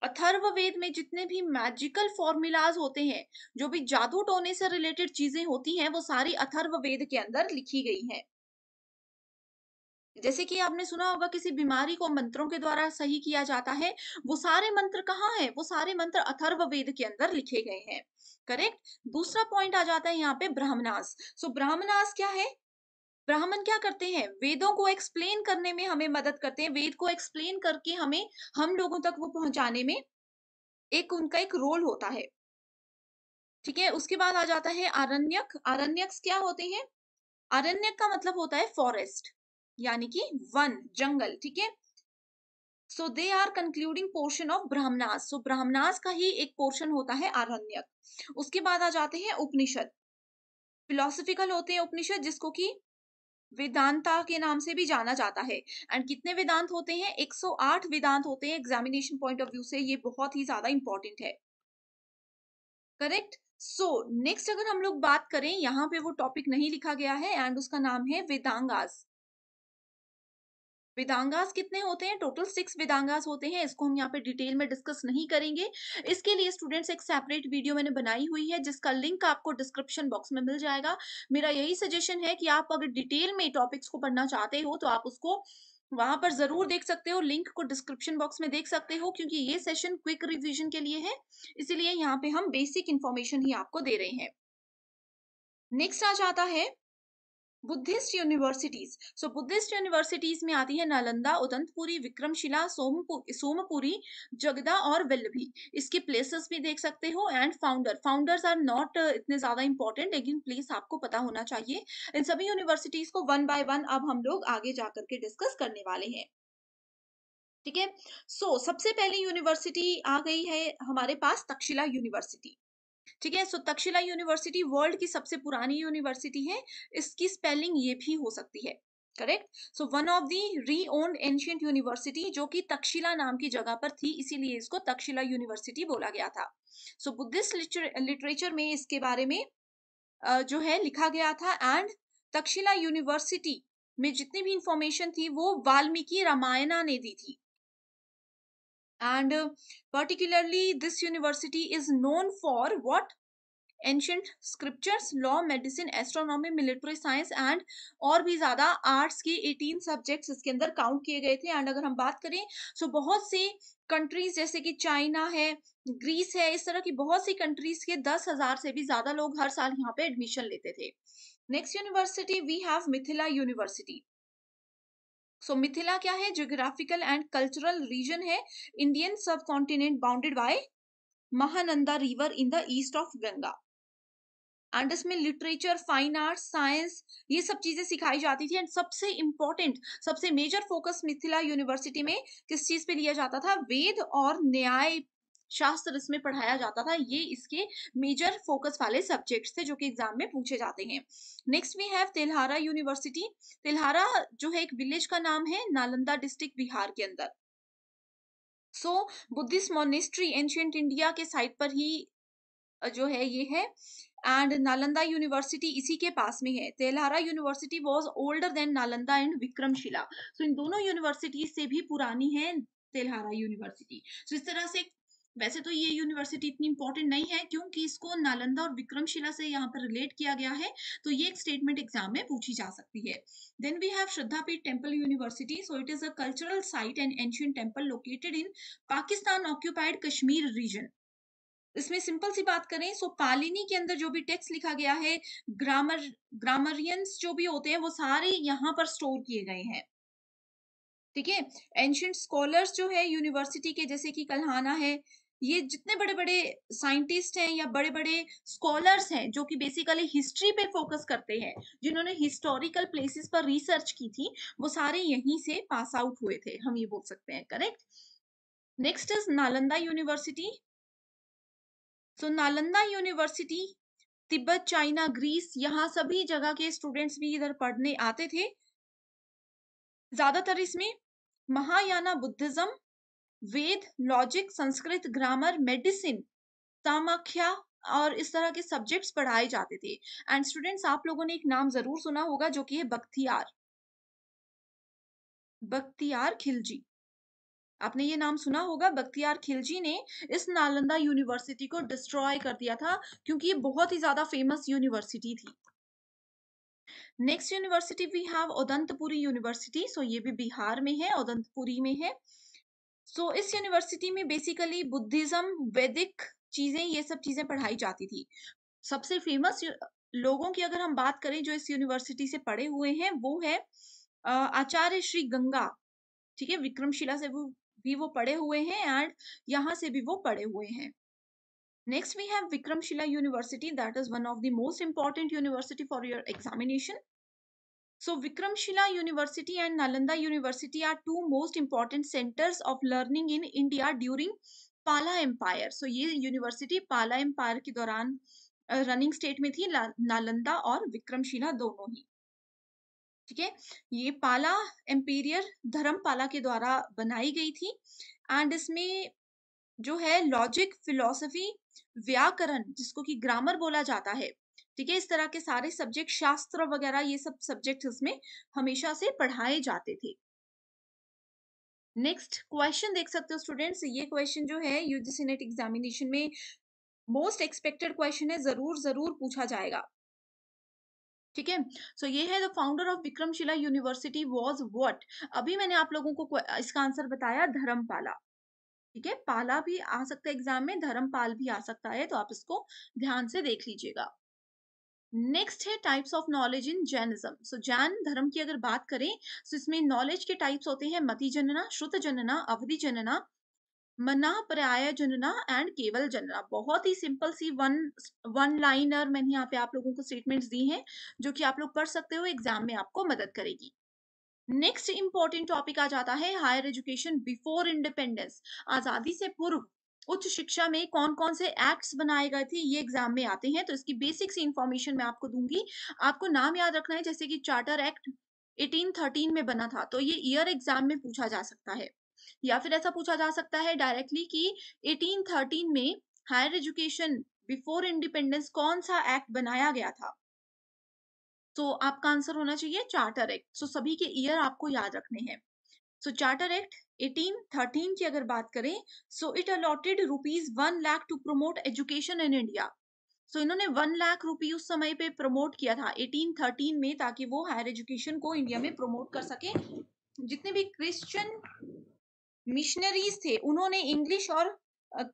अथर्ववेद अथर्व वेद में जितने भी मैजिकल फॉर्मूलाज होते हैं जो भी जादू टोने से रिलेटेड चीजें होती हैं वो सारी अथर्व वेद के अंदर लिखी गई हैं जैसे कि आपने सुना होगा किसी बीमारी को मंत्रों के द्वारा सही किया जाता है वो सारे मंत्र कहाँ है वो सारे मंत्र अथर्व वेद के अंदर लिखे गए हैं करेक्ट दूसरा पॉइंट आ जाता है यहाँ पे ब्राह्मणास सो ब्राह्मणास क्या है ब्राह्मण क्या करते हैं वेदों को एक्सप्लेन करने में हमें मदद करते हैं वेद को एक्सप्लेन करके हमें हम लोगों तक वो पहुंचाने में एक उनका एक रोल होता है ठीक है उसके बाद आ जाता है आरण्यक आरण्यक क्या होते हैं आरण्यक का मतलब होता है फॉरेस्ट यानी कि वन जंगल ठीक है so they are concluding portion of Brahmanas so Brahmanas का ही एक पोर्शन होता है आरण्यक उसके बाद आ जाते हैं उपनिषद फिलोसफिकल होते हैं उपनिषद जिसको कि वेदांता के नाम से भी जाना जाता है एंड कितने वेदांत होते हैं 108 वेदांत होते हैं एग्जामिनेशन पॉइंट ऑफ व्यू से ये बहुत ही ज्यादा इंपॉर्टेंट है करेक्ट सो नेक्स्ट अगर हम लोग बात करें यहाँ पे वो टॉपिक नहीं लिखा गया है एंड उसका नाम है वेदांगास विदांगास कितने होते हैं टोटल सिक्स विदांगास होते हैं इसको हम यहाँ पे डिटेल में डिस्कस नहीं करेंगे इसके लिए स्टूडेंट्स एक सेपरेट वीडियो मैंने बनाई हुई है जिसका लिंक आपको डिस्क्रिप्शन बॉक्स में मिल जाएगा मेरा यही सजेशन है कि आप अगर डिटेल में टॉपिक्स को पढ़ना चाहते हो तो आप उसको वहां पर जरूर देख सकते हो लिंक को डिस्क्रिप्शन बॉक्स में देख सकते हो क्योंकि ये सेशन क्विक रिविजन के लिए है इसीलिए यहाँ पे हम बेसिक इन्फॉर्मेशन ही आपको दे रहे हैं नेक्स्ट आ जाता है Buddhist universities so Buddhist universities में आती है नालंदा उदंतपुरी विक्रमशिला सोमपुर सोमपुरी जगदा और वेल्लभी इसके प्लेसेस भी देख सकते हो and founder founders are not इतने ज्यादा इंपॉर्टेंट लेकिन प्लेस आपको पता होना चाहिए इन सभी यूनिवर्सिटीज को वन बाय वन अब हम लोग आगे जा करके डिस्कस करने वाले हैं ठीक है सो सबसे पहली यूनिवर्सिटी आ गई है हमारे पास तक्षशिला यूनिवर्सिटी ठीक है सो तक्षशिला यूनिवर्सिटी वर्ल्ड की सबसे पुरानी यूनिवर्सिटी है इसकी स्पेलिंग ये भी हो सकती है correct so one of the renowned ancient university जो कि तक्षशिला नाम की जगह पर थी इसीलिए इसको तक्षशिला यूनिवर्सिटी बोला गया था सो बुद्धिस्ट लिटरेचर में इसके बारे में uh, जो है लिखा गया था एंड तक्षशिला यूनिवर्सिटी में जितनी भी इंफॉर्मेशन थी वो वाल्मीकि रामायणा ने दी थी and uh, particularly this university is known for what ancient scriptures law medicine astronomy military science and और भी ज़्यादा आर्ट्स के एटीन सब्जेक्ट इसके अंदर काउंट किए गए थे एंड अगर हम बात करें तो बहुत से कंट्रीज जैसे कि चाइना है ग्रीस है इस तरह की बहुत सी कंट्रीज के दस हज़ार से भी ज़्यादा लोग हर साल यहाँ पे एडमिशन लेते थे next university we have Mithila university so so, Mithila क्या है जियोग्राफिकल एंड कल्चरल रीजन है Indian subcontinent bounded by Mahananda river in the east of Ganga and इसमें लिटरेचर फाइन आर्ट साइंस ये सब चीजें सिखाई जाती थी एंड सबसे इंपॉर्टेंट सबसे मेजर फोकस मिथिला यूनिवर्सिटी में किस चीज पे लिया जाता था वेद और न्याय शास्त्र इसमें पढ़ाया जाता था ये इसके मेजर फोकस वाले सब्जेक्ट्स थे जो कि एग्जाम में पूछे जाते हैं next we have Telhara university Telhara जो है एक विलेज का नाम है नालंदा डिस्ट्रिक्ट बिहार के अंदर so Buddhist monastery ancient India के साइट पर ही जो है ये है एंड नालंदा यूनिवर्सिटी इसी के पास में है Telhara university was older than Nalanda and Vikramshila so so, इन दोनों यूनिवर्सिटीज से भी पुरानी है तेलहारा यूनिवर्सिटी सो so, इस तरह से वैसे तो ये यूनिवर्सिटी इतनी इंपॉर्टेंट नहीं है क्योंकि इसको नालंदा और विक्रमशिला से यहाँ पर रिलेट किया गया है तो ये एक स्टेटमेंट एग्जाम में पूछी जा सकती है then we have Shardapeeth temple university so it is a cultural site and ancient temple located in Pakistan occupied Kashmir region इसमें सिंपल सी बात करें सो पालिनी के अंदर जो भी टेक्स्ट लिखा गया है ग्रामर ग्रामरियंस जो भी होते हैं वो सारे यहाँ पर स्टोर किए गए हैं ठीक है एंशियंट स्कॉलर्स जो है यूनिवर्सिटी के जैसे कि कल्हाना है ये जितने बड़े बड़े साइंटिस्ट हैं या बड़े बड़े स्कॉलर्स हैं जो कि बेसिकली हिस्ट्री पे फोकस करते हैं जिन्होंने हिस्टोरिकल प्लेसेस पर रिसर्च की थी वो सारे यहीं से पास आउट हुए थे हम ये बोल सकते हैं correct next is Nalanda university so Nalanda university Tibet China Greece यहाँ सभी जगह के स्टूडेंट्स भी इधर पढ़ने आते थे ज्यादातर इसमें Mahayana Buddhism Veda logic Sanskrit grammar medicine Kamakhya और इस तरह के सब्जेक्ट्स पढ़ाए जाते थे एंड स्टूडेंट्स आप लोगों ने एक नाम जरूर सुना होगा जो कि है बख्तियार बख्तियार खिलजी आपने ये नाम सुना होगा बख्तियार खिलजी ने इस नालंदा यूनिवर्सिटी को डिस्ट्रॉय कर दिया था क्योंकि ये बहुत ही ज्यादा फेमस यूनिवर्सिटी थी next university we have Udantapuri university so ये भी बिहार में है उदंतपुरी में है सो so, इस यूनिवर्सिटी में बेसिकली बुद्धिज्म वैदिक चीजें ये सब चीजें पढ़ाई जाती थी सबसे फेमस लोगों की अगर हम बात करें जो इस यूनिवर्सिटी से पढ़े हुए हैं वो है आचार्य श्री गंगा ठीक है विक्रमशिला से वो भी वो पढ़े हुए हैं एंड यहाँ से भी वो पढ़े हुए हैं next we have Vikramshila university that is one of the most important university for your examination So Vikramshila University and Nalanda University are two most important centers of learning in India during Pala empire so ये university पाला empire के दौरान running state में थी नालंदा और विक्रमशिला दोनों ही ठीक है ये पाला एम्पीरियर धर्मपाला के द्वारा बनाई गई थी एंड इसमें जो है लॉजिक फिलोसफी व्याकरण जिसको कि ग्रामर बोला जाता है ठीक है इस तरह के सारे सब्जेक्ट शास्त्र वगैरह ये सब सब्जेक्ट इसमें हमेशा से पढ़ाए जाते थे नेक्स्ट क्वेश्चन देख सकते हो स्टूडेंट्स ये क्वेश्चन जो है यूजीसी नेट एग्जामिनेशन में मोस्ट एक्सपेक्टेड क्वेश्चन है जरूर जरूर पूछा जाएगा ठीक है सो ये है the founder of Vikramshila university was what अभी मैंने आप लोगों को इसका आंसर बताया धर्मपाला ठीक है पाला भी आ सकता है एग्जाम में धर्मपाल भी आ सकता है तो आप इसको ध्यान से देख लीजिएगा नेक्स्ट है types of knowledge in Jainism so Jain धर्म की अगर बात करें तो इसमें नॉलेज के टाइप्स होते हैं मति जनना श्रुत जनना अवधि जनना मना पर्याय जनना एंड केवल जनना बहुत ही सिंपल सी वन वन लाइनर मैंने यहाँ पे आप लोगों को स्टेटमेंट्स दी हैं जो कि आप लोग पढ़ सकते हो एग्जाम में आपको मदद करेगी नेक्स्ट इंपॉर्टेंट टॉपिक आ जाता है हायर एजुकेशन बिफोर इंडिपेंडेंस आजादी से पूर्व उच्च शिक्षा में कौन कौन से एक्ट्स बनाए गए थे ये एग्जाम में आते हैं तो इसकी बेसिक सी इंफॉर्मेशन मैं आपको दूंगी आपको नाम याद रखना है जैसे कि चार्टर एक्ट 1813 में बना था तो ये ईयर एग्जाम में पूछा जा सकता है या फिर ऐसा पूछा जा सकता है डायरेक्टली कि 1813 में हायर एजुकेशन बिफोर इंडिपेंडेंस कौन सा एक्ट बनाया गया था तो आपका आंसर होना चाहिए चार्टर एक्ट सो सभी के ईयर आपको याद रखने हैं सो चार्टर एक्ट 1813 की अगर बात करें so it allotted rupees one lakh to promote education in India so इन्होंने वन लाख रुपी उस समय पे प्रमोट किया था 1813 में ताकि वो हायर एजुकेशन को इंडिया में प्रमोट कर सके जितने भी क्रिश्चियन मिशनरीज थे उन्होंने इंग्लिश और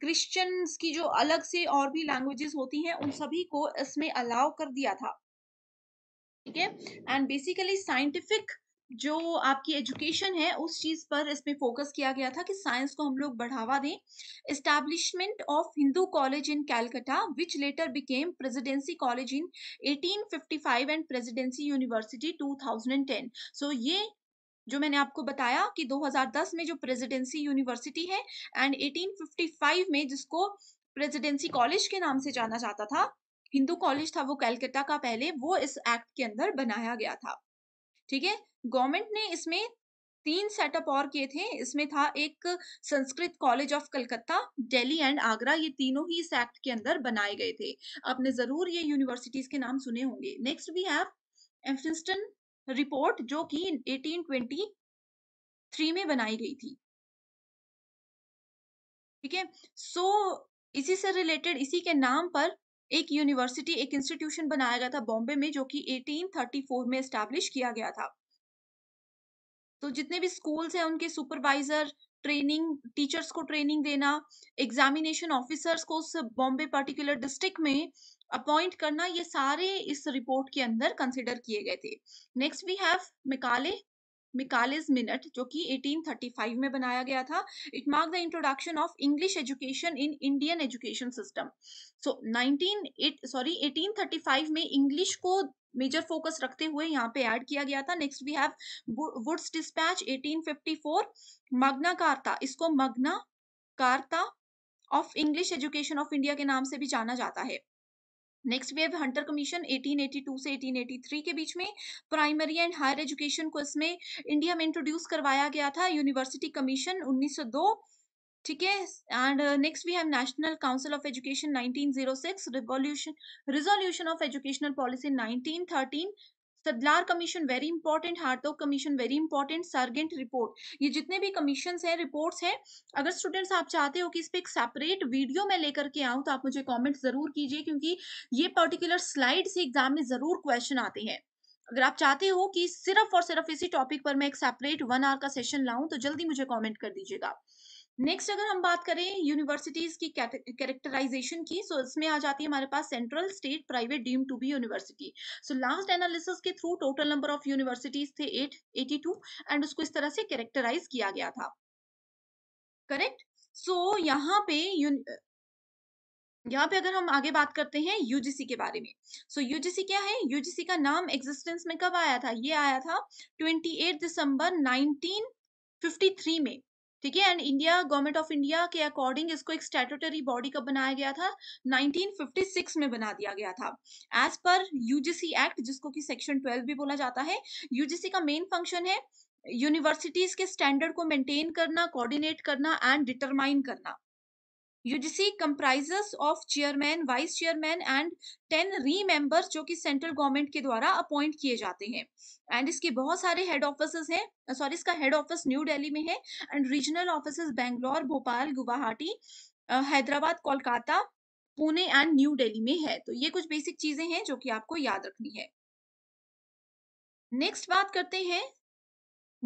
क्रिश्चियंस की जो अलग से और भी लैंग्वेजेस होती हैं उन सभी को इसमें अलाउ कर दिया था ठीक है एंड बेसिकली साइंटिफिक जो आपकी एजुकेशन है उस चीज पर इसमें फोकस किया गया था कि साइंस को हम लोग बढ़ावा दें establishment of Hindu college in Calcutta which later became presidency college in 1855 and presidency university 2010 so so, ये जो मैंने आपको बताया कि 2010 में जो प्रेसिडेंसी यूनिवर्सिटी है एंड 1855 में जिसको प्रेसिडेंसी कॉलेज के नाम से जाना जाता था हिंदू कॉलेज था वो कैलकटा का पहले वो इस एक्ट के अंदर बनाया गया था ठीक है गवर्नमेंट ने इसमें तीन सेटअप और किए थे इसमें था एक Sanskrit college of Calcutta Delhi and Agra ये तीनों ही इस एक्ट के अंदर बनाए गए थे आपने जरूर ये यूनिवर्सिटीज के नाम सुने होंगे next we have Elphinstone report जो कि 1823 में बनाई गई थी ठीक है सो इसी से रिलेटेड इसी के नाम पर एक यूनिवर्सिटी एक इंस्टीट्यूशन बनाया गया था बॉम्बे में जो कि 1834 में स्टैब्लिश किया गया था तो जितने भी स्कूल्स हैं उनके सुपरवाइजर ट्रेनिंग टीचर्स को ट्रेनिंग देना एग्जामिनेशन ऑफिसर्स को उस बॉम्बे पर्टिकुलर डिस्ट्रिक्ट में अपॉइंट करना ये सारे इस रिपोर्ट के अंदर कंसिडर किए गए थे next we have Macaulay Macaulay's minute जो कि 1835 में बनाया गया था it mark the introduction of English education in Indian education system so 19 sorry 1835 में इंग्लिश को मेजर फोकस रखते हुए यहाँ पे ऐड किया गया था next we have Wood's dispatch 1854 Magna Carta इसको Magna Carta of English education of India के नाम से भी जाना जाता है नेक्स्ट वेव हंटर कमीशन 1882 से 1883 के बीच में प्राइमरी एंड हायर एजुकेशन को इसमें इंडिया में इंट्रोड्यूस करवाया गया था यूनिवर्सिटी कमीशन 1902 ठीक है and next we have national council of education 1906 revolution resolution of educational policy 1913 Sadler commission very important Hartog commission very important Sargent report ये जितने भी कमीशन हैं रिपोर्ट्स हैं अगर स्टूडेंट्स आप चाहते हो कि इस पर एक सेपरेट वीडियो में लेकर के आऊँ तो आप मुझे कॉमेंट जरूर कीजिए क्योंकि ये पर्टिकुलर स्लाइड से एग्जाम में जरूर क्वेश्चन आते हैं अगर आप चाहते हो कि सिर्फ और सिर्फ इसी टॉपिक पर मैं एक सेपरेट वन आवर का सेशन लाऊं तो जल्दी मुझे कमेंट कर दीजिएगा नेक्स्ट अगर हम बात करें यूनिवर्सिटीज की कैरेक्टराइजेशन की सो so इसमें आ जाती है हमारे पास central state private deem to be university so last analysis के through total number of universities थे 882 एंड उसको इस तरह से कैरेक्टराइज किया गया था करेक्ट सो so, यहाँ पे यहाँ पे अगर हम आगे बात करते हैं यूजीसी के बारे में सो so, यूजीसी क्या है यूजीसी का नाम एग्जिस्टेंस में कब आया था ये आया था 28 दिसंबर 1953 में ठीक है and India government of India के अकॉर्डिंग इसको एक स्टेटोटरी बॉडी कब बनाया गया था 1956 में बना दिया गया था एज पर यूजीसी एक्ट जिसको कि सेक्शन 12 भी बोला जाता है यूजीसी का मेन फंक्शन है यूनिवर्सिटीज के स्टैंडर्ड को मेंटेन करना कोऑर्डिनेट करना एंड डिटरमाइन करना UGC comprises of chairman vice chairman and ten री मेंबर्स जो कि सेंट्रल गवर्नमेंट के द्वारा अपॉइंट किए जाते हैं एंड इसके बहुत सारे हेड ऑफिस हैं सॉरी uh, इसका हेड ऑफिस न्यू डेली में है and regional office Bangalore Bhopal Guwahati Hyderabad Kolkata Pune and New Delhi में है तो ये कुछ बेसिक चीजें हैं जो कि आपको याद रखनी है नेक्स्ट बात करते हैं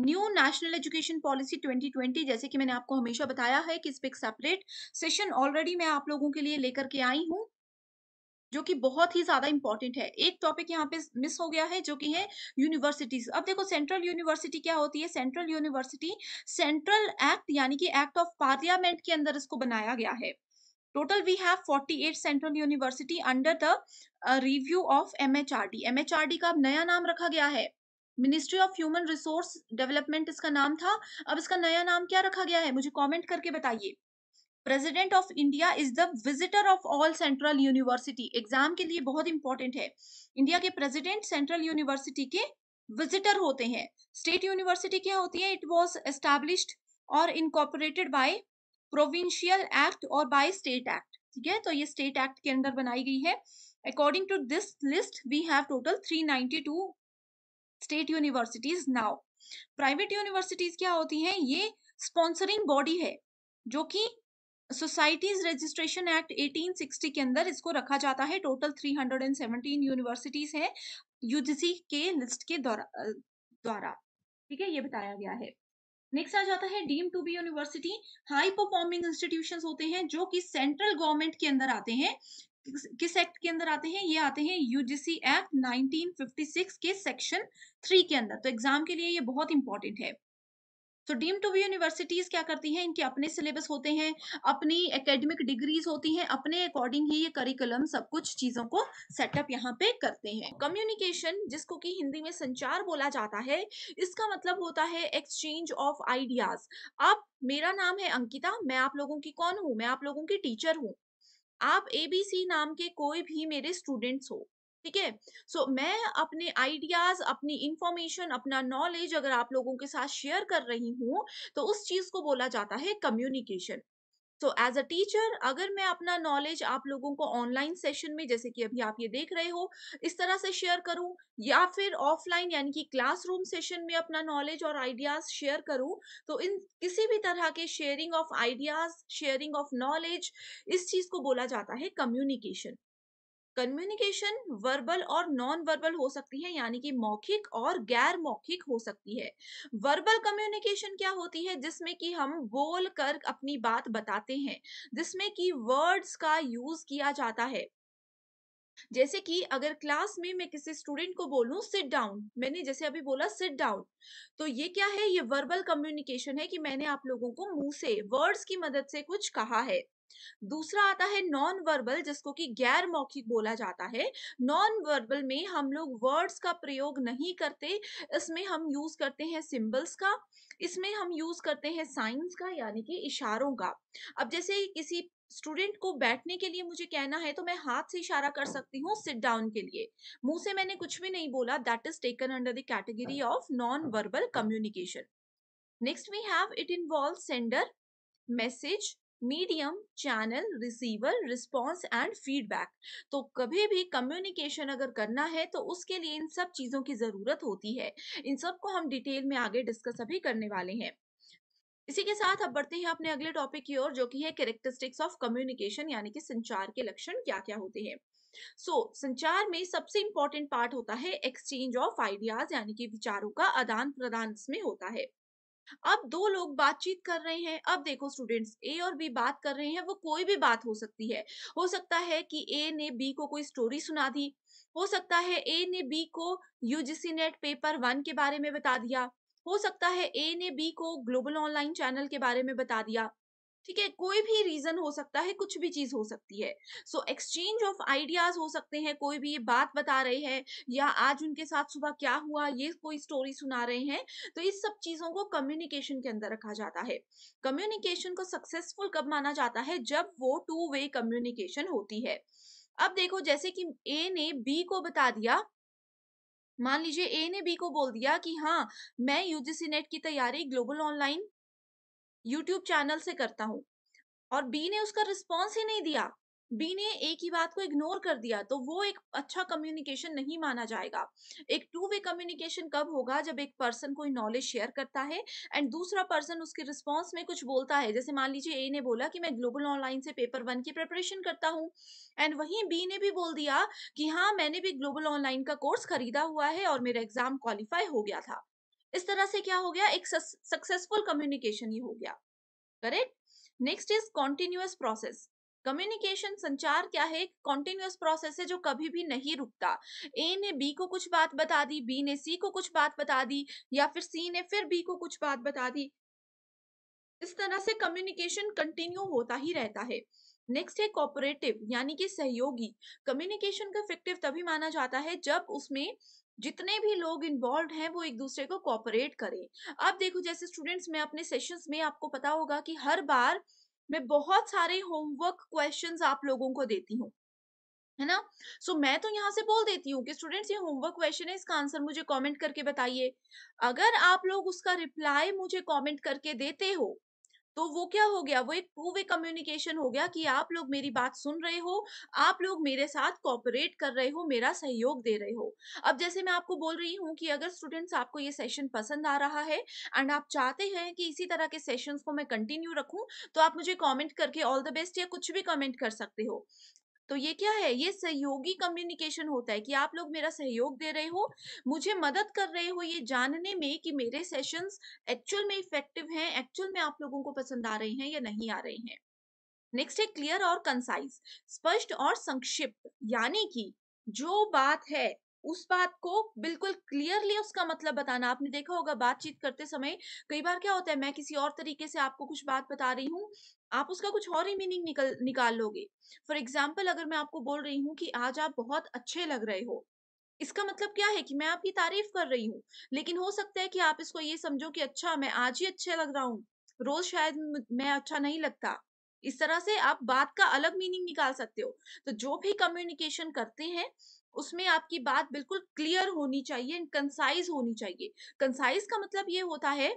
न्यू नेशनल एजुकेशन पॉलिसी 2020 जैसे कि मैंने आपको हमेशा बताया है कि इस पर एक सेपरेट सेशन ऑलरेडी मैं आप लोगों के लिए लेकर के आई हूँ जो कि बहुत ही ज्यादा इंपॉर्टेंट है एक टॉपिक यहाँ पे मिस हो गया है जो कि है यूनिवर्सिटीज अब देखो सेंट्रल यूनिवर्सिटी क्या होती है सेंट्रल यूनिवर्सिटी सेंट्रल एक्ट यानी कि एक्ट ऑफ पार्लियामेंट के अंदर इसको बनाया गया है total we have 48 central university under the review of of mhrd का नया नाम रखा गया है ministry of human resource development इसका नाम था अब इसका नया नाम क्या रखा गया है मुझे कमेंट करके बताइए president of India is the visitor of all central university exam के लिए बहुत इंपॉर्टेंट है इंडिया के प्रेसिडेंट सेंट्रल यूनिवर्सिटी के विजिटर होते हैं स्टेट यूनिवर्सिटी क्या होती है इट वॉज एस्टेब्लिश्ड और इनकॉर्पोरेटेड बाई प्रोविंशियल एक्ट और बाय स्टेट एक्ट ठीक है तो ये स्टेट एक्ट के अंदर बनाई गई है according to this list we have total 392 state universities now private universities क्या होती हैं ये स्पॉन्सरिंग बॉडी है जो कि सोसाइटीज रजिस्ट्रेशन एक्ट 1860 के अंदर इसको रखा जाता है टोटल 317 यूनिवर्सिटीज हैं यूजीसी के लिस्ट के द्वारा ठीक है ये बताया गया है नेक्स्ट आ जाता है deem to be university high performing institutions होते हैं जो कि सेंट्रल गवर्नमेंट के अंदर आते हैं किस एक्ट के अंदर आते हैं ये आते हैं यूजीसी एक्ट 1956 के सेक्शन थ्री के अंदर तो एग्जाम के लिए ये बहुत इंपॉर्टेंट है तो डीम टू बी यूनिवर्सिटीज़ क्या करती हैं इनके अपने सिलेबस होते हैं अपनी एकेडमिक डिग्रीज होती हैं अपने अकॉर्डिंग ही ये करिकुलम सब कुछ चीज़ों को सेटअप यहाँ पे करते हैं कम्युनिकेशन जिसको कि हिंदी में संचार बोला जाता है इसका मतलब होता है एक्सचेंज ऑफ आइडियाज़ आप मेरा नाम है अंकिता मैं आप लोगों की कौन हूँ मैं आप लोगों की टीचर हूँ आप एबीसी नाम के कोई भी मेरे स्टूडेंट्स हो ठीक है सो मैं अपने आइडियाज अपनी इंफॉर्मेशन अपना नॉलेज अगर आप लोगों के साथ शेयर कर रही हूँ तो उस चीज को बोला जाता है communication so as a teacher अगर मैं अपना नॉलेज आप लोगों को ऑनलाइन सेशन में जैसे कि अभी आप ये देख रहे हो इस तरह से शेयर करूं या फिर ऑफलाइन यानी कि क्लासरूम सेशन में अपना नॉलेज और आइडियाज शेयर करूं तो इन किसी भी तरह के sharing of ideas sharing of knowledge इस चीज को बोला जाता है कम्युनिकेशन कम्युनिकेशन वर्बल और नॉन वर्बल हो सकती है यानी कि मौखिक और गैर मौखिक हो सकती है वर्बल कम्युनिकेशन क्या होती है जिसमें कि हम बोल कर अपनी बात बताते हैं जिसमें कि वर्ड्स का यूज किया जाता है जैसे कि अगर क्लास में मैं किसी स्टूडेंट को बोलूं सिट डाउन मैंने जैसे अभी बोला सिट डाउन तो ये क्या है ये वर्बल कम्युनिकेशन है कि मैंने आप लोगों को मुंह से वर्ड्स की मदद से कुछ कहा है दूसरा आता है नॉन वर्बल जिसको कि गैर मौखिक बोला जाता है नॉन वर्बल में हम लोग वर्ड्स का प्रयोग नहीं करते इसमें हम यूज करते हैं सिंबल्स का इसमें हम यूज करते हैं साइंस का यानी कि इशारों का अब जैसे किसी स्टूडेंट को बैठने के लिए मुझे कहना है तो मैं हाथ से इशारा कर सकती हूँ सिट डाउन के लिए मुंह से मैंने कुछ भी नहीं बोला that is taken under the category of non verbal communication next we have it involve sender message medium channel receiver response and feedback तो कभी भी कम्युनिकेशन अगर करना है तो उसके लिए इन सब चीज़ों की ज़रूरत होती है इन सब को हम डिटेल में आगे डिस्कस अभी करने वाले हैं इसी के साथ अब बढ़ते हैं अपने अगले टॉपिक की ओर जो कि है कैरेक्टरिस्टिक्स ऑफ कम्युनिकेशन यानी कि संचार के लक्षण क्या क्या होते हैं सो so, संचार में सबसे इंपॉर्टेंट पार्ट होता है एक्सचेंज ऑफ आइडियाज यानी कि विचारों का आदान प्रदान इसमें होता है अब दो लोग बातचीत कर रहे हैं अब देखो स्टूडेंट्स ए और बी बात कर रहे हैं वो कोई भी बात हो सकती है हो सकता है कि ए ने बी को कोई स्टोरी सुना दी हो सकता है ए ने बी को यूजीसी नेट पेपर वन के बारे में बता दिया हो सकता है ए ने बी को ग्लोबल ऑनलाइन चैनल के बारे में बता दिया ठीक है कोई भी रीजन हो सकता है कुछ भी चीज हो सकती है सो एक्सचेंज ऑफ आइडियाज हो सकते हैं कोई भी ये बात बता रहे हैं या आज उनके साथ सुबह क्या हुआ ये कोई स्टोरी सुना रहे हैं तो इस सब चीजों को कम्युनिकेशन के अंदर रखा जाता है कम्युनिकेशन को सक्सेसफुल कब माना जाता है जब वो टू वे कम्युनिकेशन होती है अब देखो जैसे कि ए ने बी को बता दिया मान लीजिए ए ने बी को बोल दिया कि हाँ मैं यूजीसी नेट की तैयारी ग्लोबल ऑनलाइन यूट्यूब चैनल से करता हूँ और बी ने उसका रिस्पॉन्स ही नहीं दिया बी ने एक ही बात को इग्नोर कर दिया तो वो एक अच्छा कम्युनिकेशन नहीं माना जाएगा एक टू वे कम्युनिकेशन कब होगा जब एक पर्सन कोई नॉलेज शेयर करता है एंड दूसरा पर्सन उसके रिस्पॉन्स में कुछ बोलता है जैसे मान लीजिए ए ने बोला कि मैं ग्लोबल ऑनलाइन से पेपर वन की प्रिपरेशन करता हूँ एंड वहीं बी ने भी बोल दिया कि हाँ मैंने भी ग्लोबल ऑनलाइन का कोर्स खरीदा हुआ है और मेरा एग्जाम क्वालिफाई हो गया था इस तरह से क्या हो गया एक सक्सेसफुल कम्युनिकेशन ही हो गया correct next is continuous process communication संचार क्या है कॉन्टिन्यूस प्रोसेस है जो कभी भी नहीं रुकता ए ने बी को कुछ बात बता दी बी ने सी को कुछ बात बता दी या फिर सी ने फिर बी को कुछ बात बता दी इस तरह से कम्युनिकेशन कंटिन्यू होता ही रहता है नेक्स्ट है कोऑपरेटिव यानी कि सहयोगी कम्युनिकेशन का इफेक्टिव तभी माना जाता है जब उसमें जितने भी लोग इन्वॉल्व हैं वो एक दूसरे को कॉपरेट करें अब देखो जैसे स्टूडेंट्स में अपने सेशंस में आपको पता होगा कि हर बार मैं बहुत सारे होमवर्क क्वेश्चंस आप लोगों को देती हूँ है ना सो so, मैं तो यहाँ से बोल देती हूँ कि स्टूडेंट्स ये होमवर्क क्वेश्चन है इसका आंसर मुझे कमेंट करके बताइए अगर आप लोग उसका रिप्लाई मुझे कमेंट करके देते हो तो वो क्या हो गया वो एक टू वे कम्युनिकेशन हो गया कि आप लोग मेरी बात सुन रहे हो आप लोग मेरे साथ कॉपरेट कर रहे हो मेरा सहयोग दे रहे हो अब जैसे मैं आपको बोल रही हूँ कि अगर स्टूडेंट्स आपको ये सेशन पसंद आ रहा है एंड आप चाहते हैं कि इसी तरह के सेशंस को मैं कंटिन्यू रखूँ तो आप मुझे कमेंट करके ऑल द बेस्ट या कुछ भी कमेंट कर सकते हो तो ये क्या है ये सहयोगी कम्युनिकेशन होता है कि आप लोग मेरा सहयोग दे रहे हो मुझे मदद कर रहे हो ये जानने में कि मेरे सेशंस एक्चुअल में इफेक्टिव हैं एक्चुअल में आप लोगों को पसंद आ रहे हैं या नहीं आ रहे हैं नेक्स्ट है क्लियर और कंसाइज स्पष्ट और संक्षिप्त यानी कि जो बात है उस बात को बिल्कुल क्लियरली उसका मतलब बताना आपने देखा होगा बातचीत करते समय कई बार क्या होता है मैं किसी और तरीके से आपको कुछ बात बता रही हूँ आप उसका कुछ और ही मीनिंग निकल निकाल लोगे फॉर एग्जाम्पल अगर मैं आपको बोल रही हूँ कि आज आप बहुत अच्छे लग रहे हो इसका मतलब क्या है कि मैं आपकी तारीफ कर रही हूँ लेकिन हो सकता है कि आप इसको ये समझो कि अच्छा मैं आज ही अच्छा लग रहा हूँ रोज शायद मैं अच्छा नहीं लगता इस तरह से आप बात का अलग मीनिंग निकाल सकते हो तो जो भी कम्युनिकेशन करते हैं उसमें आपकी बात बिल्कुल क्लियर होनी चाहिए कंसाइज होनी चाहिए कंसाइज का मतलब ये होता है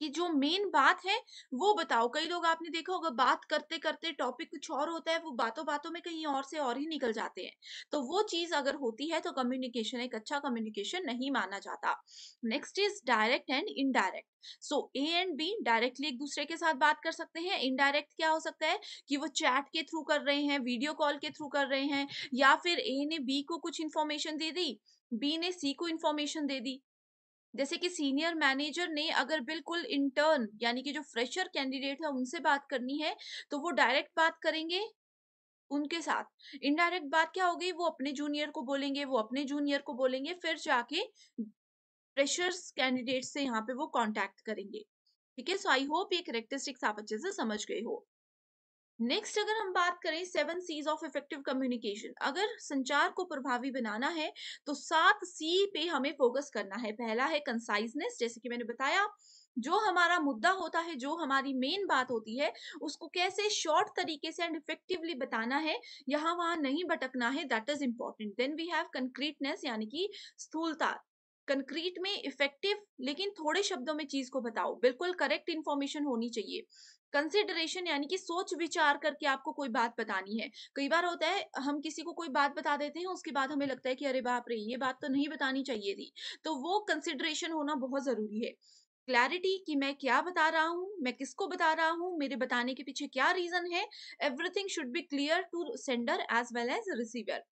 कि जो मेन बात है वो बताओ कई लोग आपने देखा होगा बात करते करते टॉपिक कुछ और होता है वो बातों बातों में कहीं और से और ही निकल जाते हैं तो वो चीज अगर होती है तो कम्युनिकेशन एक अच्छा कम्युनिकेशन नहीं माना जाता next is direct and indirect so A and B directly एक दूसरे के साथ बात कर सकते हैं इनडायरेक्ट क्या हो सकता है कि वो चैट के थ्रू कर रहे हैं वीडियो कॉल के थ्रू कर रहे हैं या फिर ए ने बी को कुछ इन्फॉर्मेशन दे दी बी ने सी को इन्फॉर्मेशन दे दी जैसे कि सीनियर मैनेजर ने अगर बिल्कुल इंटर्न यानी कि जो फ्रेशर कैंडिडेट है उनसे बात करनी है तो वो डायरेक्ट बात करेंगे उनके साथ इनडायरेक्ट बात क्या हो गई वो अपने जूनियर को बोलेंगे वो अपने जूनियर को बोलेंगे फिर जाके फ्रेशर्स कैंडिडेट से यहाँ पे वो कांटेक्ट करेंगे ठीक है सो आई होप ये करेक्टरिस्टिक्स आप अच्छे से समझ गए हो नेक्स्ट अगर हम बात करें seven Cs of effective communication अगर संचार को प्रभावी बनाना है तो सात सी पे हमें फोकस करना है पहला है कंसाइजनेस जैसे कि मैंने बताया जो हमारा मुद्दा होता है जो हमारी मेन बात होती है उसको कैसे शॉर्ट तरीके से एंड इफेक्टिवली बताना है यहाँ वहाँ नहीं भटकना है that is important then we have concreteness यानी कि स्थूलता कंक्रीट में इफेक्टिव लेकिन थोड़े शब्दों में चीज को बताओ बिल्कुल करेक्ट इन्फॉर्मेशन होनी चाहिए कंसिडरेशन यानी कि सोच विचार करके आपको कोई बात बतानी है कई बार होता है हम किसी को कोई बात बता देते हैं उसके बाद हमें लगता है कि अरे बाप रे ये बात तो नहीं बतानी चाहिए थी तो वो कंसिडरेशन होना बहुत जरूरी है क्लैरिटी कि मैं क्या बता रहा हूँ मैं किसको बता रहा हूँ मेरे बताने के पीछे क्या रीजन है everything should be clear to sender as well as receiver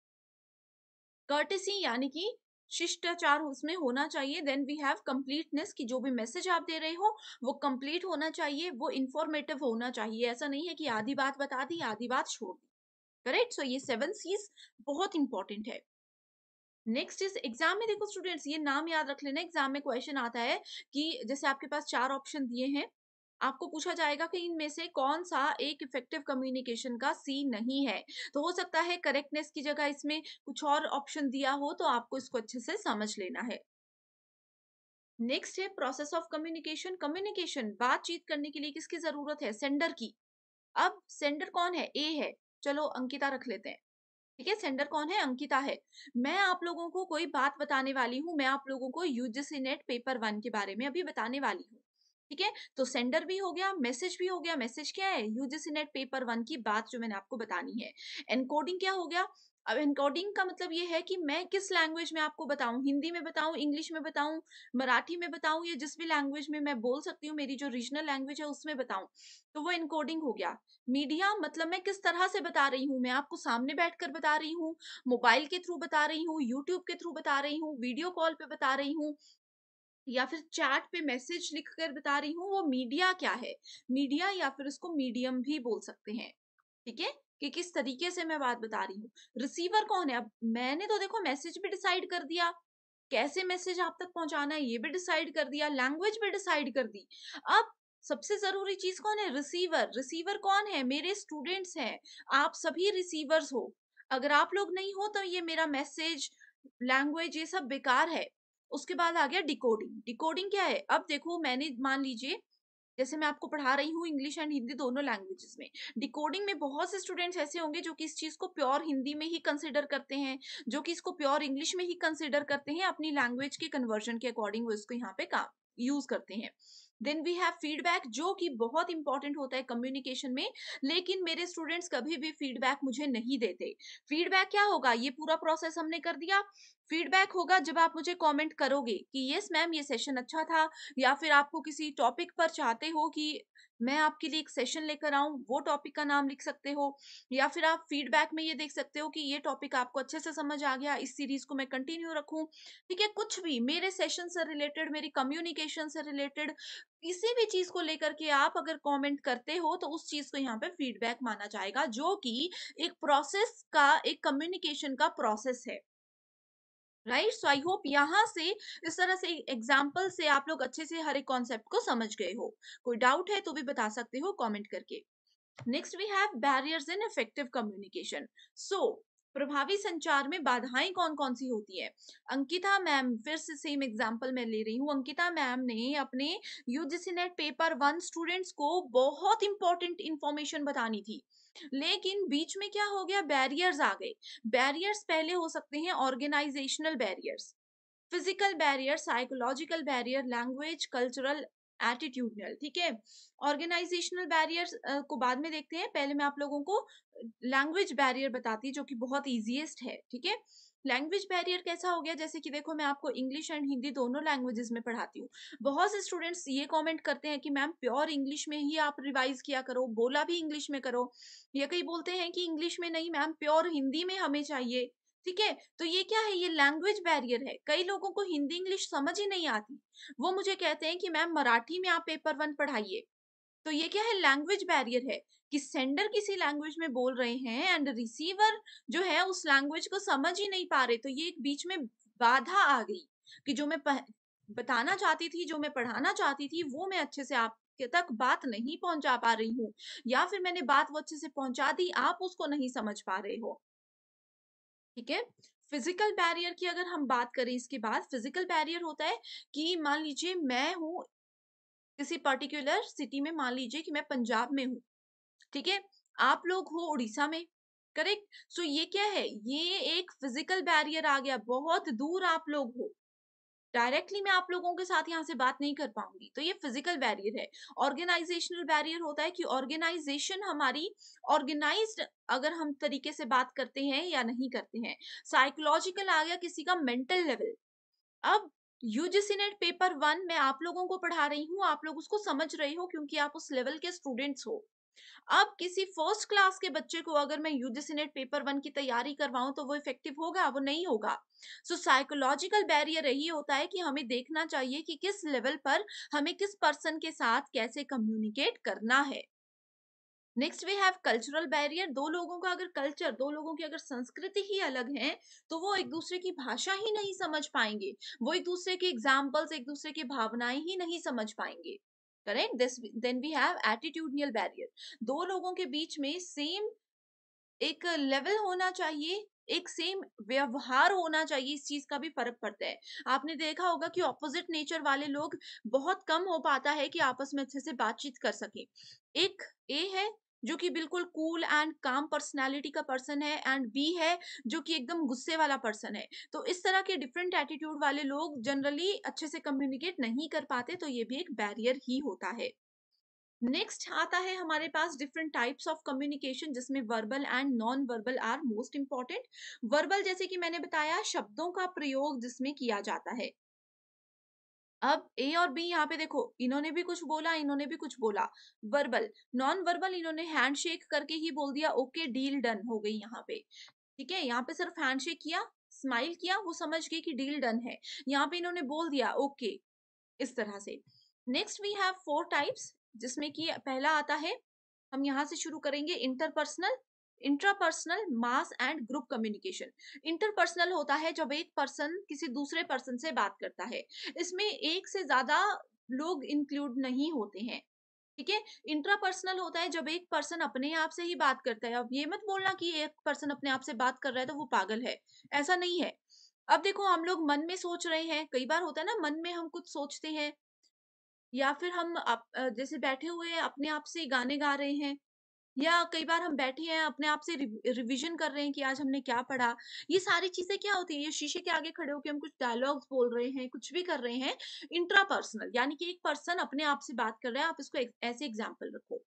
courtesy यानी कि शिष्टाचार उसमें होना चाहिए देन वी हैव कम्प्लीटनेस कि जो भी मैसेज आप दे रहे हो वो कम्प्लीट होना चाहिए वो इंफॉर्मेटिव होना चाहिए ऐसा नहीं है कि आधी बात बता दी आधी बात छोड़ दी करेक्ट सो ये सेवन सीज बहुत इंपॉर्टेंट है नेक्स्ट इज एग्जाम में देखो स्टूडेंट्स ये नाम याद रख लेना एग्जाम में क्वेश्चन आता है कि जैसे आपके पास चार ऑप्शन दिए हैं आपको पूछा जाएगा कि इनमें से कौन सा एक इफेक्टिव कम्युनिकेशन का सी नहीं है तो हो सकता है करेक्टनेस की जगह इसमें कुछ और ऑप्शन दिया हो तो आपको इसको अच्छे से समझ लेना है नेक्स्ट है प्रोसेस ऑफ कम्युनिकेशन कम्युनिकेशन बातचीत करने के लिए किसकी जरूरत है सेंडर की अब सेंडर कौन है ए है चलो अंकिता रख लेते हैं ठीक है सेंडर कौन है अंकिता है मैं आप लोगों को कोई बात बताने वाली हूँ मैं आप लोगों को यूजीसी नेट पेपर वन के बारे में अभी बताने वाली हूँ ठीक है तो सेंडर भी हो गया मैसेज भी हो गया मैसेज क्या है यूजीसी नेट पेपर वन की बात जो मैंने आपको बतानी है एनकोडिंग क्या हो गया अब एनकोडिंग का मतलब ये है कि मैं किस लैंग्वेज में आपको बताऊं हिंदी में बताऊं इंग्लिश में बताऊं मराठी में बताऊं या जिस भी लैंग्वेज में मैं बोल सकती हूं मेरी जो रीजनल लैंग्वेज है उसमें बताऊं तो वो एनकोडिंग हो गया मीडिया मतलब मैं किस तरह से बता रही हूं मैं आपको सामने बैठकर बता रही हूँ मोबाइल के थ्रू बता रही हूँ यूट्यूब के थ्रू बता रही हूँ वीडियो कॉल पे बता रही हूँ या फिर चैट पे मैसेज लिखकर बता रही हूँ वो मीडिया क्या है मीडिया या फिर उसको मीडियम भी बोल सकते हैं ठीक है कि किस तरीके से मैं बात बता रही हूँ रिसीवर कौन है अब मैंने तो देखो मैसेज भी डिसाइड कर दिया कैसे मैसेज आप तक पहुंचाना है ये भी डिसाइड कर दिया लैंग्वेज भी डिसाइड कर दी अब सबसे जरूरी चीज कौन है रिसीवर रिसीवर कौन है मेरे स्टूडेंट्स हैं आप सभी रिसीवर्स हो अगर आप लोग नहीं हो तो ये मेरा मैसेज लैंग्वेज ये सब बेकार है उसके बाद आ गया डिकोडिंग डिकोडिंग क्या है अब देखो मैंने मान लीजिए जैसे मैं आपको पढ़ा रही हूँ इंग्लिश एंड हिंदी दोनों लैंग्वेजेस में डिकोडिंग में बहुत से स्टूडेंट्स ऐसे होंगे जो कि इस चीज़ को प्योर हिंदी में ही कंसिडर करते हैं जो कि इसको प्योर इंग्लिश में ही कंसिडर करते हैं अपनी लैंग्वेज के कन्वर्जन के अकॉर्डिंग वो इसको यहाँ पे काम यूज करते हैं देन वी हैव फीडबैक जो कि बहुत इंपॉर्टेंट होता है कम्युनिकेशन में लेकिन मेरे स्टूडेंट्स कभी भी फीडबैक मुझे नहीं देते फीडबैक क्या होगा ये पूरा प्रोसेस हमने कर दिया फीडबैक होगा जब आप मुझे कमेंट करोगे कि यस मैम ये सेशन अच्छा था या फिर आपको किसी टॉपिक पर चाहते हो कि मैं आपके लिए एक सेशन लेकर आऊँ वो टॉपिक का नाम लिख सकते हो या फिर आप फीडबैक में ये देख सकते हो कि ये टॉपिक आपको अच्छे से समझ आ गया इस सीरीज को मैं कंटिन्यू रखूँ ठीक है कुछ भी मेरे सेशन से रिलेटेड मेरी कम्युनिकेशन से रिलेटेड किसी भी चीज को लेकर के आप अगर कमेंट करते हो तो उस चीज को यहाँ पे फीडबैक माना जाएगा जो कि एक प्रोसेस का एक कम्युनिकेशन का प्रोसेस है राइट सो आई होप यहाँ से इस तरह से एग्जाम्पल से आप लोग अच्छे से हर एक कॉन्सेप्ट को समझ गए हो कोई डाउट है तो भी बता सकते हो कॉमेंट करके next we have barriers in effective communication so प्रभावी संचार में बाधाएं कौन कौन सी होती है अंकिता मैम फिर से सेम एग्जांपल मैं ले रही हूँ अंकिता मैम ने अपने UGC NET paper one students को बहुत इंपॉर्टेंट इंफॉर्मेशन बतानी थी लेकिन बीच में क्या हो गया बैरियर्स आ गए बैरियर्स पहले हो सकते हैं organisational barriers physical barrier psychological barrier language cultural attitudinal ठीक है ऑर्गेनाइजेशनल बैरियर्स को बाद में देखते हैं पहले मैं आप लोगों को लैंग्वेज बैरियर बताती जो कि बहुत ईजिएस्ट है ठीक है लैंग्वेज बैरियर कैसा हो गया जैसे कि देखो मैं आपको इंग्लिश एंड हिंदी दोनों लैंग्वेजेस में पढ़ाती हूँ बहुत से स्टूडेंट्स ये कमेंट करते हैं कि मैम प्योर इंग्लिश में ही आप रिवाइज किया करो बोला भी इंग्लिश में करो या कई बोलते हैं कि इंग्लिश में नहीं मैम प्योर हिंदी में हमें चाहिए ठीक है तो ये क्या है ये लैंग्वेज बैरियर है कई लोगों को हिंदी इंग्लिश समझ ही नहीं आती वो मुझे कहते हैं कि मैम मराठी में आप पेपर वन पढ़ाइए तो ये क्या है लैंग्वेज बैरियर है कि सेंडर किसी लैंग्वेज में बोल रहे हैं एंड रिसीवर जो है उस लैंग्वेज को समझ ही नहीं पा रहे तो ये एक बीच में बाधा आ गई कि जो मैं बताना चाहती थी जो मैं पढ़ाना चाहती थी वो मैं अच्छे से आप तक बात नहीं पहुंचा पा रही हूँ या फिर मैंने बात वो अच्छे से पहुंचा दी आप उसको नहीं समझ पा रहे हो ठीक है फिजिकल बैरियर की अगर हम बात करें इसके बाद फिजिकल बैरियर होता है कि मान लीजिए मैं हूँ किसी पर्टिकुलर सिटी में मान लीजिए कि मैं पंजाब में हूँ ठीक है आप लोग हो उड़ीसा में करेक्ट सो so, ये क्या है ये एक फिजिकल बैरियर आ गया बहुत दूर आप लोग हो डायरेक्टली मैं आप लोगों के साथ यहाँ से बात नहीं कर पाऊंगी तो ये फिजिकल बैरियर है ऑर्गेनाइजेशनल बैरियर होता है कि ऑर्गेनाइजेशन हमारी ऑर्गेनाइज्ड अगर हम तरीके से बात करते हैं या नहीं करते हैं साइकोलॉजिकल आ गया किसी का मेंटल लेवल अब यूजीसी नेट पेपर वन मैं आप लोगों को पढ़ा रही हूँ आप लोग उसको समझ रहे हो क्योंकि आप उस लेवल के स्टूडेंट्स हो अब किसी फर्स्ट क्लास के बच्चे को अगर मैं यूजीसी नेट पेपर वन की तैयारी करवाऊं तो वो इफेक्टिव होगा वो नहीं होगा सो साइकोलॉजिकल बैरियर यही होता है कि हमें देखना चाहिए कि किस लेवल पर हमें किस पर्सन के साथ कैसे कम्युनिकेट करना है next we have cultural barrier दो लोगों का अगर कल्चर दो लोगों की अगर संस्कृति ही अलग है तो वो एक दूसरे की भाषा ही नहीं समझ पाएंगे वो एक दूसरे के एग्जाम्पल्स एक दूसरे की भावनाएं ही नहीं समझ पाएंगे correct this then we have attitudinal barrier दो लोगों के बीच में सेम एक लेवल होना चाहिए एक सेम व्यवहार होना चाहिए इस चीज का भी फर्क पड़ता है आपने देखा होगा कि ऑपोजिट नेचर वाले लोग बहुत कम हो पाता है कि आपस में अच्छे से बातचीत कर सके एक ए है जो कि बिल्कुल कूल एंड काम पर्सनैलिटी का पर्सन है एंड बी है जो कि एकदम गुस्से वाला पर्सन है तो इस तरह के डिफरेंट एटीट्यूड वाले लोग जनरली अच्छे से कम्युनिकेट नहीं कर पाते तो ये भी एक बैरियर ही होता है नेक्स्ट आता है हमारे पास डिफरेंट टाइप्स ऑफ कम्युनिकेशन जिसमें verbal and non verbal are most important verbal जैसे कि मैंने बताया शब्दों का प्रयोग जिसमें किया जाता है अब ए और बी यहाँ पे देखो इन्होंने भी कुछ बोला इन्होंने भी कुछ बोला वर्बल नॉन वर्बल इन्होंने हैंडशेक करके ही बोल दिया ओके डील डन हो गई यहाँ पे ठीक है यहाँ पे सिर्फ हैंडशेक किया स्माइल किया वो समझ गए कि डील डन है यहाँ पे इन्होंने बोल दिया ओके इस तरह से next we have four types जिसमें कि पहला आता है हम यहाँ से शुरू करेंगे interpersonal intrapersonal mass and group communication interpersonal होता है जब एक पर्सन किसी दूसरे पर्सन से बात करता है इसमें एक से ज्यादा लोग इंक्लूड नहीं होते हैं ठीक है इंट्रापर्सनल होता है जब एक पर्सन अपने आप से ही बात करता है अब ये मत बोलना कि एक पर्सन अपने आप से बात कर रहा है तो वो पागल है ऐसा नहीं है अब देखो हम लोग मन में सोच रहे हैं कई बार होता है ना मन में हम कुछ सोचते हैं या फिर हम आप, जैसे बैठे हुए अपने आप से गाने गा रहे हैं या कई बार हम बैठे हैं अपने आप से रिवीजन कर रहे हैं कि आज हमने क्या पढ़ा ये सारी चीजें क्या होती है ये शीशे के आगे खड़े होकर हम कुछ डायलॉग्स बोल रहे हैं कुछ भी कर रहे हैं इंट्रा पर्सनल यानी कि एक पर्सन अपने आप से बात कर रहा है आप इसको ऐसे एग्जाम्पल रखो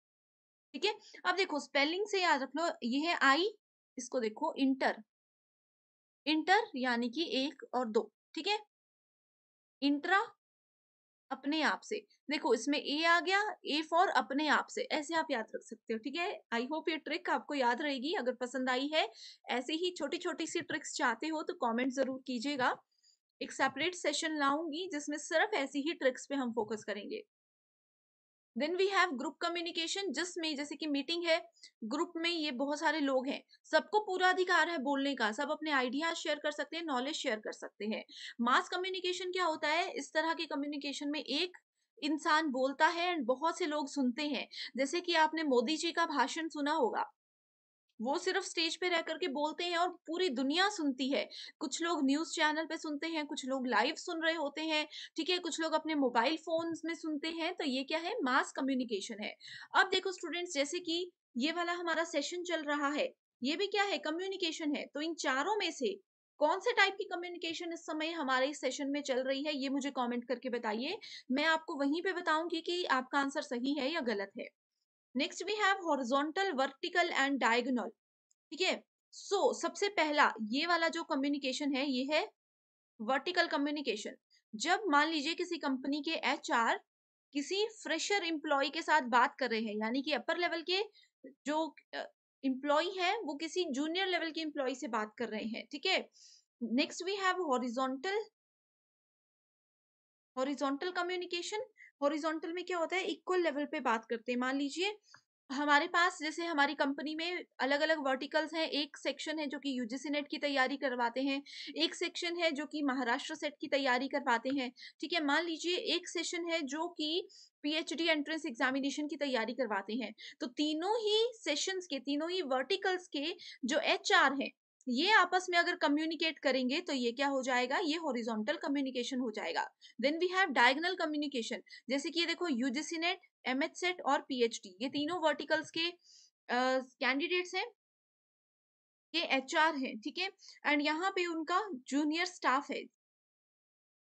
ठीक है अब देखो स्पेलिंग से याद रख लो ये है आई इसको देखो इंटर इंटर यानी कि एक और दो ठीक है इंट्रा अपने आप से देखो इसमें ए आ गया ए फॉर अपने आप से ऐसे आप याद रख सकते हो ठीक है आई होप ये ट्रिक आपको याद रहेगी अगर पसंद आई है ऐसे ही छोटी छोटी सी ट्रिक्स चाहते हो तो कमेंट जरूर कीजिएगा एक सेपरेट सेशन लाऊंगी जिसमें सिर्फ ऐसी ही ट्रिक्स पे हम फोकस करेंगे then we have group communication जिसमें जैसे कि मीटिंग है ग्रुप में ये बहुत सारे लोग हैं सबको पूरा अधिकार है बोलने का सब अपने आइडिया शेयर कर सकते हैं नॉलेज शेयर कर सकते हैं मास कम्युनिकेशन क्या होता है इस तरह के कम्युनिकेशन में एक इंसान बोलता है एंड बहुत से लोग सुनते हैं जैसे कि आपने मोदी जी का भाषण सुना होगा वो सिर्फ स्टेज पे रह करके बोलते हैं और पूरी दुनिया सुनती है कुछ लोग न्यूज चैनल पे सुनते हैं कुछ लोग लाइव सुन रहे होते हैं ठीक है कुछ लोग अपने मोबाइल फोन में सुनते हैं तो ये क्या है मास कम्युनिकेशन है अब देखो स्टूडेंट्स जैसे कि ये वाला हमारा सेशन चल रहा है ये भी क्या है कम्युनिकेशन है तो इन चारों में से कौन से टाइप की कम्युनिकेशन इस समय हमारे इस सेशन में चल रही है ये मुझे कमेंट करके बताइए मैं आपको वहीं पे बताऊंगी कि आपका आंसर सही है या गलत है next we have horizontal vertical and diagonal ठीक है सो सबसे पहला ये वाला जो कम्युनिकेशन है ये है वर्टिकल कम्युनिकेशन जब मान लीजिए किसी कंपनी के एच किसी फ्रेशर इम्प्लॉय के साथ बात कर रहे हैं यानी कि अपर लेवल के जो इम्प्लॉय है वो किसी जूनियर लेवल के इम्प्लॉय से बात कर रहे हैं ठीक है next we have horizontal horizontal communication horizontal में क्या होता है इक्वल लेवल पे बात करते हैं मान लीजिए हमारे पास जैसे हमारी कंपनी में अलग अलग वर्टिकल्स हैं एक सेक्शन है जो कि यूजीसी नेट की तैयारी करवाते हैं एक सेक्शन है जो कि महाराष्ट्र सेट की तैयारी करवाते हैं ठीक है मान लीजिए एक सेशन है जो कि पीएचडी एंट्रेंस एग्जामिनेशन की तैयारी करवाते हैं तो तीनों ही सेशंस के तीनों ही वर्टिकल्स के जो एच हैं ये आपस में अगर कम्युनिकेट करेंगे तो ये क्या हो जाएगा ये हॉरिजॉन्टल कम्युनिकेशन हो जाएगा then we have diagonal communication जैसे कि ये देखो यूजीसी नेट एमएच सेट और पीएचडी ये तीनों वर्टिकल्स के कैंडिडेट्स uh, हैं ये एच हैं ठीक है एंड यहाँ पे उनका जूनियर स्टाफ है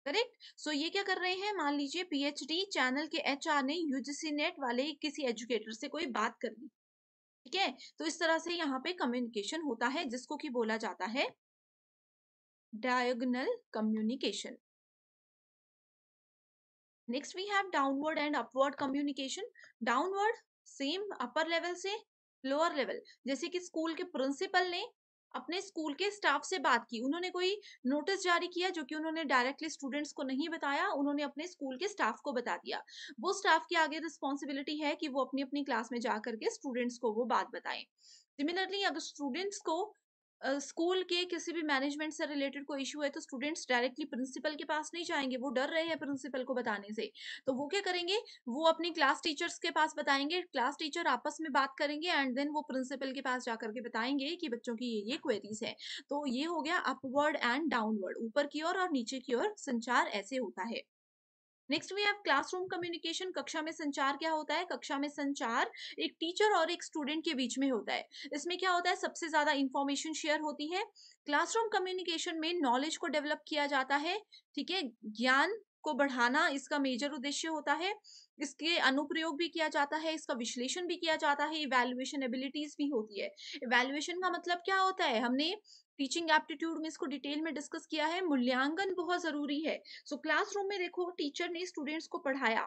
करेक्ट सो so, ये क्या कर रहे हैं मान लीजिए पीएचडी चैनल के एचआर ने यूजीसी नेट वाले किसी एजुकेटर से कोई बात कर दी ठीक है तो इस तरह से यहाँ पे कम्युनिकेशन होता है जिसको कि बोला जाता है diagonal communication next we have downward and upward communication downward same upper level से लोअर लेवल जैसे कि स्कूल के प्रिंसिपल ने अपने स्कूल के स्टाफ से बात की उन्होंने कोई नोटिस जारी किया जो कि उन्होंने डायरेक्टली स्टूडेंट्स को नहीं बताया उन्होंने अपने स्कूल के स्टाफ को बता दिया वो स्टाफ की आगे रिस्पॉन्सिबिलिटी है कि वो अपनी अपनी क्लास में जा करके स्टूडेंट्स को वो बात बताएं सिमिलरली अगर स्टूडेंट्स को स्कूल के किसी भी मैनेजमेंट से रिलेटेड कोई इशू है तो स्टूडेंट्स डायरेक्टली प्रिंसिपल के पास नहीं जाएंगे वो डर रहे हैं प्रिंसिपल को बताने से तो वो क्या करेंगे वो अपनी क्लास टीचर्स के पास बताएंगे क्लास टीचर आपस में बात करेंगे एंड देन वो प्रिंसिपल के पास जाकर के बताएंगे कि बच्चों की ये ये क्वेरीज है तो ये हो गया अपवर्ड एंड डाउनवर्ड ऊपर की ओर और, और नीचे की ओर संचार ऐसे होता है next we have classroom communication कक्षा में संचार क्या होता है कक्षा में संचार एक टीचर और एक स्टूडेंट के बीच में होता है इसमें क्या होता है सबसे ज्यादा इंफॉर्मेशन शेयर होती है क्लासरूम कम्युनिकेशन में नॉलेज को डेवलप किया जाता है ठीक है ज्ञान को बढ़ाना इसका मेजर उद्देश्य होता है इसके अनुप्रयोग भी किया जाता है इसका विश्लेषण भी किया जाता है इवेल्युएशन एबिलिटीज भी होती है इवेल्युएशन का मतलब क्या होता है हमने टीचिंग एप्टीट्यूड में इसको डिटेल में डिस्कस किया है मूल्यांकन बहुत जरूरी है सो so, क्लासरूम में देखो टीचर ने स्टूडेंट्स को पढ़ाया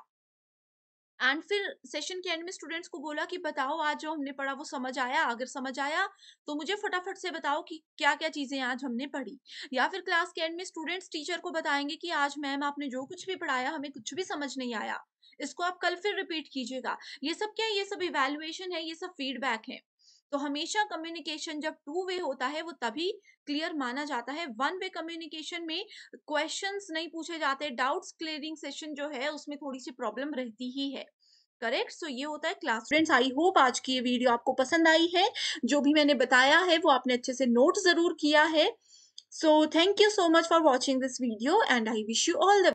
एंड फिर सेशन के एंड में स्टूडेंट्स को बोला कि बताओ आज जो हमने पढ़ा वो समझ आया अगर समझ आया तो मुझे फटाफट से बताओ कि क्या क्या चीजें आज हमने पढ़ी या फिर क्लास के एंड में स्टूडेंट्स टीचर को बताएंगे कि आज मैम आपने जो कुछ भी पढ़ाया हमें कुछ भी समझ नहीं आया इसको आप कल फिर रिपीट कीजिएगा ये सब क्या है ये सब इवेल्युएशन है ये सब फीडबैक है तो हमेशा कम्युनिकेशन जब टू वे होता है वो तभी क्लियर माना जाता है वन वे कम्युनिकेशन में क्वेश्चन नहीं पूछे जाते डाउट्स क्लियरिंग सेशन जो है उसमें थोड़ी सी प्रॉब्लम रहती ही है करेक्ट सो so, ये होता है क्लास फ्रेंड्स आई होप आज की ये वीडियो आपको पसंद आई है जो भी मैंने बताया है वो आपने अच्छे से नोट जरूर किया है so thank you so much for watching this video and I wish you all the